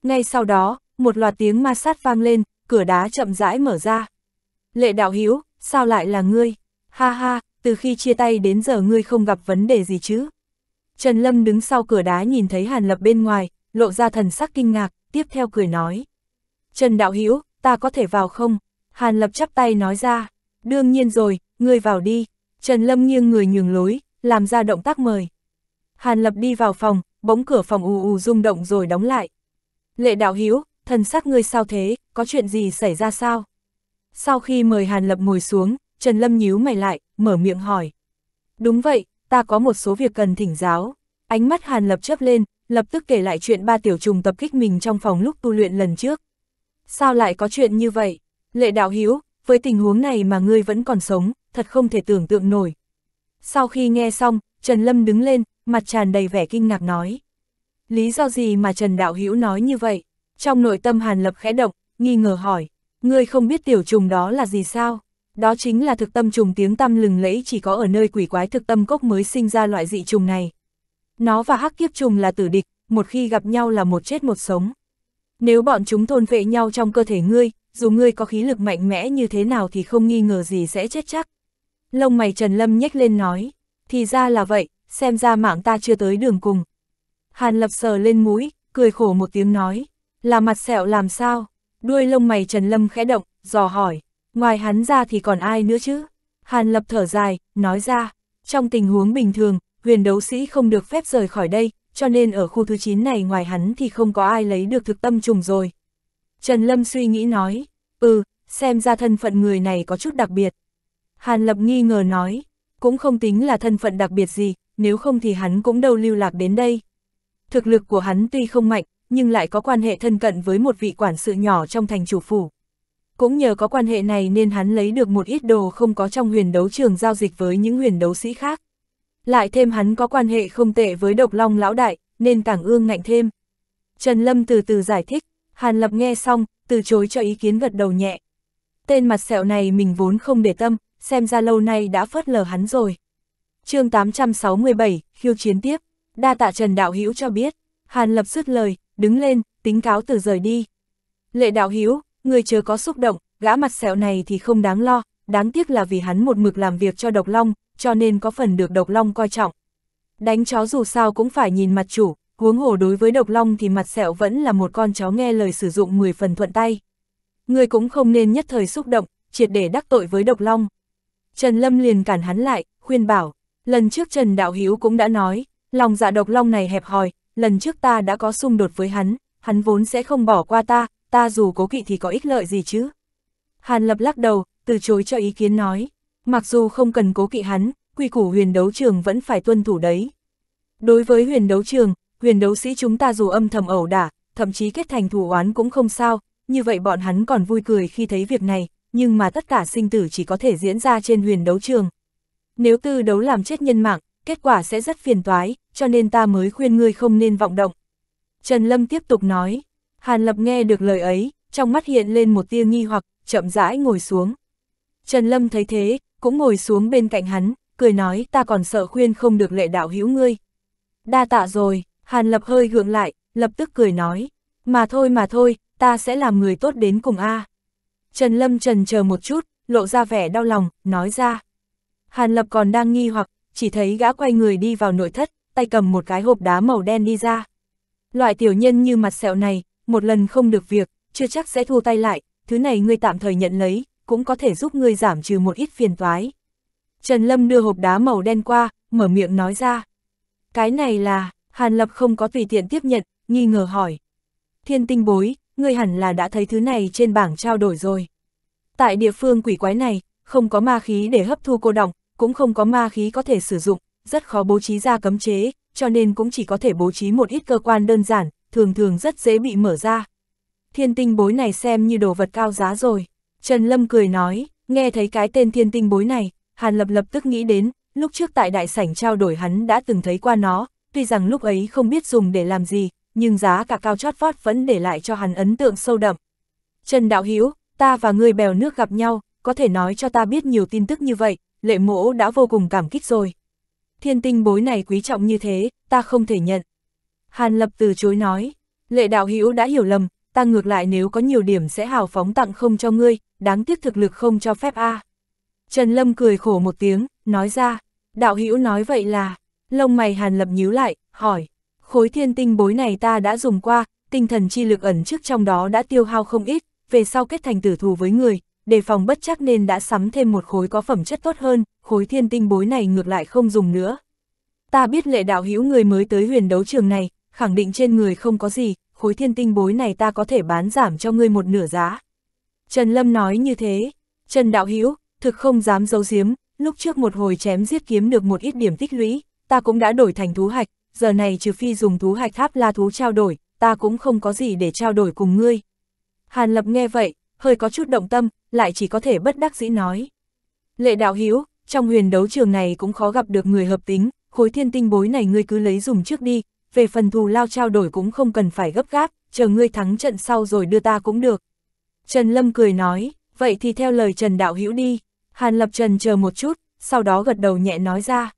Speaker 1: Ngay sau đó, một loạt tiếng ma sát vang lên, cửa đá chậm rãi mở ra. Lệ đạo Hiếu, sao lại là ngươi? Ha ha, từ khi chia tay đến giờ ngươi không gặp vấn đề gì chứ? Trần Lâm đứng sau cửa đá nhìn thấy Hàn Lập bên ngoài, lộ ra thần sắc kinh ngạc, tiếp theo cười nói. Trần Đạo Hiếu, ta có thể vào không? Hàn Lập chắp tay nói ra. Đương nhiên rồi, ngươi vào đi. Trần Lâm nghiêng người nhường lối, làm ra động tác mời. Hàn Lập đi vào phòng, bỗng cửa phòng ù ù rung động rồi đóng lại. Lệ đạo hiếu, thần sắc ngươi sao thế, có chuyện gì xảy ra sao? Sau khi mời Hàn Lập ngồi xuống, Trần Lâm nhíu mày lại, mở miệng hỏi. Đúng vậy, ta có một số việc cần thỉnh giáo. Ánh mắt Hàn Lập chớp lên, lập tức kể lại chuyện ba tiểu trùng tập kích mình trong phòng lúc tu luyện lần trước. Sao lại có chuyện như vậy? Lệ đạo hiếu, với tình huống này mà ngươi vẫn còn sống, thật không thể tưởng tượng nổi. Sau khi nghe xong, Trần Lâm đứng lên, mặt tràn đầy vẻ kinh ngạc nói lý do gì mà Trần Đạo Hữu nói như vậy? Trong nội tâm Hàn Lập khẽ động, nghi ngờ hỏi, ngươi không biết tiểu trùng đó là gì sao? Đó chính là thực tâm trùng tiếng tăm lừng lẫy chỉ có ở nơi quỷ quái thực tâm cốc mới sinh ra loại dị trùng này. Nó và hắc kiếp trùng là tử địch, một khi gặp nhau là một chết một sống. Nếu bọn chúng thôn vệ nhau trong cơ thể ngươi, dù ngươi có khí lực mạnh mẽ như thế nào thì không nghi ngờ gì sẽ chết chắc. Lông mày Trần Lâm nhếch lên nói, thì ra là vậy, xem ra mạng ta chưa tới đường cùng, Hàn Lập sờ lên mũi, cười khổ một tiếng nói, là mặt sẹo làm sao? Đuôi lông mày Trần Lâm khẽ động, dò hỏi, ngoài hắn ra thì còn ai nữa chứ? Hàn Lập thở dài, nói ra, trong tình huống bình thường, huyền đấu sĩ không được phép rời khỏi đây, cho nên ở khu thứ 9 này ngoài hắn thì không có ai lấy được thực tâm trùng rồi. Trần Lâm suy nghĩ nói, ừ, xem ra thân phận người này có chút đặc biệt. Hàn Lập nghi ngờ nói, cũng không tính là thân phận đặc biệt gì, nếu không thì hắn cũng đâu lưu lạc đến đây. Thực lực của hắn tuy không mạnh, nhưng lại có quan hệ thân cận với một vị quản sự nhỏ trong thành chủ phủ. Cũng nhờ có quan hệ này nên hắn lấy được một ít đồ không có trong huyền đấu trường giao dịch với những huyền đấu sĩ khác. Lại thêm hắn có quan hệ không tệ với độc long lão đại, nên càng ương ngạnh thêm. Trần Lâm từ từ giải thích, Hàn Lập nghe xong, từ chối cho ý kiến gật đầu nhẹ. Tên mặt sẹo này mình vốn không để tâm, xem ra lâu nay đã phớt lờ hắn rồi. chương 867, khiêu chiến tiếp đa tạ Trần Đạo Hữu cho biết, Hàn Lập dứt lời, đứng lên, tính cáo từ rời đi. Lệ Đạo Hữu người chưa có xúc động, gã mặt sẹo này thì không đáng lo, đáng tiếc là vì hắn một mực làm việc cho Độc Long, cho nên có phần được Độc Long coi trọng. Đánh chó dù sao cũng phải nhìn mặt chủ, huống hồ đối với Độc Long thì mặt sẹo vẫn là một con chó nghe lời sử dụng 10 phần thuận tay. Người cũng không nên nhất thời xúc động, triệt để đắc tội với Độc Long. Trần Lâm liền cản hắn lại, khuyên bảo, lần trước Trần Đạo Hiếu cũng đã nói, Lòng dạ độc long này hẹp hòi, lần trước ta đã có xung đột với hắn, hắn vốn sẽ không bỏ qua ta, ta dù cố kỵ thì có ích lợi gì chứ. Hàn lập lắc đầu, từ chối cho ý kiến nói, mặc dù không cần cố kỵ hắn, quy củ huyền đấu trường vẫn phải tuân thủ đấy. Đối với huyền đấu trường, huyền đấu sĩ chúng ta dù âm thầm ẩu đả, thậm chí kết thành thủ oán cũng không sao, như vậy bọn hắn còn vui cười khi thấy việc này, nhưng mà tất cả sinh tử chỉ có thể diễn ra trên huyền đấu trường. Nếu tư đấu làm chết nhân mạng, kết quả sẽ rất phiền toái, cho nên ta mới khuyên ngươi không nên vọng động. Trần Lâm tiếp tục nói, Hàn Lập nghe được lời ấy, trong mắt hiện lên một tia nghi hoặc, chậm rãi ngồi xuống. Trần Lâm thấy thế, cũng ngồi xuống bên cạnh hắn, cười nói ta còn sợ khuyên không được lệ đạo hữu ngươi. Đa tạ rồi, Hàn Lập hơi gượng lại, lập tức cười nói, mà thôi mà thôi, ta sẽ làm người tốt đến cùng a. Trần Lâm trần chờ một chút, lộ ra vẻ đau lòng, nói ra. Hàn Lập còn đang nghi hoặc, chỉ thấy gã quay người đi vào nội thất, tay cầm một cái hộp đá màu đen đi ra. Loại tiểu nhân như mặt sẹo này, một lần không được việc, chưa chắc sẽ thu tay lại, thứ này ngươi tạm thời nhận lấy, cũng có thể giúp ngươi giảm trừ một ít phiền toái. Trần Lâm đưa hộp đá màu đen qua, mở miệng nói ra. Cái này là, Hàn Lập không có tùy tiện tiếp nhận, nghi ngờ hỏi. Thiên tinh bối, ngươi hẳn là đã thấy thứ này trên bảng trao đổi rồi. Tại địa phương quỷ quái này, không có ma khí để hấp thu cô đọng, cũng không có ma khí có thể sử dụng, rất khó bố trí ra cấm chế, cho nên cũng chỉ có thể bố trí một ít cơ quan đơn giản, thường thường rất dễ bị mở ra. Thiên tinh bối này xem như đồ vật cao giá rồi. Trần Lâm cười nói, nghe thấy cái tên thiên tinh bối này, Hàn Lập lập tức nghĩ đến, lúc trước tại đại sảnh trao đổi hắn đã từng thấy qua nó, tuy rằng lúc ấy không biết dùng để làm gì, nhưng giá cả cao chót vót vẫn để lại cho hắn ấn tượng sâu đậm. Trần Đạo Hiếu, ta và người bèo nước gặp nhau, có thể nói cho ta biết nhiều tin tức như vậy, lệ mỗ đã vô cùng cảm kích rồi. Thiên tinh bối này quý trọng như thế, ta không thể nhận. Hàn lập từ chối nói, lệ đạo hữu đã hiểu lầm, ta ngược lại nếu có nhiều điểm sẽ hào phóng tặng không cho ngươi, đáng tiếc thực lực không cho phép a. Trần Lâm cười khổ một tiếng, nói ra, đạo hữu nói vậy là, lông mày hàn lập nhíu lại, hỏi, khối thiên tinh bối này ta đã dùng qua, tinh thần chi lực ẩn trước trong đó đã tiêu hao không ít, về sau kết thành tử thù với người, đề phòng bất chắc nên đã sắm thêm một khối có phẩm chất tốt hơn, khối thiên tinh bối này ngược lại không dùng nữa. Ta biết lệ đạo hữu người mới tới huyền đấu trường này, khẳng định trên người không có gì, khối thiên tinh bối này ta có thể bán giảm cho ngươi một nửa giá. Trần Lâm nói như thế, Trần đạo hữu thực không dám giấu giếm, lúc trước một hồi chém giết kiếm được một ít điểm tích lũy, ta cũng đã đổi thành thú hạch, giờ này trừ phi dùng thú hạch tháp la thú trao đổi, ta cũng không có gì để trao đổi cùng ngươi. Hàn Lập nghe vậy, hơi có chút động tâm, lại chỉ có thể bất đắc dĩ nói. Lệ đạo hiếu, trong huyền đấu trường này cũng khó gặp được người hợp tính, khối thiên tinh bối này ngươi cứ lấy dùng trước đi, về phần thù lao trao đổi cũng không cần phải gấp gáp, chờ ngươi thắng trận sau rồi đưa ta cũng được. Trần Lâm cười nói, vậy thì theo lời Trần Đạo Hữu đi, Hàn Lập Trần chờ một chút, sau đó gật đầu nhẹ nói ra.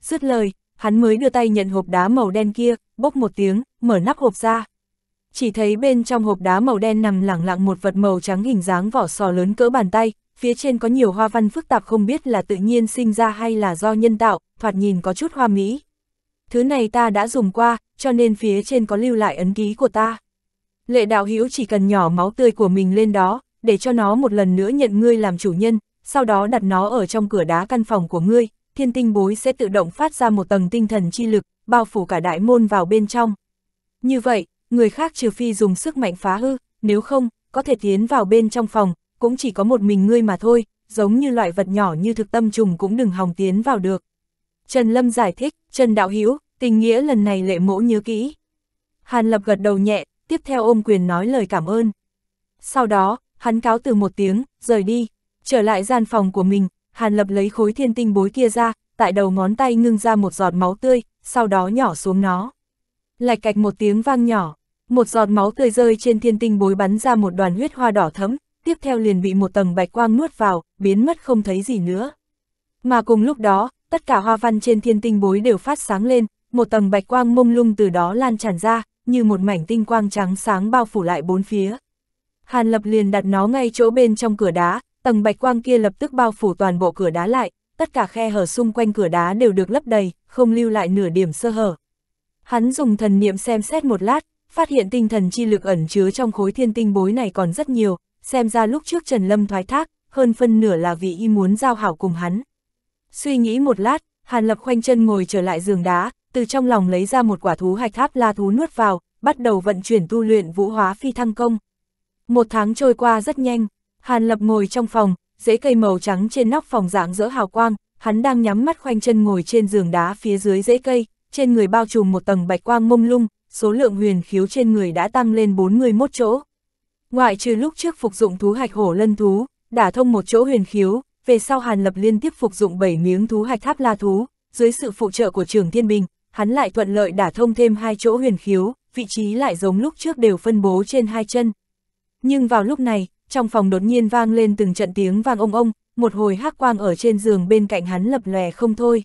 Speaker 1: Dứt lời, hắn mới đưa tay nhận hộp đá màu đen kia, bốc một tiếng, mở nắp hộp ra chỉ thấy bên trong hộp đá màu đen nằm lẳng lặng một vật màu trắng hình dáng vỏ sò lớn cỡ bàn tay, phía trên có nhiều hoa văn phức tạp không biết là tự nhiên sinh ra hay là do nhân tạo, thoạt nhìn có chút hoa mỹ. Thứ này ta đã dùng qua, cho nên phía trên có lưu lại ấn ký của ta. Lệ đạo hữu chỉ cần nhỏ máu tươi của mình lên đó, để cho nó một lần nữa nhận ngươi làm chủ nhân, sau đó đặt nó ở trong cửa đá căn phòng của ngươi, thiên tinh bối sẽ tự động phát ra một tầng tinh thần chi lực, bao phủ cả đại môn vào bên trong. Như vậy, người khác trừ phi dùng sức mạnh phá hư, nếu không, có thể tiến vào bên trong phòng, cũng chỉ có một mình ngươi mà thôi, giống như loại vật nhỏ như thực tâm trùng cũng đừng hòng tiến vào được. Trần Lâm giải thích, Trần Đạo Hữu tình nghĩa lần này lệ mẫu nhớ kỹ. Hàn Lập gật đầu nhẹ, tiếp theo ôm quyền nói lời cảm ơn. Sau đó, hắn cáo từ một tiếng, rời đi, trở lại gian phòng của mình, Hàn Lập lấy khối thiên tinh bối kia ra, tại đầu ngón tay ngưng ra một giọt máu tươi, sau đó nhỏ xuống nó. Lạch cạch một tiếng vang nhỏ, một giọt máu tươi rơi trên thiên tinh bối bắn ra một đoàn huyết hoa đỏ thấm, tiếp theo liền bị một tầng bạch quang nuốt vào, biến mất không thấy gì nữa. Mà cùng lúc đó, tất cả hoa văn trên thiên tinh bối đều phát sáng lên, một tầng bạch quang mông lung từ đó lan tràn ra, như một mảnh tinh quang trắng sáng bao phủ lại bốn phía. Hàn Lập liền đặt nó ngay chỗ bên trong cửa đá, tầng bạch quang kia lập tức bao phủ toàn bộ cửa đá lại, tất cả khe hở xung quanh cửa đá đều được lấp đầy, không lưu lại nửa điểm sơ hở. Hắn dùng thần niệm xem xét một lát, phát hiện tinh thần chi lực ẩn chứa trong khối thiên tinh bối này còn rất nhiều, xem ra lúc trước Trần Lâm thoái thác, hơn phân nửa là vì y muốn giao hảo cùng hắn. Suy nghĩ một lát, Hàn Lập khoanh chân ngồi trở lại giường đá, từ trong lòng lấy ra một quả thú hạch tháp la thú nuốt vào, bắt đầu vận chuyển tu luyện vũ hóa phi thăng công. Một tháng trôi qua rất nhanh, Hàn Lập ngồi trong phòng, rễ cây màu trắng trên nóc phòng dạng dỡ hào quang, hắn đang nhắm mắt khoanh chân ngồi trên giường đá phía dưới rễ cây, trên người bao trùm một tầng bạch quang mông lung, số lượng huyền khiếu trên người đã tăng lên 41 chỗ. Ngoại trừ lúc trước phục dụng thú hạch hổ lân thú, đả thông một chỗ huyền khiếu, về sau Hàn Lập liên tiếp phục dụng 7 miếng thú hạch tháp la thú, dưới sự phụ trợ của trường Thiên Bình, hắn lại thuận lợi đả thông thêm hai chỗ huyền khiếu, vị trí lại giống lúc trước đều phân bố trên hai chân. Nhưng vào lúc này, trong phòng đột nhiên vang lên từng trận tiếng vang ông ông, một hồi hắc quang ở trên giường bên cạnh hắn lập lòe không thôi.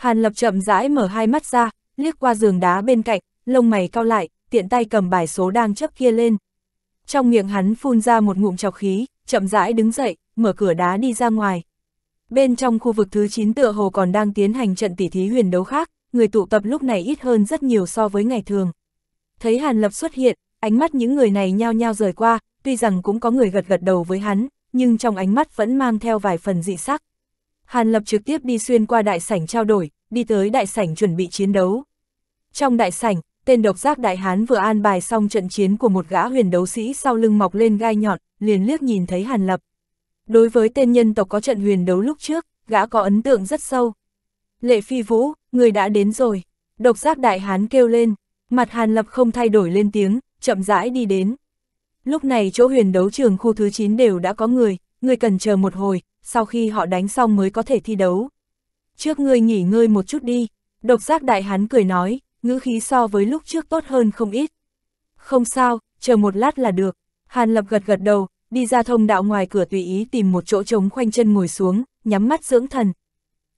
Speaker 1: Hàn Lập chậm rãi mở hai mắt ra, liếc qua giường đá bên cạnh, lông mày cau lại, tiện tay cầm bài số đang chấp kia lên. Trong miệng hắn phun ra một ngụm chọc khí, chậm rãi đứng dậy, mở cửa đá đi ra ngoài. Bên trong khu vực thứ 9 tựa hồ còn đang tiến hành trận tỉ thí huyền đấu khác, người tụ tập lúc này ít hơn rất nhiều so với ngày thường. Thấy Hàn Lập xuất hiện, ánh mắt những người này nhao nhao rời qua, tuy rằng cũng có người gật gật đầu với hắn, nhưng trong ánh mắt vẫn mang theo vài phần dị sắc. Hàn Lập trực tiếp đi xuyên qua đại sảnh trao đổi, đi tới đại sảnh chuẩn bị chiến đấu. Trong đại sảnh, tên độc giác đại hán vừa an bài xong trận chiến của một gã huyền đấu sĩ sau lưng mọc lên gai nhọn, liền liếc nhìn thấy Hàn Lập. Đối với tên nhân tộc có trận huyền đấu lúc trước, gã có ấn tượng rất sâu. Lệ Phi Vũ, người đã đến rồi. Độc giác đại hán kêu lên, mặt Hàn Lập không thay đổi lên tiếng, chậm rãi đi đến. Lúc này chỗ huyền đấu trường khu thứ 9 đều đã có người, ngươi cần chờ một hồi, sau khi họ đánh xong mới có thể thi đấu. Trước ngươi nghỉ ngơi một chút đi, độc giác đại hán cười nói, ngữ khí so với lúc trước tốt hơn không ít. Không sao, chờ một lát là được, Hàn Lập gật gật đầu, đi ra thông đạo ngoài cửa tùy ý tìm một chỗ trống khoanh chân ngồi xuống, nhắm mắt dưỡng thần.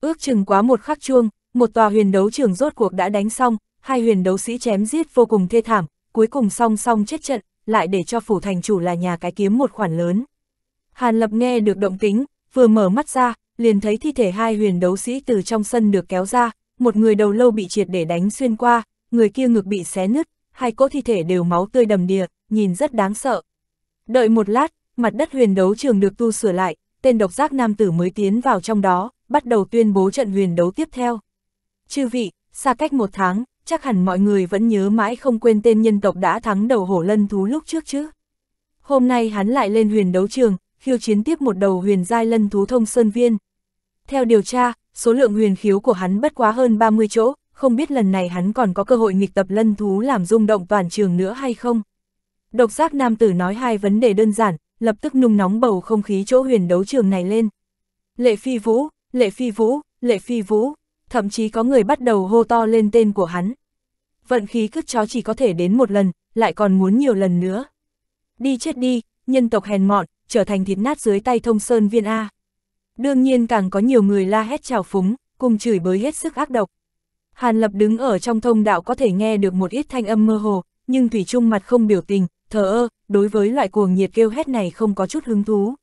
Speaker 1: Ước chừng quá một khắc chuông, một tòa huyền đấu trường rốt cuộc đã đánh xong, hai huyền đấu sĩ chém giết vô cùng thê thảm, cuối cùng song song chết trận, lại để cho phủ thành chủ là nhà cái kiếm một khoản lớn. Hàn Lập nghe được động tính, vừa mở mắt ra, liền thấy thi thể hai huyền đấu sĩ từ trong sân được kéo ra, một người đầu lâu bị triệt để đánh xuyên qua, người kia ngực bị xé nứt, hai cỗ thi thể đều máu tươi đầm đìa, nhìn rất đáng sợ. Đợi một lát, mặt đất huyền đấu trường được tu sửa lại, tên độc giác nam tử mới tiến vào trong đó, bắt đầu tuyên bố trận huyền đấu tiếp theo. Chư vị, xa cách một tháng, chắc hẳn mọi người vẫn nhớ mãi không quên tên nhân tộc đã thắng đầu hổ lân thú lúc trước chứ. Hôm nay hắn lại lên huyền đấu trường, khiêu chiến tiếp một đầu huyền giai lân thú thông sơn viên. Theo điều tra, số lượng huyền khiếu của hắn bất quá hơn 30 chỗ, không biết lần này hắn còn có cơ hội nghịch tập lân thú làm rung động toàn trường nữa hay không. Độc giác nam tử nói hai vấn đề đơn giản, lập tức nung nóng bầu không khí chỗ huyền đấu trường này lên. Lệ phi vũ, lệ phi vũ, lệ phi vũ, thậm chí có người bắt đầu hô to lên tên của hắn. Vận khí cứt chó chỉ có thể đến một lần, lại còn muốn nhiều lần nữa. Đi chết đi, nhân tộc hèn mọn, trở thành thịt nát dưới tay thông sơn viên A. Đương nhiên càng có nhiều người la hét trào phúng, cùng chửi bới hết sức ác độc. Hàn Lập đứng ở trong thông đạo có thể nghe được một ít thanh âm mơ hồ, nhưng Thủy Trung mặt không biểu tình, thờ ơ, đối với loại cuồng nhiệt kêu hét này không có chút hứng thú.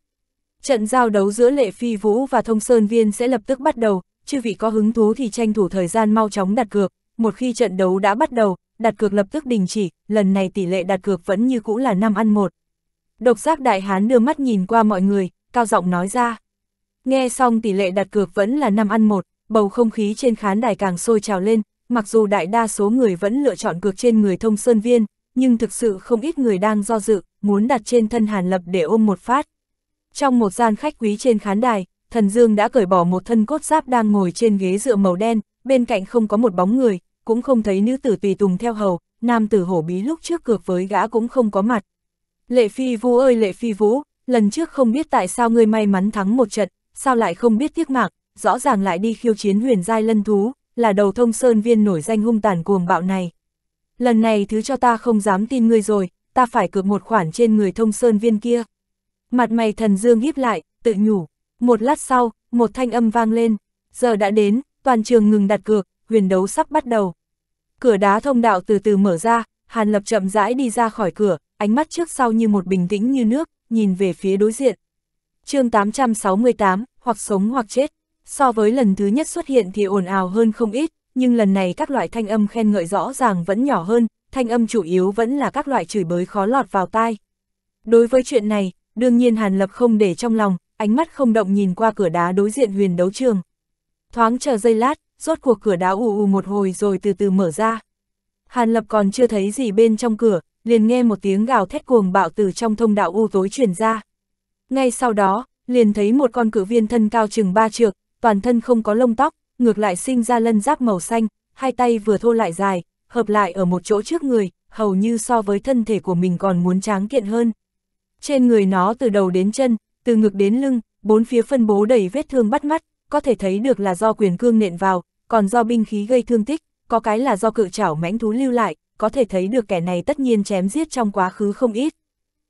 Speaker 1: Trận giao đấu giữa Lệ Phi Vũ và Thông Sơn Viên sẽ lập tức bắt đầu, chư vị có hứng thú thì tranh thủ thời gian mau chóng đặt cược, một khi trận đấu đã bắt đầu, đặt cược lập tức đình chỉ, lần này tỷ lệ đặt cược vẫn như cũ là 5 ăn 1, Độc giác đại hán đưa mắt nhìn qua mọi người, cao giọng nói ra. Nghe xong tỷ lệ đặt cược vẫn là năm ăn một, bầu không khí trên khán đài càng sôi trào lên, mặc dù đại đa số người vẫn lựa chọn cược trên người thông sơn viên, nhưng thực sự không ít người đang do dự, muốn đặt trên thân hàn lập để ôm một phát. Trong một gian khách quý trên khán đài, thần dương đã cởi bỏ một thân cốt giáp đang ngồi trên ghế dựa màu đen, bên cạnh không có một bóng người, cũng không thấy nữ tử tùy tùng theo hầu, nam tử hổ bí lúc trước cược với gã cũng không có mặt, Lệ Phi Vũ ơi Lệ Phi Vũ, lần trước không biết tại sao ngươi may mắn thắng một trận, sao lại không biết tiếc mạc, rõ ràng lại đi khiêu chiến huyền giai lân thú, là đầu thông sơn viên nổi danh hung tàn cuồng bạo này. Lần này thứ cho ta không dám tin ngươi rồi, ta phải cược một khoản trên người thông sơn viên kia. Mặt mày thần dương híp lại, tự nhủ. Một lát sau, một thanh âm vang lên. Giờ đã đến, toàn trường ngừng đặt cược, huyền đấu sắp bắt đầu. Cửa đá thông đạo từ từ mở ra, Hàn Lập chậm rãi đi ra khỏi cửa, ánh mắt trước sau như một bình tĩnh như nước, nhìn về phía đối diện. chương 868, hoặc sống hoặc chết. So với lần thứ nhất xuất hiện thì ồn ào hơn không ít, nhưng lần này các loại thanh âm khen ngợi rõ ràng vẫn nhỏ hơn, thanh âm chủ yếu vẫn là các loại chửi bới khó lọt vào tai. Đối với chuyện này, đương nhiên Hàn Lập không để trong lòng, ánh mắt không động nhìn qua cửa đá đối diện huyền đấu trường. Thoáng chờ giây lát, rốt cuộc cửa đá ù ù một hồi rồi từ từ mở ra. Hàn Lập còn chưa thấy gì bên trong cửa, liền nghe một tiếng gào thét cuồng bạo từ trong thông đạo u tối truyền ra. Ngay sau đó, liền thấy một con cử viên thân cao chừng ba trượng, toàn thân không có lông tóc, ngược lại sinh ra lân giáp màu xanh, hai tay vừa thô lại dài, hợp lại ở một chỗ trước người, hầu như so với thân thể của mình còn muốn tráng kiện hơn. Trên người nó từ đầu đến chân, từ ngực đến lưng, bốn phía phân bố đầy vết thương bắt mắt, có thể thấy được là do quyền cương nện vào, còn do binh khí gây thương tích, có cái là do cự chảo mãnh thú lưu lại, có thể thấy được kẻ này tất nhiên chém giết trong quá khứ không ít.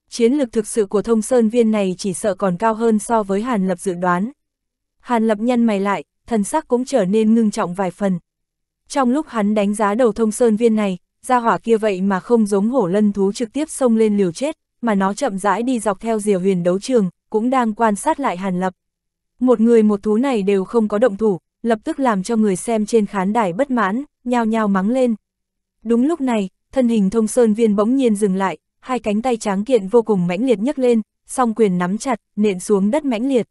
Speaker 1: Chiến lực thực sự của thông sơn viên này chỉ sợ còn cao hơn so với Hàn Lập dự đoán. Hàn Lập nhăn mày lại, thần sắc cũng trở nên ngưng trọng vài phần. Trong lúc hắn đánh giá đầu thông sơn viên này, ra hỏa kia vậy mà không giống hổ lân thú trực tiếp xông lên liều chết, mà nó chậm rãi đi dọc theo rìa huyền đấu trường, cũng đang quan sát lại Hàn Lập. Một người một thú này đều không có động thủ, lập tức làm cho người xem trên khán đài bất mãn, nhao nhao mắng lên, Đúng lúc này, thân hình thông sơn viên bỗng nhiên dừng lại, hai cánh tay tráng kiện vô cùng mãnh liệt nhấc lên, song quyền nắm chặt, nện xuống đất mãnh liệt.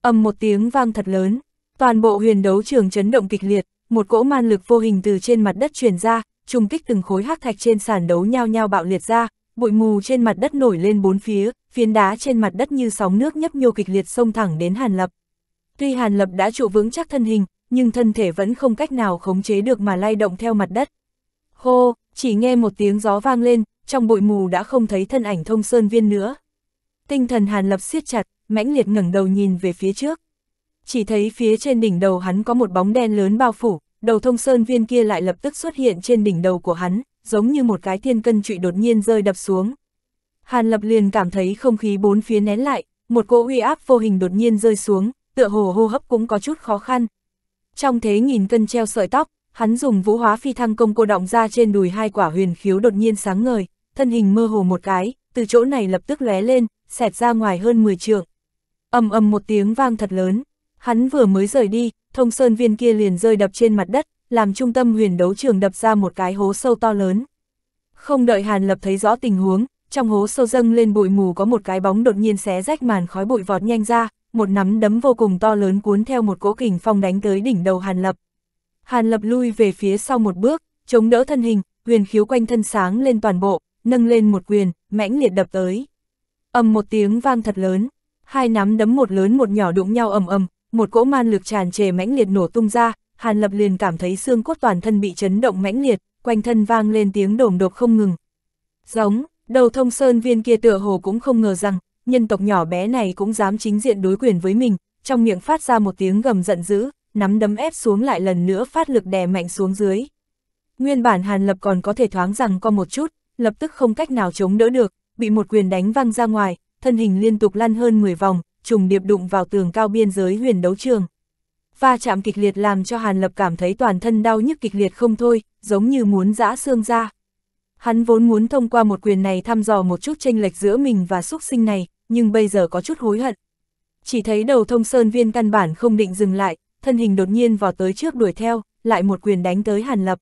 Speaker 1: ầm một tiếng vang thật lớn, toàn bộ huyền đấu trường chấn động kịch liệt, một cỗ man lực vô hình từ trên mặt đất truyền ra, trùng kích từng khối hắc thạch trên sàn đấu nhao nhao bạo liệt ra, bụi mù trên mặt đất nổi lên bốn phía, phiến đá trên mặt đất như sóng nước nhấp nhô kịch liệt xông thẳng đến Hàn Lập. Tuy Hàn Lập đã trụ vững chắc thân hình, nhưng thân thể vẫn không cách nào khống chế được mà lay động theo mặt đất. Hô, chỉ nghe một tiếng gió vang lên, trong bụi mù đã không thấy thân ảnh thông sơn viên nữa. Tinh thần Hàn Lập siết chặt, mãnh liệt ngẩng đầu nhìn về phía trước. Chỉ thấy phía trên đỉnh đầu hắn có một bóng đen lớn bao phủ, đầu thông sơn viên kia lại lập tức xuất hiện trên đỉnh đầu của hắn, giống như một cái thiên cân trụy đột nhiên rơi đập xuống. Hàn Lập liền cảm thấy không khí bốn phía nén lại, một cỗ uy áp vô hình đột nhiên rơi xuống, tựa hồ hô hấp cũng có chút khó khăn. Trong thế nghìn cân treo sợi tóc, hắn dùng vũ hóa phi thăng công cô động ra trên đùi hai quả huyền khiếu đột nhiên sáng ngời, thân hình mơ hồ một cái, từ chỗ này lập tức lóe lên, xẹt ra ngoài hơn 10 trượng. ầm ầm một tiếng vang thật lớn, hắn vừa mới rời đi, thông sơn viên kia liền rơi đập trên mặt đất, làm trung tâm huyền đấu trường đập ra một cái hố sâu to lớn. Không đợi Hàn Lập thấy rõ tình huống, trong hố sâu dâng lên bụi mù có một cái bóng đột nhiên xé rách màn khói bụi vọt nhanh ra, một nắm đấm vô cùng to lớn cuốn theo một cỗ kình phong đánh tới đỉnh đầu Hàn Lập, Hàn Lập lui về phía sau một bước, chống đỡ thân hình, huyền khiếu quanh thân sáng lên toàn bộ, nâng lên một quyền, mãnh liệt đập tới. Ầm một tiếng vang thật lớn, hai nắm đấm một lớn một nhỏ đụng nhau ầm ầm, một cỗ man lực tràn trề mãnh liệt nổ tung ra, Hàn Lập liền cảm thấy xương cốt toàn thân bị chấn động mãnh liệt, quanh thân vang lên tiếng đổm đột không ngừng. Giống, đầu thông sơn viên kia tựa hồ cũng không ngờ rằng, nhân tộc nhỏ bé này cũng dám chính diện đối quyền với mình, trong miệng phát ra một tiếng gầm giận dữ, nắm đấm ép xuống lại lần nữa phát lực đè mạnh xuống dưới. Nguyên bản Hàn Lập còn có thể thoáng rằng co một chút, lập tức không cách nào chống đỡ được, bị một quyền đánh văng ra ngoài, thân hình liên tục lăn hơn 10 vòng, trùng điệp đụng vào tường cao biên giới huyền đấu trường. Va chạm kịch liệt làm cho Hàn Lập cảm thấy toàn thân đau nhức kịch liệt không thôi, giống như muốn giã xương ra. Hắn vốn muốn thông qua một quyền này thăm dò một chút tranh lệch giữa mình và xúc sinh này, nhưng bây giờ có chút hối hận. Chỉ thấy đầu thông sơn viên căn bản không định dừng lại, thân hình đột nhiên vò tới trước đuổi theo, lại một quyền đánh tới Hàn Lập.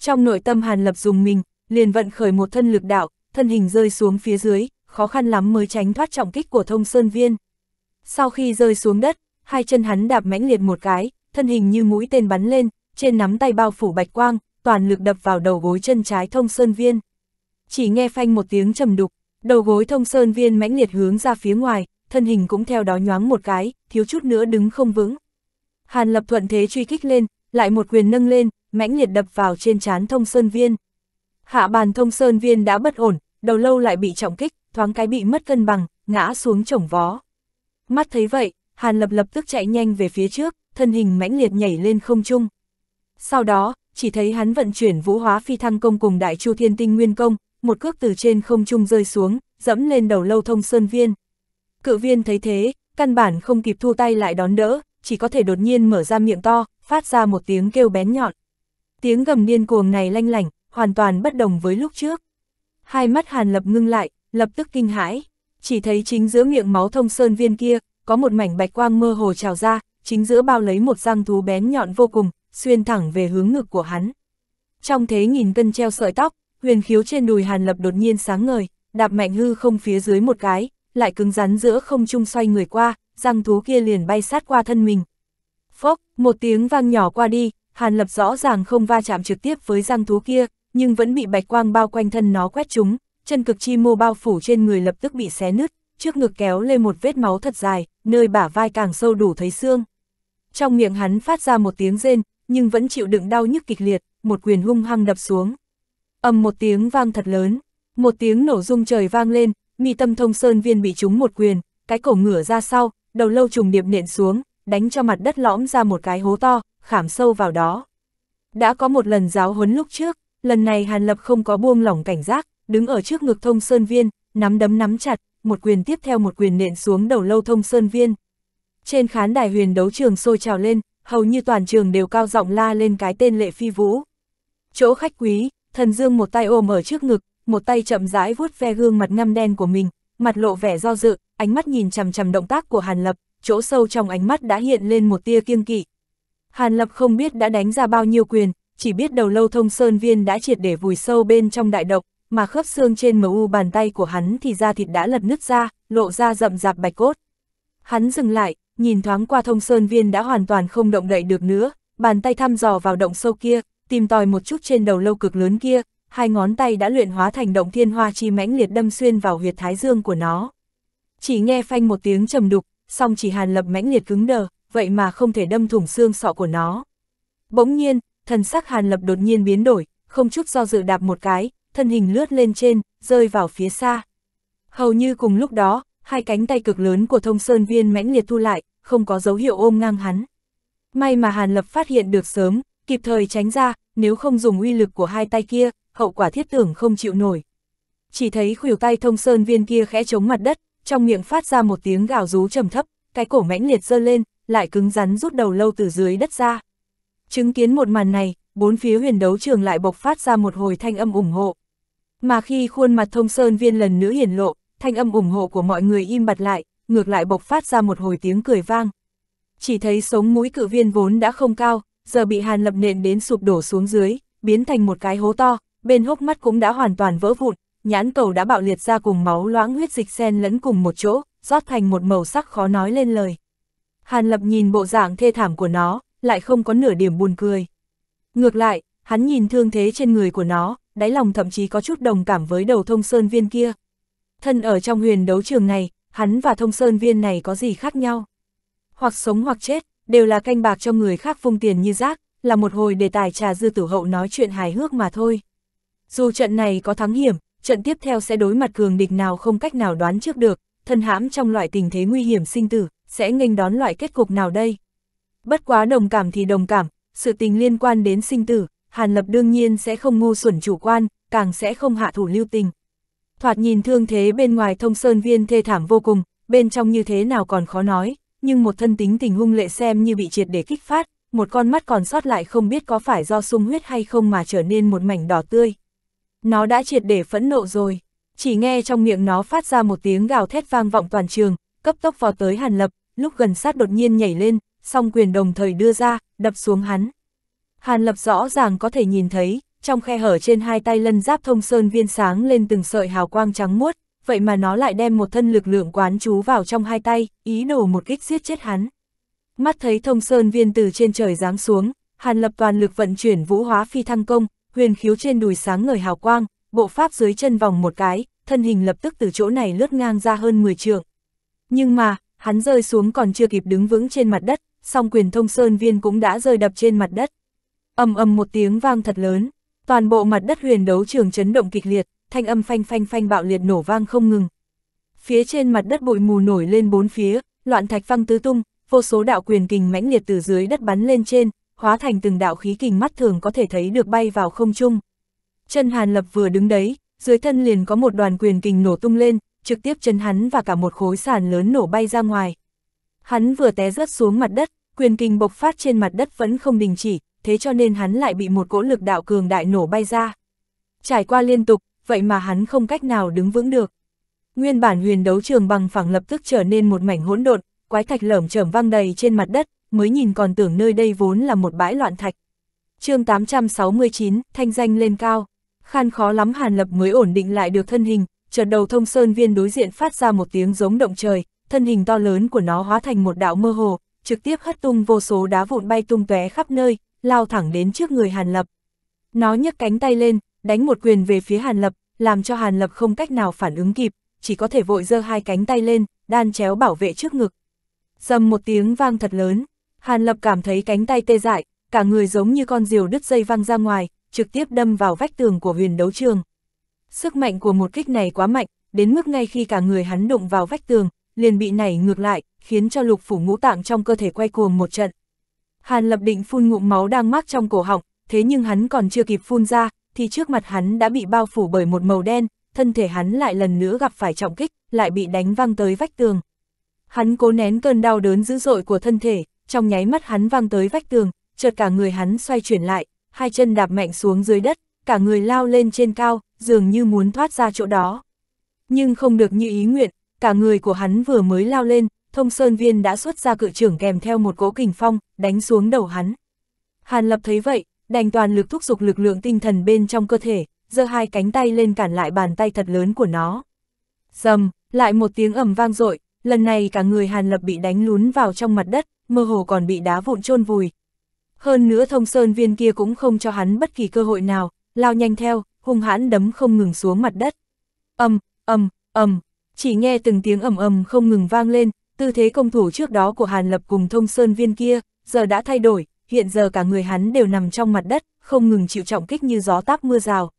Speaker 1: Trong nội tâm Hàn Lập dùng mình, liền vận khởi một thân lực đạo, thân hình rơi xuống phía dưới, khó khăn lắm mới tránh thoát trọng kích của thông sơn viên. Sau khi rơi xuống đất, hai chân hắn đạp mãnh liệt một cái, thân hình như mũi tên bắn lên, trên nắm tay bao phủ bạch quang, toàn lực đập vào đầu gối chân trái thông sơn viên. Chỉ nghe phanh một tiếng trầm đục, đầu gối thông sơn viên mãnh liệt hướng ra phía ngoài, thân hình cũng theo đó nhoáng một cái, thiếu chút nữa đứng không vững. Hàn Lập thuận thế truy kích lên, lại một quyền nâng lên, mãnh liệt đập vào trên trán Thông Sơn Viên. Hạ bàn Thông Sơn Viên đã bất ổn, đầu lâu lại bị trọng kích, thoáng cái bị mất cân bằng, ngã xuống chổng vó. Mắt thấy vậy, Hàn Lập lập tức chạy nhanh về phía trước, thân hình mãnh liệt nhảy lên không trung. Sau đó, chỉ thấy hắn vận chuyển vũ hóa phi thăng công cùng đại chu thiên tinh nguyên công, một cước từ trên không trung rơi xuống, dẫm lên đầu lâu thông sơn viên. Cự viên thấy thế, căn bản không kịp thu tay lại đón đỡ, chỉ có thể đột nhiên mở ra miệng to, phát ra một tiếng kêu bén nhọn. Tiếng gầm điên cuồng này lanh lảnh, hoàn toàn bất đồng với lúc trước. Hai mắt Hàn Lập ngưng lại, lập tức kinh hãi, chỉ thấy chính giữa miệng máu thông sơn viên kia, có một mảnh bạch quang mơ hồ trào ra, chính giữa bao lấy một răng thú bén nhọn vô cùng, xuyên thẳng về hướng ngực của hắn. Trong thế nghìn cân treo sợi tóc, huyền khiếu trên đùi Hàn Lập đột nhiên sáng ngời, đạp mạnh hư không phía dưới một cái, lại cứng rắn giữa không trung xoay người qua, răng thú kia liền bay sát qua thân mình. Phốc, một tiếng vang nhỏ qua đi, Hàn Lập rõ ràng không va chạm trực tiếp với răng thú kia, nhưng vẫn bị bạch quang bao quanh thân nó quét trúng, chân cực chi mô bao phủ trên người lập tức bị xé nứt, trước ngực kéo lên một vết máu thật dài, nơi bả vai càng sâu đủ thấy xương. Trong miệng hắn phát ra một tiếng rên, nhưng vẫn chịu đựng đau nhức kịch liệt, một quyền hung hăng đập xuống. Ầm một tiếng vang thật lớn, một tiếng nổ rung trời vang lên, mi tâm thông sơn viên bị trúng một quyền, cái cổ ngửa ra sau, đầu lâu trùng điệp nện xuống, đánh cho mặt đất lõm ra một cái hố to, khảm sâu vào đó. Đã có một lần giáo huấn lúc trước, lần này Hàn Lập không có buông lỏng cảnh giác, đứng ở trước ngực thông sơn viên, nắm đấm nắm chặt, một quyền tiếp theo một quyền nện xuống đầu lâu thông sơn viên. Trên khán đài huyền đấu trường sôi trào lên, hầu như toàn trường đều cao giọng la lên cái tên lệ phi vũ. Chỗ khách quý, thần dương một tay ôm ở trước ngực, một tay chậm rãi vuốt ve gương mặt ngăm đen của mình, mặt lộ vẻ do dự, ánh mắt nhìn chằm chằm động tác của Hàn Lập, chỗ sâu trong ánh mắt đã hiện lên một tia kiêng kỵ. Hàn Lập không biết đã đánh ra bao nhiêu quyền, chỉ biết đầu lâu thông sơn viên đã triệt để vùi sâu bên trong đại độc, mà khớp xương trên mu bàn tay của hắn thì da thịt đã lật nứt ra, lộ ra rậm rạp bạch cốt. Hắn dừng lại, nhìn thoáng qua thông sơn viên đã hoàn toàn không động đậy được nữa, bàn tay thăm dò vào động sâu kia, tìm tòi một chút trên đầu lâu cực lớn kia, hai ngón tay đã luyện hóa thành động thiên hoa chi mãnh liệt đâm xuyên vào huyệt thái dương của nó. Chỉ nghe phanh một tiếng trầm đục, song chỉ hàn lập mãnh liệt cứng đờ, vậy mà không thể đâm thủng xương sọ của nó. Bỗng nhiên, thần sắc hàn lập đột nhiên biến đổi, không chút do dự đạp một cái, thân hình lướt lên trên, rơi vào phía xa. Hầu như cùng lúc đó, hai cánh tay cực lớn của thông sơn viên mãnh liệt thu lại, không có dấu hiệu ôm ngang hắn. May mà hàn lập phát hiện được sớm, kịp thời tránh ra, nếu không dùng uy lực của hai tay kia, hậu quả thiết tưởng không chịu nổi. Chỉ thấy khuỷu tay thông sơn viên kia khẽ chống mặt đất, trong miệng phát ra một tiếng gào rú trầm thấp, cái cổ mãnh liệt dơ lên, lại cứng rắn rút đầu lâu từ dưới đất ra. Chứng kiến một màn này, bốn phía huyền đấu trường lại bộc phát ra một hồi thanh âm ủng hộ. Mà khi khuôn mặt thông sơn viên lần nữa hiển lộ, thanh âm ủng hộ của mọi người im bặt lại, ngược lại bộc phát ra một hồi tiếng cười vang. Chỉ thấy sống mũi cự viên vốn đã không cao, giờ bị hàn lập nện đến sụp đổ xuống dưới, biến thành một cái hố to, bên hốc mắt cũng đã hoàn toàn vỡ vụn, nhãn cầu đã bạo liệt ra cùng máu loãng huyết dịch xen lẫn cùng một chỗ, rót thành một màu sắc khó nói lên lời. Hàn Lập nhìn bộ dạng thê thảm của nó, lại không có nửa điểm buồn cười. Ngược lại, hắn nhìn thương thế trên người của nó, đáy lòng thậm chí có chút đồng cảm với đầu thông sơn viên kia. Thân ở trong huyền đấu trường này, hắn và thông sơn viên này có gì khác nhau? Hoặc sống hoặc chết, đều là canh bạc cho người khác phung tiền như rác, là một hồi đề tài trà dư tử hậu nói chuyện hài hước mà thôi. Dù trận này có thắng hiểm, trận tiếp theo sẽ đối mặt cường địch nào không cách nào đoán trước được, thân hãm trong loại tình thế nguy hiểm sinh tử, sẽ nghênh đón loại kết cục nào đây? Bất quá đồng cảm thì đồng cảm, sự tình liên quan đến sinh tử, Hàn Lập đương nhiên sẽ không ngu xuẩn chủ quan, càng sẽ không hạ thủ lưu tình. Thoạt nhìn thương thế bên ngoài thông sơn viên thê thảm vô cùng, bên trong như thế nào còn khó nói, nhưng một thân tính tình hung lệ xem như bị triệt để kích phát, một con mắt còn sót lại không biết có phải do sung huyết hay không mà trở nên một mảnh đỏ tươi. Nó đã triệt để phẫn nộ rồi. Chỉ nghe trong miệng nó phát ra một tiếng gào thét vang vọng toàn trường, cấp tốc vào tới Hàn Lập, lúc gần sát đột nhiên nhảy lên, song quyền đồng thời đưa ra, đập xuống hắn. Hàn Lập rõ ràng có thể nhìn thấy, trong khe hở trên hai tay lân giáp thông sơn viên sáng lên từng sợi hào quang trắng muốt, vậy mà nó lại đem một thân lực lượng quán chú vào trong hai tay, ý đồ một kích giết chết hắn. Mắt thấy thông sơn viên từ trên trời giáng xuống, Hàn Lập toàn lực vận chuyển vũ hóa phi thăng công, huyền khiếu trên đùi sáng ngời hào quang, bộ pháp dưới chân vòng một cái, thân hình lập tức từ chỗ này lướt ngang ra hơn 10 trượng. Nhưng mà, hắn rơi xuống còn chưa kịp đứng vững trên mặt đất, song quyền thông sơn viên cũng đã rơi đập trên mặt đất. ầm ầm một tiếng vang thật lớn, toàn bộ mặt đất huyền đấu trường chấn động kịch liệt, thanh âm phanh phanh phanh bạo liệt nổ vang không ngừng. Phía trên mặt đất bụi mù nổi lên bốn phía, loạn thạch văng tứ tung, vô số đạo quyền kình mãnh liệt từ dưới đất bắn lên trên, hóa thành từng đạo khí kình mắt thường có thể thấy được bay vào không trung. Chân Hàn Lập vừa đứng đấy, dưới thân liền có một đoàn quyền kình nổ tung lên, trực tiếp chân hắn và cả một khối sàn lớn nổ bay ra ngoài. Hắn vừa té rớt xuống mặt đất, quyền kình bộc phát trên mặt đất vẫn không đình chỉ, thế cho nên hắn lại bị một cỗ lực đạo cường đại nổ bay ra. Trải qua liên tục, vậy mà hắn không cách nào đứng vững được. Nguyên bản huyền đấu trường bằng phẳng lập tức trở nên một mảnh hỗn độn, quái thạch lởm chởm vang đầy trên mặt đất, mới nhìn còn tưởng nơi đây vốn là một bãi loạn thạch. chương 869, thanh danh lên cao. Khan khó lắm Hàn Lập mới ổn định lại được thân hình, chợt đầu thông sơn viên đối diện phát ra một tiếng giống động trời, thân hình to lớn của nó hóa thành một đạo mơ hồ, trực tiếp hất tung vô số đá vụn bay tung tóe khắp nơi, lao thẳng đến trước người Hàn Lập. Nó nhấc cánh tay lên, đánh một quyền về phía Hàn Lập, làm cho Hàn Lập không cách nào phản ứng kịp, chỉ có thể vội giơ hai cánh tay lên, đan chéo bảo vệ trước ngực. Dầm một tiếng vang thật lớn, Hàn Lập cảm thấy cánh tay tê dại, cả người giống như con diều đứt dây văng ra ngoài, trực tiếp đâm vào vách tường của huyền đấu trường. Sức mạnh của một kích này quá mạnh, đến mức ngay khi cả người hắn đụng vào vách tường, liền bị nảy ngược lại, khiến cho lục phủ ngũ tạng trong cơ thể quay cuồng một trận. Hàn Lập định phun ngụm máu đang mắc trong cổ họng, thế nhưng hắn còn chưa kịp phun ra, thì trước mặt hắn đã bị bao phủ bởi một màu đen, thân thể hắn lại lần nữa gặp phải trọng kích, lại bị đánh văng tới vách tường. Hắn cố nén cơn đau đớn dữ dội của thân thể, trong nháy mắt hắn vang tới vách tường, chợt cả người hắn xoay chuyển lại, hai chân đạp mạnh xuống dưới đất, cả người lao lên trên cao, dường như muốn thoát ra chỗ đó. Nhưng không được như ý nguyện, cả người của hắn vừa mới lao lên, thông sơn viên đã xuất ra cự trưởng kèm theo một cỗ kình phong, đánh xuống đầu hắn. Hàn lập thấy vậy, đành toàn lực thúc giục lực lượng tinh thần bên trong cơ thể, giơ hai cánh tay lên cản lại bàn tay thật lớn của nó. Dầm, lại một tiếng ầm vang dội lần này cả người Hàn Lập bị đánh lún vào trong mặt đất, mơ hồ còn bị đá vụn chôn vùi. Hơn nữa thông sơn viên kia cũng không cho hắn bất kỳ cơ hội nào, lao nhanh theo, hung hãn đấm không ngừng xuống mặt đất. Âm, âm, âm, chỉ nghe từng tiếng ầm ầm không ngừng vang lên, tư thế công thủ trước đó của Hàn Lập cùng thông sơn viên kia, giờ đã thay đổi, hiện giờ cả người hắn đều nằm trong mặt đất, không ngừng chịu trọng kích như gió táp mưa rào.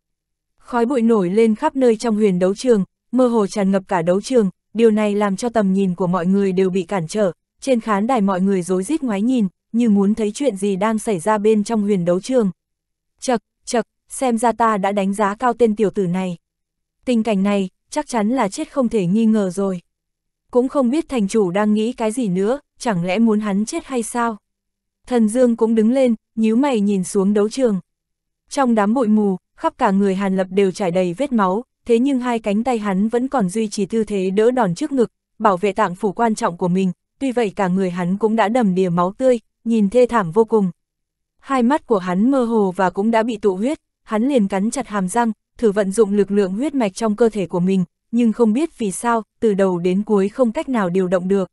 Speaker 1: Khói bụi nổi lên khắp nơi trong huyền đấu trường, mơ hồ tràn ngập cả đấu trường, điều này làm cho tầm nhìn của mọi người đều bị cản trở, trên khán đài mọi người rối rít ngoái nhìn, như muốn thấy chuyện gì đang xảy ra bên trong huyền đấu trường. Chật, chật, xem ra ta đã đánh giá cao tên tiểu tử này. Tình cảnh này, chắc chắn là chết không thể nghi ngờ rồi. Cũng không biết thành chủ đang nghĩ cái gì nữa, chẳng lẽ muốn hắn chết hay sao? Thần Dương cũng đứng lên, nhíu mày nhìn xuống đấu trường. Trong đám bụi mù, khắp cả người Hàn Lập đều trải đầy vết máu, thế nhưng hai cánh tay hắn vẫn còn duy trì tư thế đỡ đòn trước ngực, bảo vệ tạng phủ quan trọng của mình, tuy vậy cả người hắn cũng đã đầm đìa máu tươi, nhìn thê thảm vô cùng. Hai mắt của hắn mơ hồ và cũng đã bị tụ huyết, hắn liền cắn chặt hàm răng, thử vận dụng lực lượng huyết mạch trong cơ thể của mình, nhưng không biết vì sao, từ đầu đến cuối không cách nào điều động được.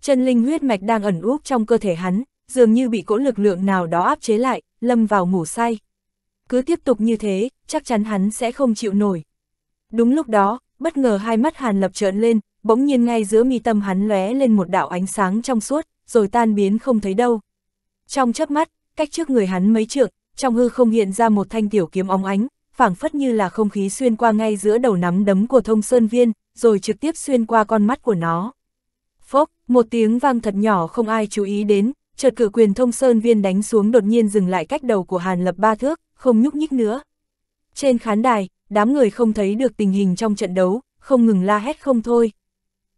Speaker 1: Chân linh huyết mạch đang ẩn úp trong cơ thể hắn, dường như bị cỗ lực lượng nào đó áp chế lại, lâm vào ngủ say. Cứ tiếp tục như thế, chắc chắn hắn sẽ không chịu nổi. Đúng lúc đó, bất ngờ hai mắt Hàn Lập trợn lên, bỗng nhiên ngay giữa mi tâm hắn lóe lên một đạo ánh sáng trong suốt, rồi tan biến không thấy đâu. Trong chớp mắt, cách trước người hắn mấy trượng, trong hư không hiện ra một thanh tiểu kiếm óng ánh, phảng phất như là không khí xuyên qua ngay giữa đầu nắm đấm của thông sơn viên, rồi trực tiếp xuyên qua con mắt của nó. Phốc, một tiếng vang thật nhỏ không ai chú ý đến, chợt cử quyền thông sơn viên đánh xuống đột nhiên dừng lại cách đầu của Hàn Lập ba thước, không nhúc nhích nữa. Trên khán đài, đám người không thấy được tình hình trong trận đấu, không ngừng la hét không thôi.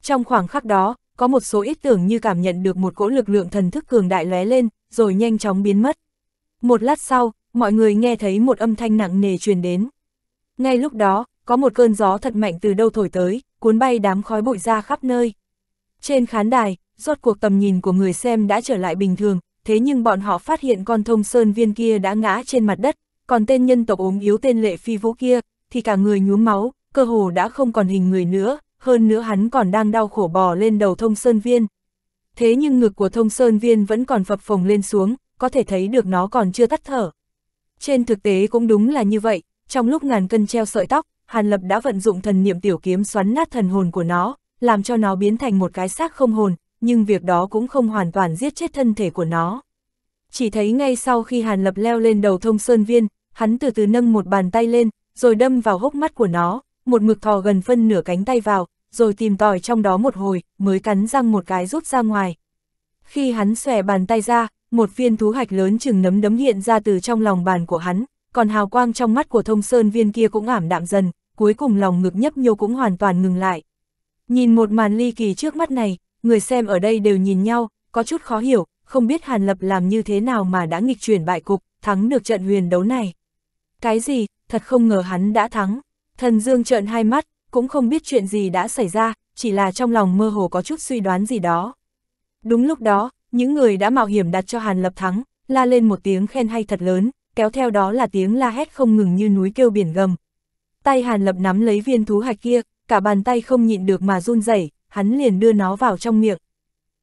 Speaker 1: Trong khoảng khắc đó, có một số ít tưởng như cảm nhận được một cỗ lực lượng thần thức cường đại lóe lên, rồi nhanh chóng biến mất. Một lát sau, mọi người nghe thấy một âm thanh nặng nề truyền đến. Ngay lúc đó, có một cơn gió thật mạnh từ đâu thổi tới, cuốn bay đám khói bụi ra khắp nơi. Trên khán đài, rốt cuộc tầm nhìn của người xem đã trở lại bình thường, thế nhưng bọn họ phát hiện con thông sơn viên kia đã ngã trên mặt đất, còn tên nhân tộc ốm yếu tên lệ phi vũ kia, thì cả người nhuốm máu, cơ hồ đã không còn hình người nữa, hơn nữa hắn còn đang đau khổ bò lên đầu thông sơn viên. Thế nhưng ngực của thông sơn viên vẫn còn phập phồng lên xuống, có thể thấy được nó còn chưa tắt thở. Trên thực tế cũng đúng là như vậy, trong lúc ngàn cân treo sợi tóc, Hàn Lập đã vận dụng thần niệm tiểu kiếm xoắn nát thần hồn của nó, làm cho nó biến thành một cái xác không hồn, nhưng việc đó cũng không hoàn toàn giết chết thân thể của nó. Chỉ thấy ngay sau khi Hàn Lập leo lên đầu thông sơn viên, hắn từ từ nâng một bàn tay lên, rồi đâm vào hốc mắt của nó, một mực thò gần phân nửa cánh tay vào, rồi tìm tòi trong đó một hồi, mới cắn răng một cái rút ra ngoài. Khi hắn xòe bàn tay ra, một viên thú hạch lớn chừng nấm đấm hiện ra từ trong lòng bàn của hắn, còn hào quang trong mắt của thông sơn viên kia cũng ảm đạm dần, cuối cùng lòng ngực nhấp nhô cũng hoàn toàn ngừng lại. Nhìn một màn ly kỳ trước mắt này, người xem ở đây đều nhìn nhau, có chút khó hiểu, không biết Hàn Lập làm như thế nào mà đã nghịch chuyển bại cục, thắng được trận huyền đấu này. Cái gì, thật không ngờ hắn đã thắng. Thần Dương trợn hai mắt, cũng không biết chuyện gì đã xảy ra, chỉ là trong lòng mơ hồ có chút suy đoán gì đó. Đúng lúc đó, những người đã mạo hiểm đặt cho Hàn Lập thắng, la lên một tiếng khen hay thật lớn, kéo theo đó là tiếng la hét không ngừng như núi kêu biển gầm. Tay Hàn Lập nắm lấy viên thú hạch kia, cả bàn tay không nhịn được mà run rẩy, hắn liền đưa nó vào trong miệng.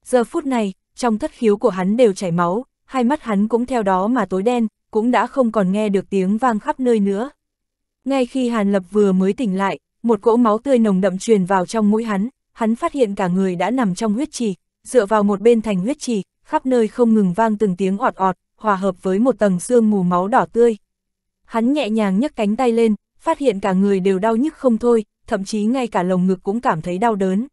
Speaker 1: Giờ phút này, trong thất khiếu của hắn đều chảy máu, hai mắt hắn cũng theo đó mà tối đen, cũng đã không còn nghe được tiếng vang khắp nơi nữa. Ngay khi Hàn Lập vừa mới tỉnh lại, một cỗ máu tươi nồng đậm truyền vào trong mũi hắn, hắn phát hiện cả người đã nằm trong huyết trì, dựa vào một bên thành huyết trì, khắp nơi không ngừng vang từng tiếng ọt ọt, hòa hợp với một tầng xương mù máu đỏ tươi. Hắn nhẹ nhàng nhấc cánh tay lên, phát hiện cả người đều đau nhức không thôi, thậm chí ngay cả lồng ngực cũng cảm thấy đau đớn.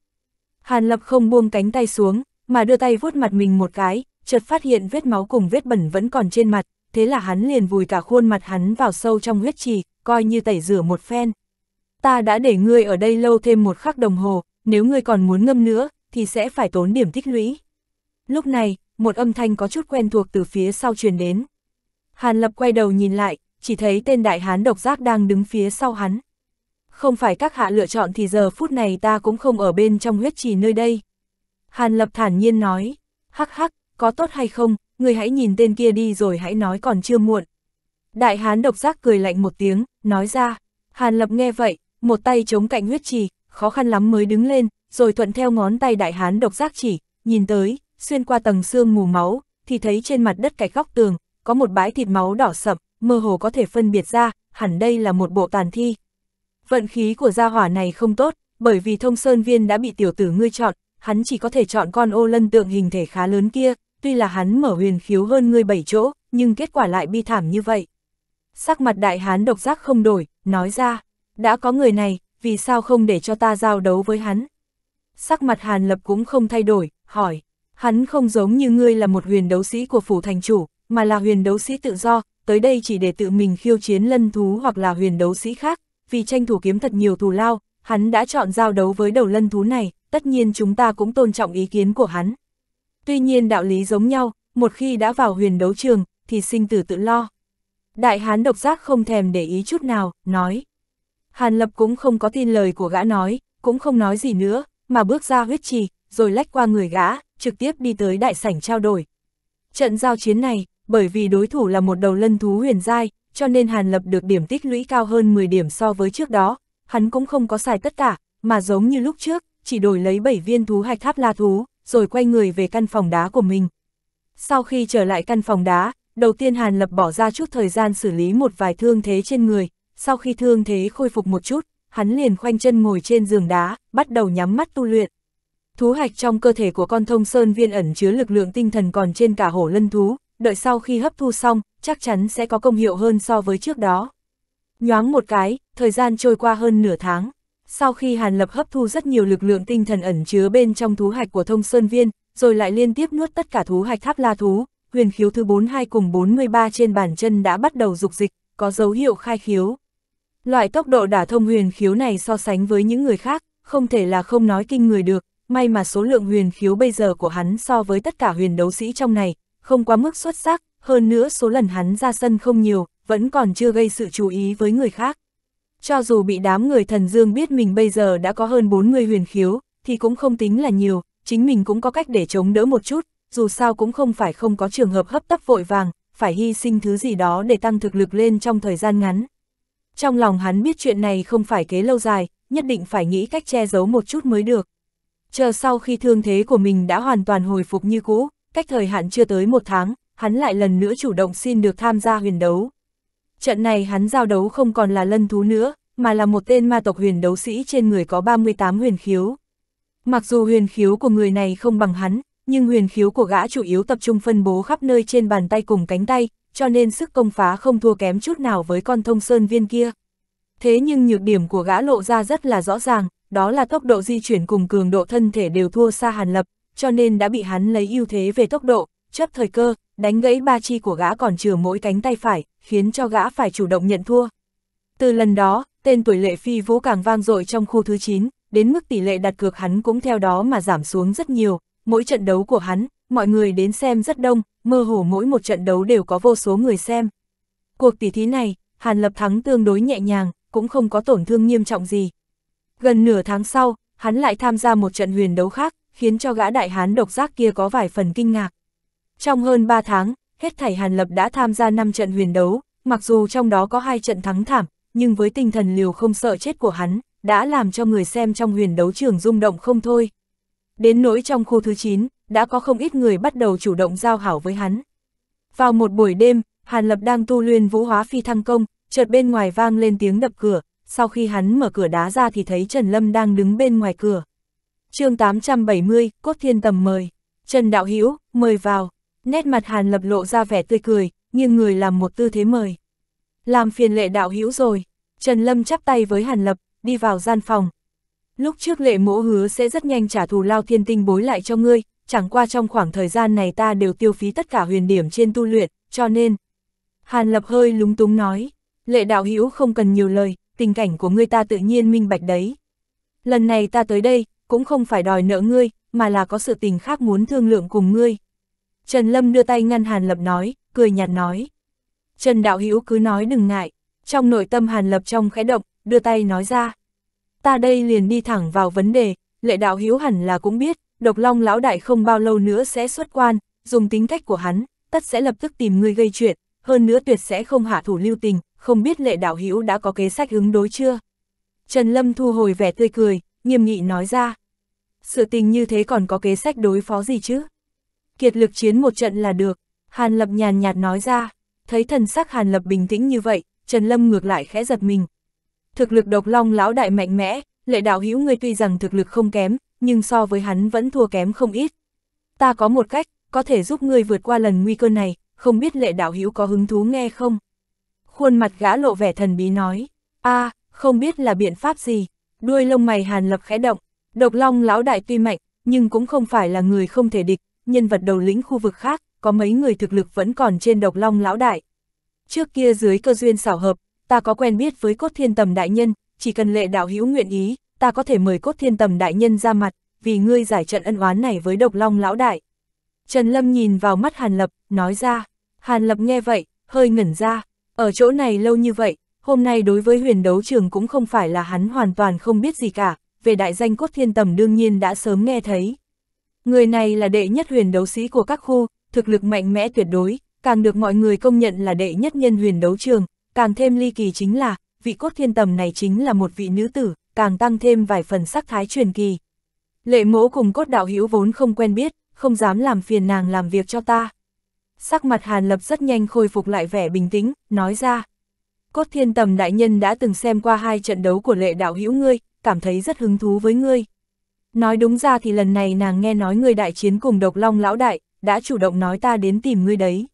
Speaker 1: Hàn Lập không buông cánh tay xuống, mà đưa tay vuốt mặt mình một cái, chợt phát hiện vết máu cùng vết bẩn vẫn còn trên mặt, thế là hắn liền vùi cả khuôn mặt hắn vào sâu trong huyết trì, coi như tẩy rửa một phen ta đã để ngươi ở đây lâu thêm một khắc đồng hồ, nếu ngươi còn muốn ngâm nữa, thì sẽ phải tốn điểm tích lũy. Lúc này, một âm thanh có chút quen thuộc từ phía sau truyền đến. Hàn Lập quay đầu nhìn lại, chỉ thấy tên đại hán độc giác đang đứng phía sau hắn. Không phải các hạ lựa chọn thì giờ phút này ta cũng không ở bên trong huyết trì nơi đây. Hàn Lập thản nhiên nói, hắc hắc, có tốt hay không, người hãy nhìn tên kia đi rồi hãy nói còn chưa muộn. Đại hán độc giác cười lạnh một tiếng, nói ra, Hàn Lập nghe vậy, một tay chống cạnh huyết trì, khó khăn lắm mới đứng lên, rồi thuận theo ngón tay đại hán độc giác chỉ, nhìn tới, xuyên qua tầng xương mù máu, thì thấy trên mặt đất cạnh góc tường, có một bãi thịt máu đỏ sậm, mơ hồ có thể phân biệt ra, hẳn đây là một bộ tàn thi. Vận khí của gia hỏa này không tốt, bởi vì thông sơn viên đã bị tiểu tử ngươi chọn, hắn chỉ có thể chọn con ô lân tượng hình thể khá lớn kia, tuy là hắn mở huyền khiếu hơn ngươi bảy chỗ, nhưng kết quả lại bi thảm như vậy. Sắc mặt đại hán độc giác không đổi, nói ra đã có người này, vì sao không để cho ta giao đấu với hắn? Sắc mặt Hàn Lập cũng không thay đổi, hỏi, hắn không giống như ngươi là một huyền đấu sĩ của phủ thành chủ, mà là huyền đấu sĩ tự do, tới đây chỉ để tự mình khiêu chiến lân thú hoặc là huyền đấu sĩ khác, vì tranh thủ kiếm thật nhiều thù lao, hắn đã chọn giao đấu với đầu lân thú này, tất nhiên chúng ta cũng tôn trọng ý kiến của hắn. Tuy nhiên đạo lý giống nhau, một khi đã vào huyền đấu trường, thì sinh tử tự lo. Đại hán độc giác không thèm để ý chút nào, nói. Hàn Lập cũng không có tin lời của gã nói, cũng không nói gì nữa, mà bước ra huyết trì, rồi lách qua người gã, trực tiếp đi tới đại sảnh trao đổi. Trận giao chiến này, bởi vì đối thủ là một đầu lân thú huyền giai, cho nên Hàn Lập được điểm tích lũy cao hơn 10 điểm so với trước đó, hắn cũng không có xài tất cả, mà giống như lúc trước, chỉ đổi lấy 7 viên thú hạch tháp la thú, rồi quay người về căn phòng đá của mình. Sau khi trở lại căn phòng đá, đầu tiên Hàn Lập bỏ ra chút thời gian xử lý một vài thương thế trên người, sau khi thương thế khôi phục một chút, hắn liền khoanh chân ngồi trên giường đá, bắt đầu nhắm mắt tu luyện. Thú hạch trong cơ thể của con thông sơn viên ẩn chứa lực lượng tinh thần còn trên cả hổ lân thú, đợi sau khi hấp thu xong, chắc chắn sẽ có công hiệu hơn so với trước đó. Nhoáng một cái, thời gian trôi qua hơn nửa tháng. Sau khi Hàn Lập hấp thu rất nhiều lực lượng tinh thần ẩn chứa bên trong thú hạch của thông sơn viên, rồi lại liên tiếp nuốt tất cả thú hạch tháp la thú, huyền khiếu thứ 42 cùng 43 trên bàn chân đã bắt đầu dục dịch, có dấu hiệu khai khiếu. Loại tốc độ đả thông huyền khiếu này so sánh với những người khác, không thể là không nói kinh người được, may mà số lượng huyền khiếu bây giờ của hắn so với tất cả huyền đấu sĩ trong này, không quá mức xuất sắc, hơn nữa số lần hắn ra sân không nhiều, vẫn còn chưa gây sự chú ý với người khác. Cho dù bị đám người thần dương biết mình bây giờ đã có hơn 40 huyền khiếu, thì cũng không tính là nhiều, chính mình cũng có cách để chống đỡ một chút, dù sao cũng không phải không có trường hợp hấp tấp vội vàng, phải hy sinh thứ gì đó để tăng thực lực lên trong thời gian ngắn. Trong lòng hắn biết chuyện này không phải kế lâu dài, nhất định phải nghĩ cách che giấu một chút mới được. Chờ sau khi thương thế của mình đã hoàn toàn hồi phục như cũ, cách thời hạn chưa tới một tháng, hắn lại lần nữa chủ động xin được tham gia huyền đấu. Trận này hắn giao đấu không còn là lân thú nữa, mà là một tên ma tộc huyền đấu sĩ trên người có 38 huyền khiếu. Mặc dù huyền khiếu của người này không bằng hắn, nhưng huyền khiếu của gã chủ yếu tập trung phân bố khắp nơi trên bàn tay cùng cánh tay, cho nên sức công phá không thua kém chút nào với con thông sơn viên kia. Thế nhưng nhược điểm của gã lộ ra rất là rõ ràng, đó là tốc độ di chuyển cùng cường độ thân thể đều thua xa hàn lập, cho nên đã bị hắn lấy ưu thế về tốc độ, chấp thời cơ, đánh gãy ba chi của gã còn chừa mỗi cánh tay phải, khiến cho gã phải chủ động nhận thua. Từ lần đó, tên tuổi lệ phi vũ càng vang dội trong khu thứ 9, đến mức tỷ lệ đặt cược hắn cũng theo đó mà giảm xuống rất nhiều, mỗi trận đấu của hắn, mọi người đến xem rất đông, mơ hồ mỗi một trận đấu đều có vô số người xem. Cuộc tỷ thí này, Hàn Lập thắng tương đối nhẹ nhàng, cũng không có tổn thương nghiêm trọng gì. Gần nửa tháng sau, hắn lại tham gia một trận huyền đấu khác, khiến cho gã đại hán độc giác kia có vài phần kinh ngạc. Trong hơn 3 tháng, hết thảy Hàn Lập đã tham gia 5 trận huyền đấu, mặc dù trong đó có hai trận thắng thảm, nhưng với tinh thần liều không sợ chết của hắn, đã làm cho người xem trong huyền đấu trường rung động không thôi. Đến nỗi trong khu thứ 9, đã có không ít người bắt đầu chủ động giao hảo với hắn. Vào một buổi đêm, Hàn Lập đang tu luyện vũ hóa phi thăng công, chợt bên ngoài vang lên tiếng đập cửa, sau khi hắn mở cửa đá ra thì thấy Trần Lâm đang đứng bên ngoài cửa. chương 870, Cốt Thiên Tầm mời. Trần Đạo Hữu mời vào. Nét mặt Hàn Lập lộ ra vẻ tươi cười, nhưng người làm một tư thế mời. Làm phiền lệ đạo hữu rồi. Trần Lâm chắp tay với Hàn Lập, đi vào gian phòng. Lúc trước lệ mỗ hứa sẽ rất nhanh trả thù lao thiên tinh bối lại cho ngươi, chẳng qua trong khoảng thời gian này ta đều tiêu phí tất cả huyền điểm trên tu luyện, cho nên... Hàn Lập hơi lúng túng nói, lệ đạo hữu không cần nhiều lời, tình cảnh của ngươi ta tự nhiên minh bạch đấy. Lần này ta tới đây, cũng không phải đòi nợ ngươi, mà là có sự tình khác muốn thương lượng cùng ngươi. Trần Lâm đưa tay ngăn Hàn Lập nói, cười nhạt nói. Trần Đạo Hữu cứ nói đừng ngại, trong nội tâm Hàn Lập trong khẽ động, đưa tay nói ra. Ta đây liền đi thẳng vào vấn đề, lệ đạo Hữu hẳn là cũng biết, độc long lão đại không bao lâu nữa sẽ xuất quan, dùng tính cách của hắn, tất sẽ lập tức tìm người gây chuyện, hơn nữa tuyệt sẽ không hạ thủ lưu tình, không biết lệ đạo hữu đã có kế sách ứng đối chưa? Trần Lâm thu hồi vẻ tươi cười, nghiêm nghị nói ra. Sự tình như thế còn có kế sách đối phó gì chứ? Kiệt lực chiến một trận là được, Hàn Lập nhàn nhạt nói ra, thấy thần sắc Hàn Lập bình tĩnh như vậy, Trần Lâm ngược lại khẽ giật mình. Thực lực độc long lão đại mạnh mẽ, lệ đạo hữu ngươi tuy rằng thực lực không kém, nhưng so với hắn vẫn thua kém không ít. Ta có một cách, có thể giúp ngươi vượt qua lần nguy cơ này, không biết lệ đạo hữu có hứng thú nghe không? Khuôn mặt gã lộ vẻ thần bí nói, a à, không biết là biện pháp gì, đuôi lông mày hàn lập khẽ động, độc long lão đại tuy mạnh, nhưng cũng không phải là người không thể địch, nhân vật đầu lĩnh khu vực khác, có mấy người thực lực vẫn còn trên độc long lão đại. Trước kia dưới cơ duyên xảo hợp, ta có quen biết với cốt thiên tầm đại nhân, chỉ cần lệ đạo hữu nguyện ý, ta có thể mời cốt thiên tầm đại nhân ra mặt, vì ngươi giải trận ân oán này với độc long lão đại. Trần Lâm nhìn vào mắt Hàn Lập, nói ra, Hàn Lập nghe vậy, hơi ngẩn ra, ở chỗ này lâu như vậy, hôm nay đối với huyền đấu trường cũng không phải là hắn hoàn toàn không biết gì cả, về đại danh cốt thiên tầm đương nhiên đã sớm nghe thấy. Người này là đệ nhất huyền đấu sĩ của các khu, thực lực mạnh mẽ tuyệt đối, càng được mọi người công nhận là đệ nhất nhân huyền đấu trường, càng thêm ly kỳ chính là, vị cốt thiên tầm này chính là một vị nữ tử, càng tăng thêm vài phần sắc thái truyền kỳ. Lệ mỗ cùng cốt đạo hữu vốn không quen biết, không dám làm phiền nàng làm việc cho ta. Sắc mặt Hàn Lập rất nhanh khôi phục lại vẻ bình tĩnh, nói ra. Cốt thiên tầm đại nhân đã từng xem qua hai trận đấu của lệ đạo hữu ngươi, cảm thấy rất hứng thú với ngươi. Nói đúng ra thì lần này nàng nghe nói ngươi đại chiến cùng độc long lão đại, đã chủ động nói ta đến tìm ngươi đấy.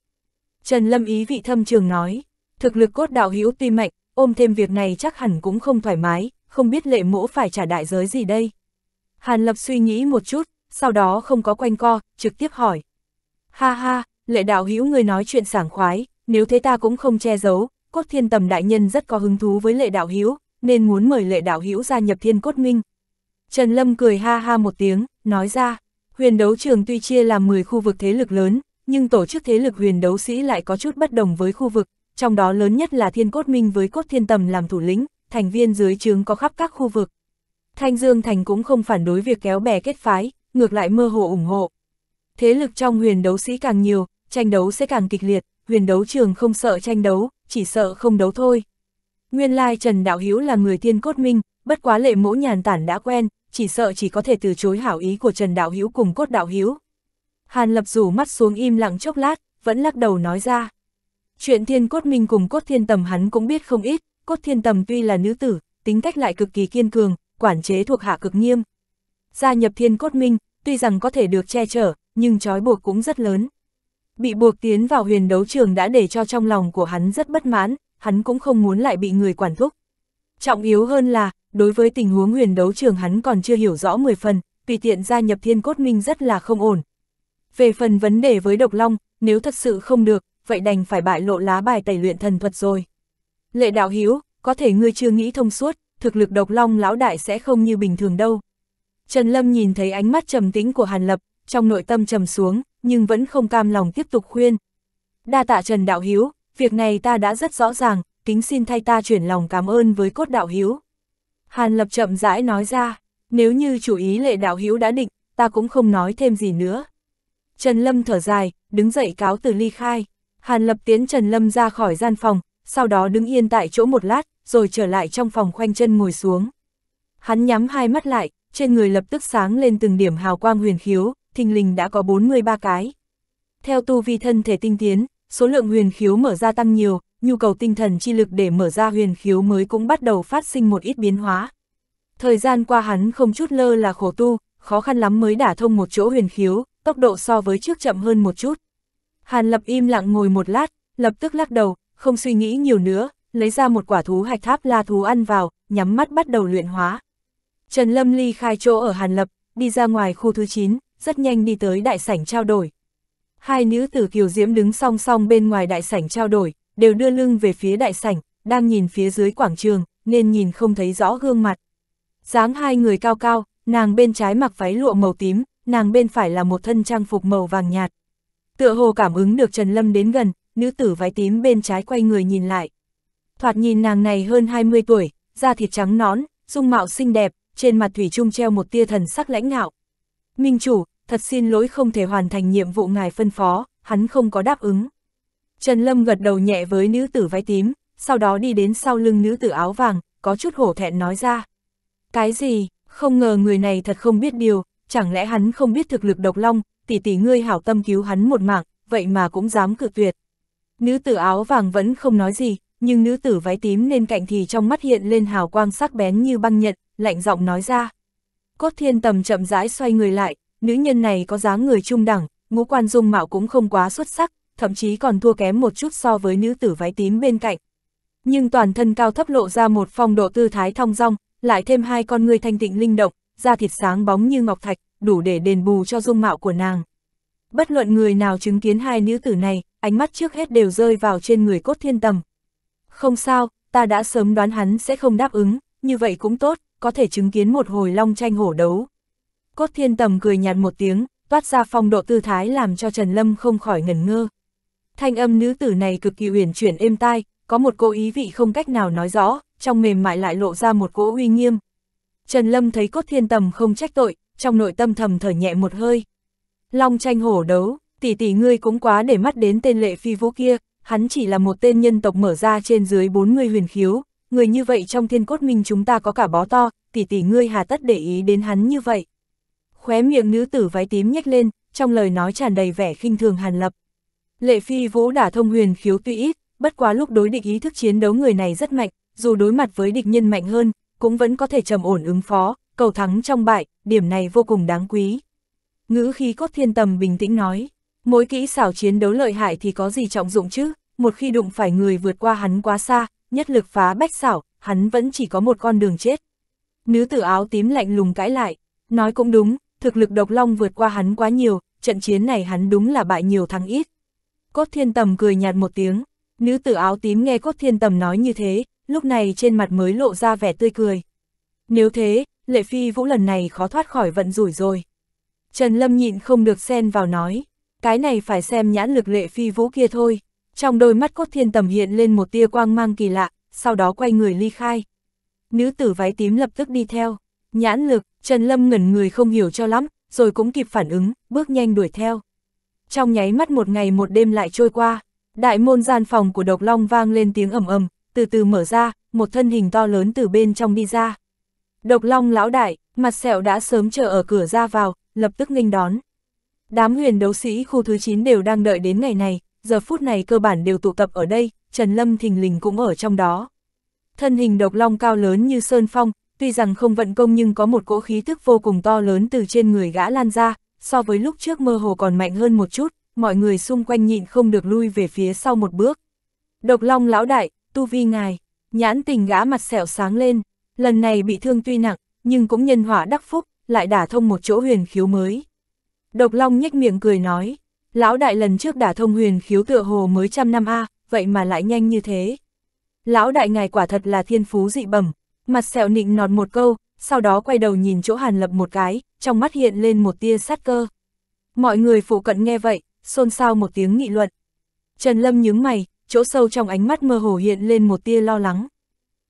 Speaker 1: Trần Lâm ý vị thâm trường nói, thực lực cốt đạo hữu tuy mạnh, ôm thêm việc này chắc hẳn cũng không thoải mái, không biết lệ mỗ phải trả đại giới gì đây. Hàn Lập suy nghĩ một chút, sau đó không có quanh co, trực tiếp hỏi. Ha ha, lệ đạo hữu người nói chuyện sảng khoái, nếu thế ta cũng không che giấu, cốt thiên tầm đại nhân rất có hứng thú với lệ đạo hữu nên muốn mời lệ đạo hữu gia nhập thiên cốt minh. Trần Lâm cười ha ha một tiếng, nói ra, huyền đấu trường tuy chia làm 10 khu vực thế lực lớn, nhưng tổ chức thế lực huyền đấu sĩ lại có chút bất đồng với khu vực, trong đó lớn nhất là thiên cốt minh với cốt thiên tầm làm thủ lĩnh, thành viên dưới trướng có khắp các khu vực. Thanh Dương Thành cũng không phản đối việc kéo bè kết phái, ngược lại mơ hồ ủng hộ. Thế lực trong huyền đấu sĩ càng nhiều, tranh đấu sẽ càng kịch liệt, huyền đấu trường không sợ tranh đấu, chỉ sợ không đấu thôi. Nguyên lai Trần Đạo Hiếu là người tiên cốt minh, bất quá lệ mỗ nhàn tản đã quen, chỉ sợ chỉ có thể từ chối hảo ý của Trần Đạo Hiếu cùng cốt Đạo Hiếu. Hàn Lập rủ mắt xuống im lặng chốc lát, vẫn lắc đầu nói ra. Chuyện thiên cốt minh cùng cốt thiên tầm hắn cũng biết không ít, Cốt Thiên Tầm tuy là nữ tử, tính cách lại cực kỳ kiên cường, quản chế thuộc hạ cực nghiêm. Gia nhập Thiên Cốt Minh, tuy rằng có thể được che chở, nhưng trói buộc cũng rất lớn. Bị buộc tiến vào huyền đấu trường đã để cho trong lòng của hắn rất bất mãn, hắn cũng không muốn lại bị người quản thúc. Trọng yếu hơn là, đối với tình huống huyền đấu trường hắn còn chưa hiểu rõ 10 phần, tùy tiện gia nhập thiên cốt minh rất là không ổn. Về phần vấn đề với độc long, nếu thật sự không được, vậy đành phải bại lộ lá bài tẩy luyện thần thuật rồi. Lệ đạo hiếu, có thể ngươi chưa nghĩ thông suốt, thực lực độc long lão đại sẽ không như bình thường đâu. Trần Lâm nhìn thấy ánh mắt trầm tĩnh của Hàn Lập, trong nội tâm trầm xuống, nhưng vẫn không cam lòng tiếp tục khuyên. Đa tạ Trần Đạo Hiếu, việc này ta đã rất rõ ràng, kính xin thay ta chuyển lòng cảm ơn với cốt Đạo Hiếu. Hàn Lập chậm rãi nói ra, nếu như chủ ý lệ Đạo Hiếu đã định, ta cũng không nói thêm gì nữa. Trần Lâm thở dài, đứng dậy cáo từ ly khai. Hàn Lập tiến Trần Lâm ra khỏi gian phòng, sau đó đứng yên tại chỗ một lát, rồi trở lại trong phòng khoanh chân ngồi xuống. Hắn nhắm hai mắt lại, trên người lập tức sáng lên từng điểm hào quang huyền khiếu, thình lình đã có 43 cái. Theo tu vi thân thể tinh tiến, số lượng huyền khiếu mở ra tăng nhiều, nhu cầu tinh thần chi lực để mở ra huyền khiếu mới cũng bắt đầu phát sinh một ít biến hóa. Thời gian qua hắn không chút lơ là khổ tu, khó khăn lắm mới đả thông một chỗ huyền khiếu, tốc độ so với trước chậm hơn một chút. Hàn Lập im lặng ngồi một lát, lập tức lắc đầu, không suy nghĩ nhiều nữa, lấy ra một quả thú hạch tháp la thú ăn vào, nhắm mắt bắt đầu luyện hóa. Trần Lâm ly khai chỗ ở Hàn Lập, đi ra ngoài khu thứ 9, rất nhanh đi tới đại sảnh trao đổi. Hai nữ tử kiều diễm đứng song song bên ngoài đại sảnh trao đổi, đều đưa lưng về phía đại sảnh, đang nhìn phía dưới quảng trường, nên nhìn không thấy rõ gương mặt. dáng hai người cao cao, nàng bên trái mặc váy lụa màu tím, nàng bên phải là một thân trang phục màu vàng nhạt. Tựa hồ cảm ứng được Trần Lâm đến gần, nữ tử váy tím bên trái quay người nhìn lại. Thoạt nhìn nàng này hơn 20 tuổi, da thịt trắng nón, dung mạo xinh đẹp, trên mặt thủy trung treo một tia thần sắc lãnh ngạo. Minh chủ, thật xin lỗi không thể hoàn thành nhiệm vụ ngài phân phó, hắn không có đáp ứng. Trần Lâm gật đầu nhẹ với nữ tử váy tím, sau đó đi đến sau lưng nữ tử áo vàng, có chút hổ thẹn nói ra. Cái gì, không ngờ người này thật không biết điều, chẳng lẽ hắn không biết thực lực độc long, tỷ tỷ ngươi hảo tâm cứu hắn một mạng, vậy mà cũng dám cự tuyệt. Nữ tử áo vàng vẫn không nói gì, nhưng nữ tử váy tím nên cạnh thì trong mắt hiện lên hào quang sắc bén như băng nhật, lạnh giọng nói ra. Cốt thiên tầm chậm rãi xoay người lại, nữ nhân này có dáng người trung đẳng, ngũ quan dung mạo cũng không quá xuất sắc, thậm chí còn thua kém một chút so với nữ tử váy tím bên cạnh. Nhưng toàn thân cao thấp lộ ra một phong độ tư thái thong dong, lại thêm hai con người thanh tịnh linh động, da thịt sáng bóng như ngọc thạch, đủ để đền bù cho dung mạo của nàng. Bất luận người nào chứng kiến hai nữ tử này, ánh mắt trước hết đều rơi vào trên người cốt thiên tầm. Không sao, ta đã sớm đoán hắn sẽ không đáp ứng, như vậy cũng tốt, có thể chứng kiến một hồi long tranh hổ đấu. Cốt thiên tầm cười nhạt một tiếng, toát ra phong độ tư thái làm cho Trần Lâm không khỏi ngẩn ngơ. Thanh âm nữ tử này cực kỳ uyển chuyển êm tai, có một cô ý vị không cách nào nói rõ, trong mềm mại lại lộ ra một cỗ uy nghiêm. Trần Lâm thấy cốt thiên tầm không trách tội, trong nội tâm thầm thở nhẹ một hơi. Long tranh hổ đấu, tỷ tỷ ngươi cũng quá để mắt đến tên lệ phi vũ kia, hắn chỉ là một tên nhân tộc mở ra trên dưới bốn người huyền khiếu, người như vậy trong thiên cốt minh chúng ta có cả bó to, tỷ tỷ ngươi hà tất để ý đến hắn như vậy. Khóe miệng nữ tử váy tím nhếch lên, trong lời nói tràn đầy vẻ khinh thường hàn lập. Lệ phi vũ đã thông huyền khiếu tuy ít, bất quá lúc đối địch ý thức chiến đấu người này rất mạnh, dù đối mặt với địch nhân mạnh hơn, cũng vẫn có thể trầm ổn ứng phó, cầu thắng trong bại, điểm này vô cùng đáng quý ngữ khi cốt thiên tầm bình tĩnh nói, mỗi kỹ xảo chiến đấu lợi hại thì có gì trọng dụng chứ, một khi đụng phải người vượt qua hắn quá xa, nhất lực phá bách xảo, hắn vẫn chỉ có một con đường chết. Nữ tử áo tím lạnh lùng cãi lại, nói cũng đúng, thực lực độc long vượt qua hắn quá nhiều, trận chiến này hắn đúng là bại nhiều thắng ít. Cốt thiên tầm cười nhạt một tiếng, nữ tử áo tím nghe cốt thiên tầm nói như thế, lúc này trên mặt mới lộ ra vẻ tươi cười. Nếu thế, lệ phi vũ lần này khó thoát khỏi vận rủi rồi. Trần Lâm nhịn không được xen vào nói, cái này phải xem nhãn lực lệ phi vũ kia thôi. Trong đôi mắt cốt thiên tầm hiện lên một tia quang mang kỳ lạ, sau đó quay người ly khai. Nữ tử váy tím lập tức đi theo, nhãn lực, Trần Lâm ngẩn người không hiểu cho lắm, rồi cũng kịp phản ứng, bước nhanh đuổi theo. Trong nháy mắt một ngày một đêm lại trôi qua, đại môn gian phòng của độc long vang lên tiếng ầm ầm, từ từ mở ra, một thân hình to lớn từ bên trong đi ra. Độc long lão đại, mặt sẹo đã sớm chờ ở cửa ra vào, lập tức nghênh đón. Đám huyền đấu sĩ khu thứ 9 đều đang đợi đến ngày này, giờ phút này cơ bản đều tụ tập ở đây, Trần Lâm thình lình cũng ở trong đó. Thân hình độc long cao lớn như sơn phong, tuy rằng không vận công nhưng có một cỗ khí thức vô cùng to lớn từ trên người gã lan ra, so với lúc trước mơ hồ còn mạnh hơn một chút, mọi người xung quanh nhịn không được lui về phía sau một bước. Độc long lão đại, tu vi ngài, nhãn tình gã mặt sẹo sáng lên, lần này bị thương tuy nặng, nhưng cũng nhân hỏa đắc phúc, lại đả thông một chỗ huyền khiếu mới. Độc Long nhếch miệng cười nói, lão đại lần trước đả thông huyền khiếu tựa hồ mới trăm năm A, vậy mà lại nhanh như thế. Lão đại ngài quả thật là thiên phú dị bẩm, mặt sẹo nịnh nọt một câu, sau đó quay đầu nhìn chỗ hàn lập một cái, trong mắt hiện lên một tia sát cơ. Mọi người phụ cận nghe vậy, xôn xao một tiếng nghị luận. Trần Lâm nhướng mày, chỗ sâu trong ánh mắt mơ hồ hiện lên một tia lo lắng.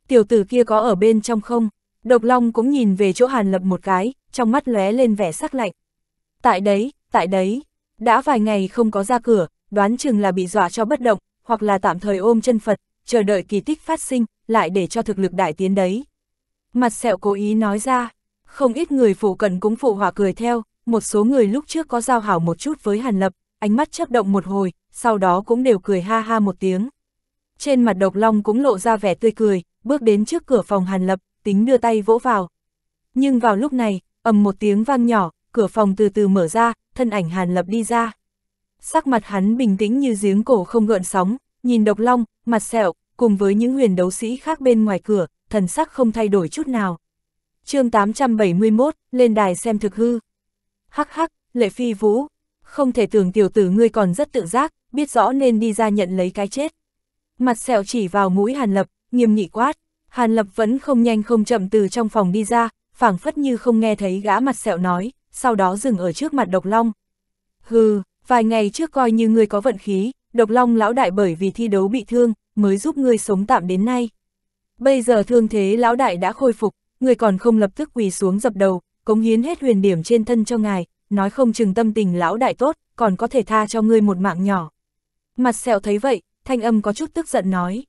Speaker 1: Tiểu tử kia có ở bên trong không? Độc Long cũng nhìn về chỗ Hàn Lập một cái, trong mắt lóe lên vẻ sắc lạnh. Tại đấy, tại đấy, đã vài ngày không có ra cửa, đoán chừng là bị dọa cho bất động, hoặc là tạm thời ôm chân Phật, chờ đợi kỳ tích phát sinh, lại để cho thực lực đại tiến đấy. Mặt sẹo cố ý nói ra, không ít người phụ cận cũng phụ hỏa cười theo, một số người lúc trước có giao hảo một chút với Hàn Lập, ánh mắt chớp động một hồi, sau đó cũng đều cười ha ha một tiếng. Trên mặt độc long cũng lộ ra vẻ tươi cười, bước đến trước cửa phòng Hàn Lập, tính đưa tay vỗ vào. Nhưng vào lúc này, ầm một tiếng vang nhỏ, cửa phòng từ từ mở ra, thân ảnh Hàn Lập đi ra. Sắc mặt hắn bình tĩnh như giếng cổ không gợn sóng, nhìn độc long, mặt sẹo, cùng với những huyền đấu sĩ khác bên ngoài cửa, thần sắc không thay đổi chút nào. chương 871, lên đài xem thực hư. Hắc hắc, lệ phi vũ, không thể tưởng tiểu tử ngươi còn rất tự giác, biết rõ nên đi ra nhận lấy cái chết. Mặt sẹo chỉ vào mũi Hàn Lập, nghiêm nghị quát, Hàn Lập vẫn không nhanh không chậm từ trong phòng đi ra, phảng phất như không nghe thấy gã mặt sẹo nói, sau đó dừng ở trước mặt độc long. Hừ, vài ngày trước coi như ngươi có vận khí, độc long lão đại bởi vì thi đấu bị thương, mới giúp ngươi sống tạm đến nay. Bây giờ thương thế lão đại đã khôi phục, ngươi còn không lập tức quỳ xuống dập đầu, cống hiến hết huyền điểm trên thân cho ngài, nói không chừng tâm tình lão đại tốt, còn có thể tha cho ngươi một mạng nhỏ. Mặt sẹo thấy vậy, thanh âm có chút tức giận nói.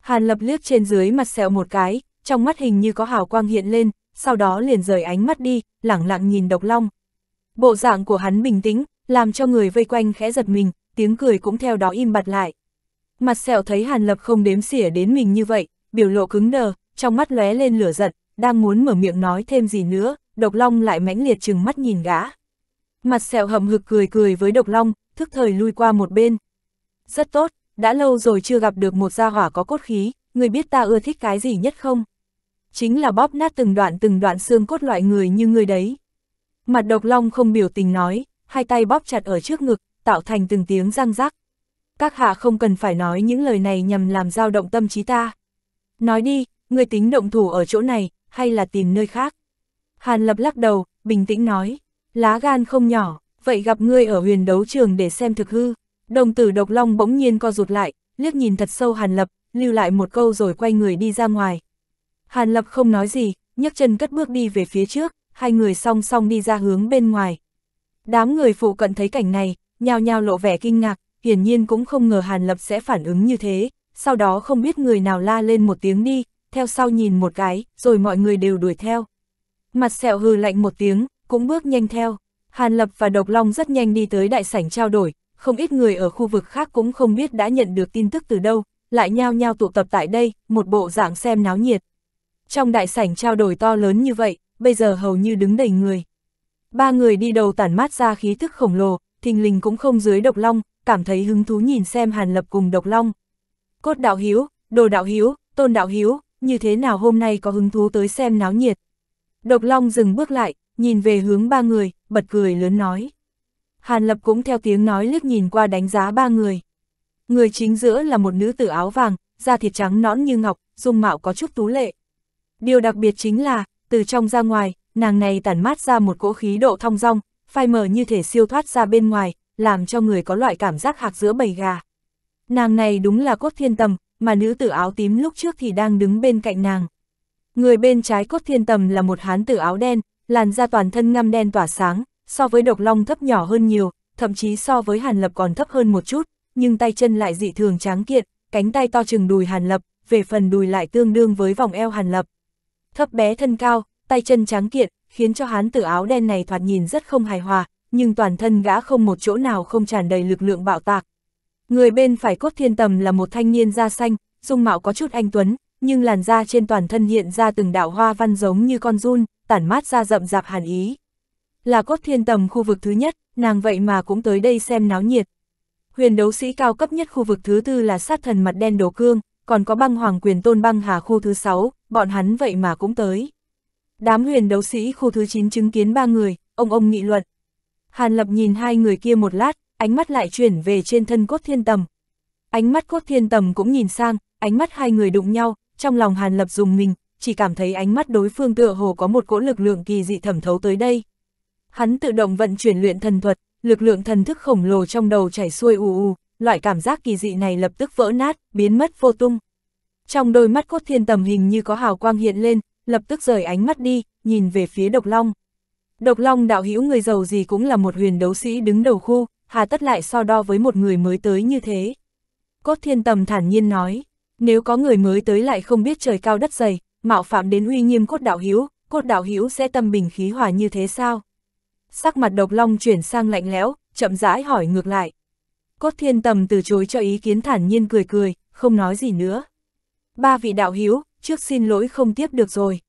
Speaker 1: Hàn lập liếc trên dưới mặt sẹo một cái, trong mắt hình như có hào quang hiện lên, sau đó liền rời ánh mắt đi, lẳng lặng nhìn độc long. Bộ dạng của hắn bình tĩnh, làm cho người vây quanh khẽ giật mình, tiếng cười cũng theo đó im bặt lại. Mặt sẹo thấy Hàn Lập không đếm xỉa đến mình như vậy, biểu lộ cứng đờ, trong mắt lóe lên lửa giận, đang muốn mở miệng nói thêm gì nữa, độc long lại mãnh liệt chừng mắt nhìn gã. Mặt sẹo hậm hực cười cười với độc long, thức thời lui qua một bên. Rất tốt, đã lâu rồi chưa gặp được một gia hỏa có cốt khí, người biết ta ưa thích cái gì nhất không? chính là bóp nát từng đoạn từng đoạn xương cốt loại người như người đấy. Mặt độc long không biểu tình nói, hai tay bóp chặt ở trước ngực, tạo thành từng tiếng răng rắc. Các hạ không cần phải nói những lời này nhằm làm dao động tâm trí ta. Nói đi, người tính động thủ ở chỗ này, hay là tìm nơi khác. Hàn lập lắc đầu, bình tĩnh nói, lá gan không nhỏ, vậy gặp ngươi ở huyền đấu trường để xem thực hư. Đồng tử độc long bỗng nhiên co rụt lại, liếc nhìn thật sâu hàn lập, lưu lại một câu rồi quay người đi ra ngoài. Hàn Lập không nói gì, nhấc chân cất bước đi về phía trước, hai người song song đi ra hướng bên ngoài. Đám người phụ cận thấy cảnh này, nhao nhao lộ vẻ kinh ngạc, hiển nhiên cũng không ngờ Hàn Lập sẽ phản ứng như thế, sau đó không biết người nào la lên một tiếng đi, theo sau nhìn một cái, rồi mọi người đều đuổi theo. Mặt sẹo hừ lạnh một tiếng, cũng bước nhanh theo. Hàn Lập và Độc Long rất nhanh đi tới đại sảnh trao đổi, không ít người ở khu vực khác cũng không biết đã nhận được tin tức từ đâu, lại nhao nhao tụ tập tại đây, một bộ dạng xem náo nhiệt trong đại sảnh trao đổi to lớn như vậy, bây giờ hầu như đứng đầy người. Ba người đi đầu tản mát ra khí thức khổng lồ, thình lình cũng không dưới độc long, cảm thấy hứng thú nhìn xem Hàn Lập cùng độc long. Cốt đạo hiếu, đồ đạo hiếu, tôn đạo hiếu, như thế nào hôm nay có hứng thú tới xem náo nhiệt. Độc long dừng bước lại, nhìn về hướng ba người, bật cười lớn nói. Hàn Lập cũng theo tiếng nói liếc nhìn qua đánh giá ba người. Người chính giữa là một nữ tử áo vàng, da thịt trắng nõn như ngọc, dung mạo có chút tú lệ, Điều đặc biệt chính là, từ trong ra ngoài, nàng này tản mát ra một cỗ khí độ thong dong, phai mở như thể siêu thoát ra bên ngoài, làm cho người có loại cảm giác hạc giữa bầy gà. Nàng này đúng là cốt thiên tầm, mà nữ tử áo tím lúc trước thì đang đứng bên cạnh nàng. Người bên trái cốt thiên tầm là một hán tử áo đen, làn da toàn thân ngăm đen tỏa sáng, so với độc long thấp nhỏ hơn nhiều, thậm chí so với hàn lập còn thấp hơn một chút, nhưng tay chân lại dị thường tráng kiện, cánh tay to chừng đùi hàn lập, về phần đùi lại tương đương với vòng eo hàn lập thấp bé thân cao, tay chân trắng kiện, khiến cho hán tử áo đen này thoạt nhìn rất không hài hòa, nhưng toàn thân gã không một chỗ nào không tràn đầy lực lượng bạo tạc. Người bên phải cốt thiên tầm là một thanh niên da xanh, dung mạo có chút anh tuấn, nhưng làn da trên toàn thân hiện ra từng đạo hoa văn giống như con run, tản mát ra rậm rạp hàn ý. Là cốt thiên tầm khu vực thứ nhất, nàng vậy mà cũng tới đây xem náo nhiệt. Huyền đấu sĩ cao cấp nhất khu vực thứ tư là sát thần mặt đen đồ cương, còn có băng hoàng quyền tôn băng hà khu thứ sáu, bọn hắn vậy mà cũng tới. Đám huyền đấu sĩ khu thứ 9 chứng kiến ba người, ông ông nghị luận. Hàn Lập nhìn hai người kia một lát, ánh mắt lại chuyển về trên thân cốt thiên tầm. Ánh mắt cốt thiên tầm cũng nhìn sang, ánh mắt hai người đụng nhau, trong lòng Hàn Lập dùng mình, chỉ cảm thấy ánh mắt đối phương tựa hồ có một cỗ lực lượng kỳ dị thẩm thấu tới đây. Hắn tự động vận chuyển luyện thần thuật, lực lượng thần thức khổng lồ trong đầu chảy xuôi ù ù, loại cảm giác kỳ dị này lập tức vỡ nát, biến mất vô tung. Trong đôi mắt cốt thiên tầm hình như có hào quang hiện lên, lập tức rời ánh mắt đi, nhìn về phía độc long. Độc long đạo hữu người giàu gì cũng là một huyền đấu sĩ đứng đầu khu, hà tất lại so đo với một người mới tới như thế. Cốt thiên tầm thản nhiên nói, nếu có người mới tới lại không biết trời cao đất dày, mạo phạm đến uy nghiêm cốt đạo hữu cốt đạo hữu sẽ tâm bình khí hòa như thế sao? Sắc mặt độc long chuyển sang lạnh lẽo, chậm rãi hỏi ngược lại. Cốt thiên tầm từ chối cho ý kiến thản nhiên cười cười, không nói gì nữa ba vị đạo hiếu, trước xin lỗi không tiếp được rồi.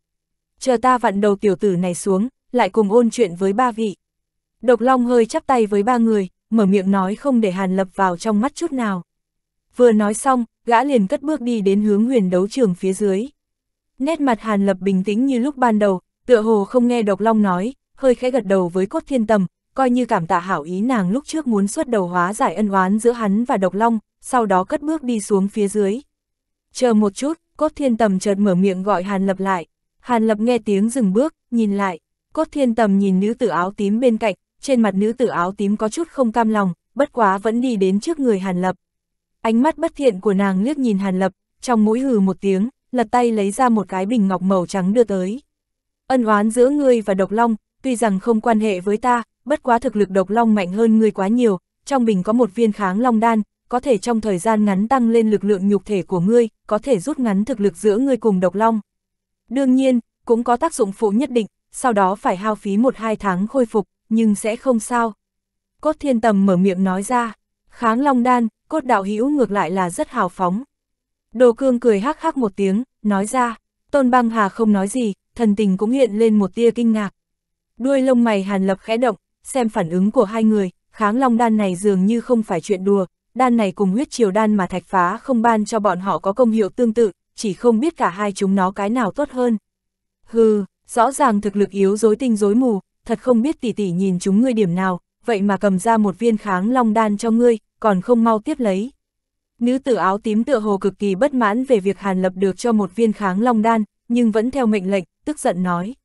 Speaker 1: Chờ ta vặn đầu tiểu tử này xuống, lại cùng ôn chuyện với ba vị. Độc Long hơi chắp tay với ba người, mở miệng nói không để Hàn Lập vào trong mắt chút nào. Vừa nói xong, gã liền cất bước đi đến hướng huyền đấu trường phía dưới. Nét mặt Hàn Lập bình tĩnh như lúc ban đầu, tựa hồ không nghe Độc Long nói, hơi khẽ gật đầu với cốt thiên tầm, coi như cảm tạ hảo ý nàng lúc trước muốn xuất đầu hóa giải ân oán giữa hắn và Độc Long, sau đó cất bước đi xuống phía dưới. Chờ một chút, cốt thiên tầm chợt mở miệng gọi Hàn Lập lại. Hàn Lập nghe tiếng dừng bước, nhìn lại. Cốt thiên tầm nhìn nữ tử áo tím bên cạnh, trên mặt nữ tử áo tím có chút không cam lòng, bất quá vẫn đi đến trước người Hàn Lập. Ánh mắt bất thiện của nàng liếc nhìn Hàn Lập, trong mũi hừ một tiếng, lật tay lấy ra một cái bình ngọc màu trắng đưa tới. Ân oán giữa ngươi và độc long, tuy rằng không quan hệ với ta, bất quá thực lực độc long mạnh hơn ngươi quá nhiều, trong bình có một viên kháng long đan, có thể trong thời gian ngắn tăng lên lực lượng nhục thể của ngươi, có thể rút ngắn thực lực giữa ngươi cùng độc long. Đương nhiên, cũng có tác dụng phụ nhất định, sau đó phải hao phí một hai tháng khôi phục, nhưng sẽ không sao. Cốt thiên tầm mở miệng nói ra, kháng long đan, cốt đạo hữu ngược lại là rất hào phóng. Đồ cương cười hắc hắc một tiếng, nói ra, tôn băng hà không nói gì, thần tình cũng hiện lên một tia kinh ngạc. Đuôi lông mày hàn lập khẽ động, xem phản ứng của hai người, kháng long đan này dường như không phải chuyện đùa, đan này cùng huyết triều đan mà thạch phá không ban cho bọn họ có công hiệu tương tự, chỉ không biết cả hai chúng nó cái nào tốt hơn. Hừ, rõ ràng thực lực yếu dối tinh dối mù, thật không biết tỷ tỷ nhìn chúng ngươi điểm nào, vậy mà cầm ra một viên kháng long đan cho ngươi, còn không mau tiếp lấy. Nữ tử áo tím tựa hồ cực kỳ bất mãn về việc Hàn Lập được cho một viên kháng long đan, nhưng vẫn theo mệnh lệnh, tức giận nói.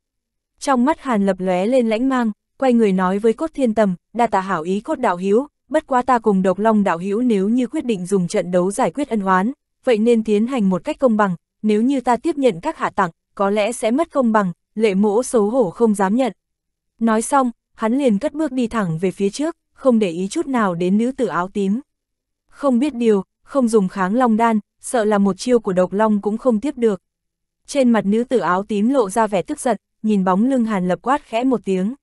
Speaker 1: Trong mắt Hàn Lập lóe lên lãnh mang, quay người nói với cốt thiên tầm, đa tạ hảo ý cốt đạo hiếu, bất quá ta cùng độc long đạo hữu nếu như quyết định dùng trận đấu giải quyết ân oán, vậy nên tiến hành một cách công bằng, nếu như ta tiếp nhận các hạ tặng, có lẽ sẽ mất công bằng, lệ mỗ xấu hổ không dám nhận. Nói xong, hắn liền cất bước đi thẳng về phía trước, không để ý chút nào đến nữ tử áo tím. Không biết điều, không dùng kháng long đan, sợ là một chiêu của độc long cũng không tiếp được. Trên mặt nữ tử áo tím lộ ra vẻ tức giận, nhìn bóng lưng hàn lập quát khẽ một tiếng.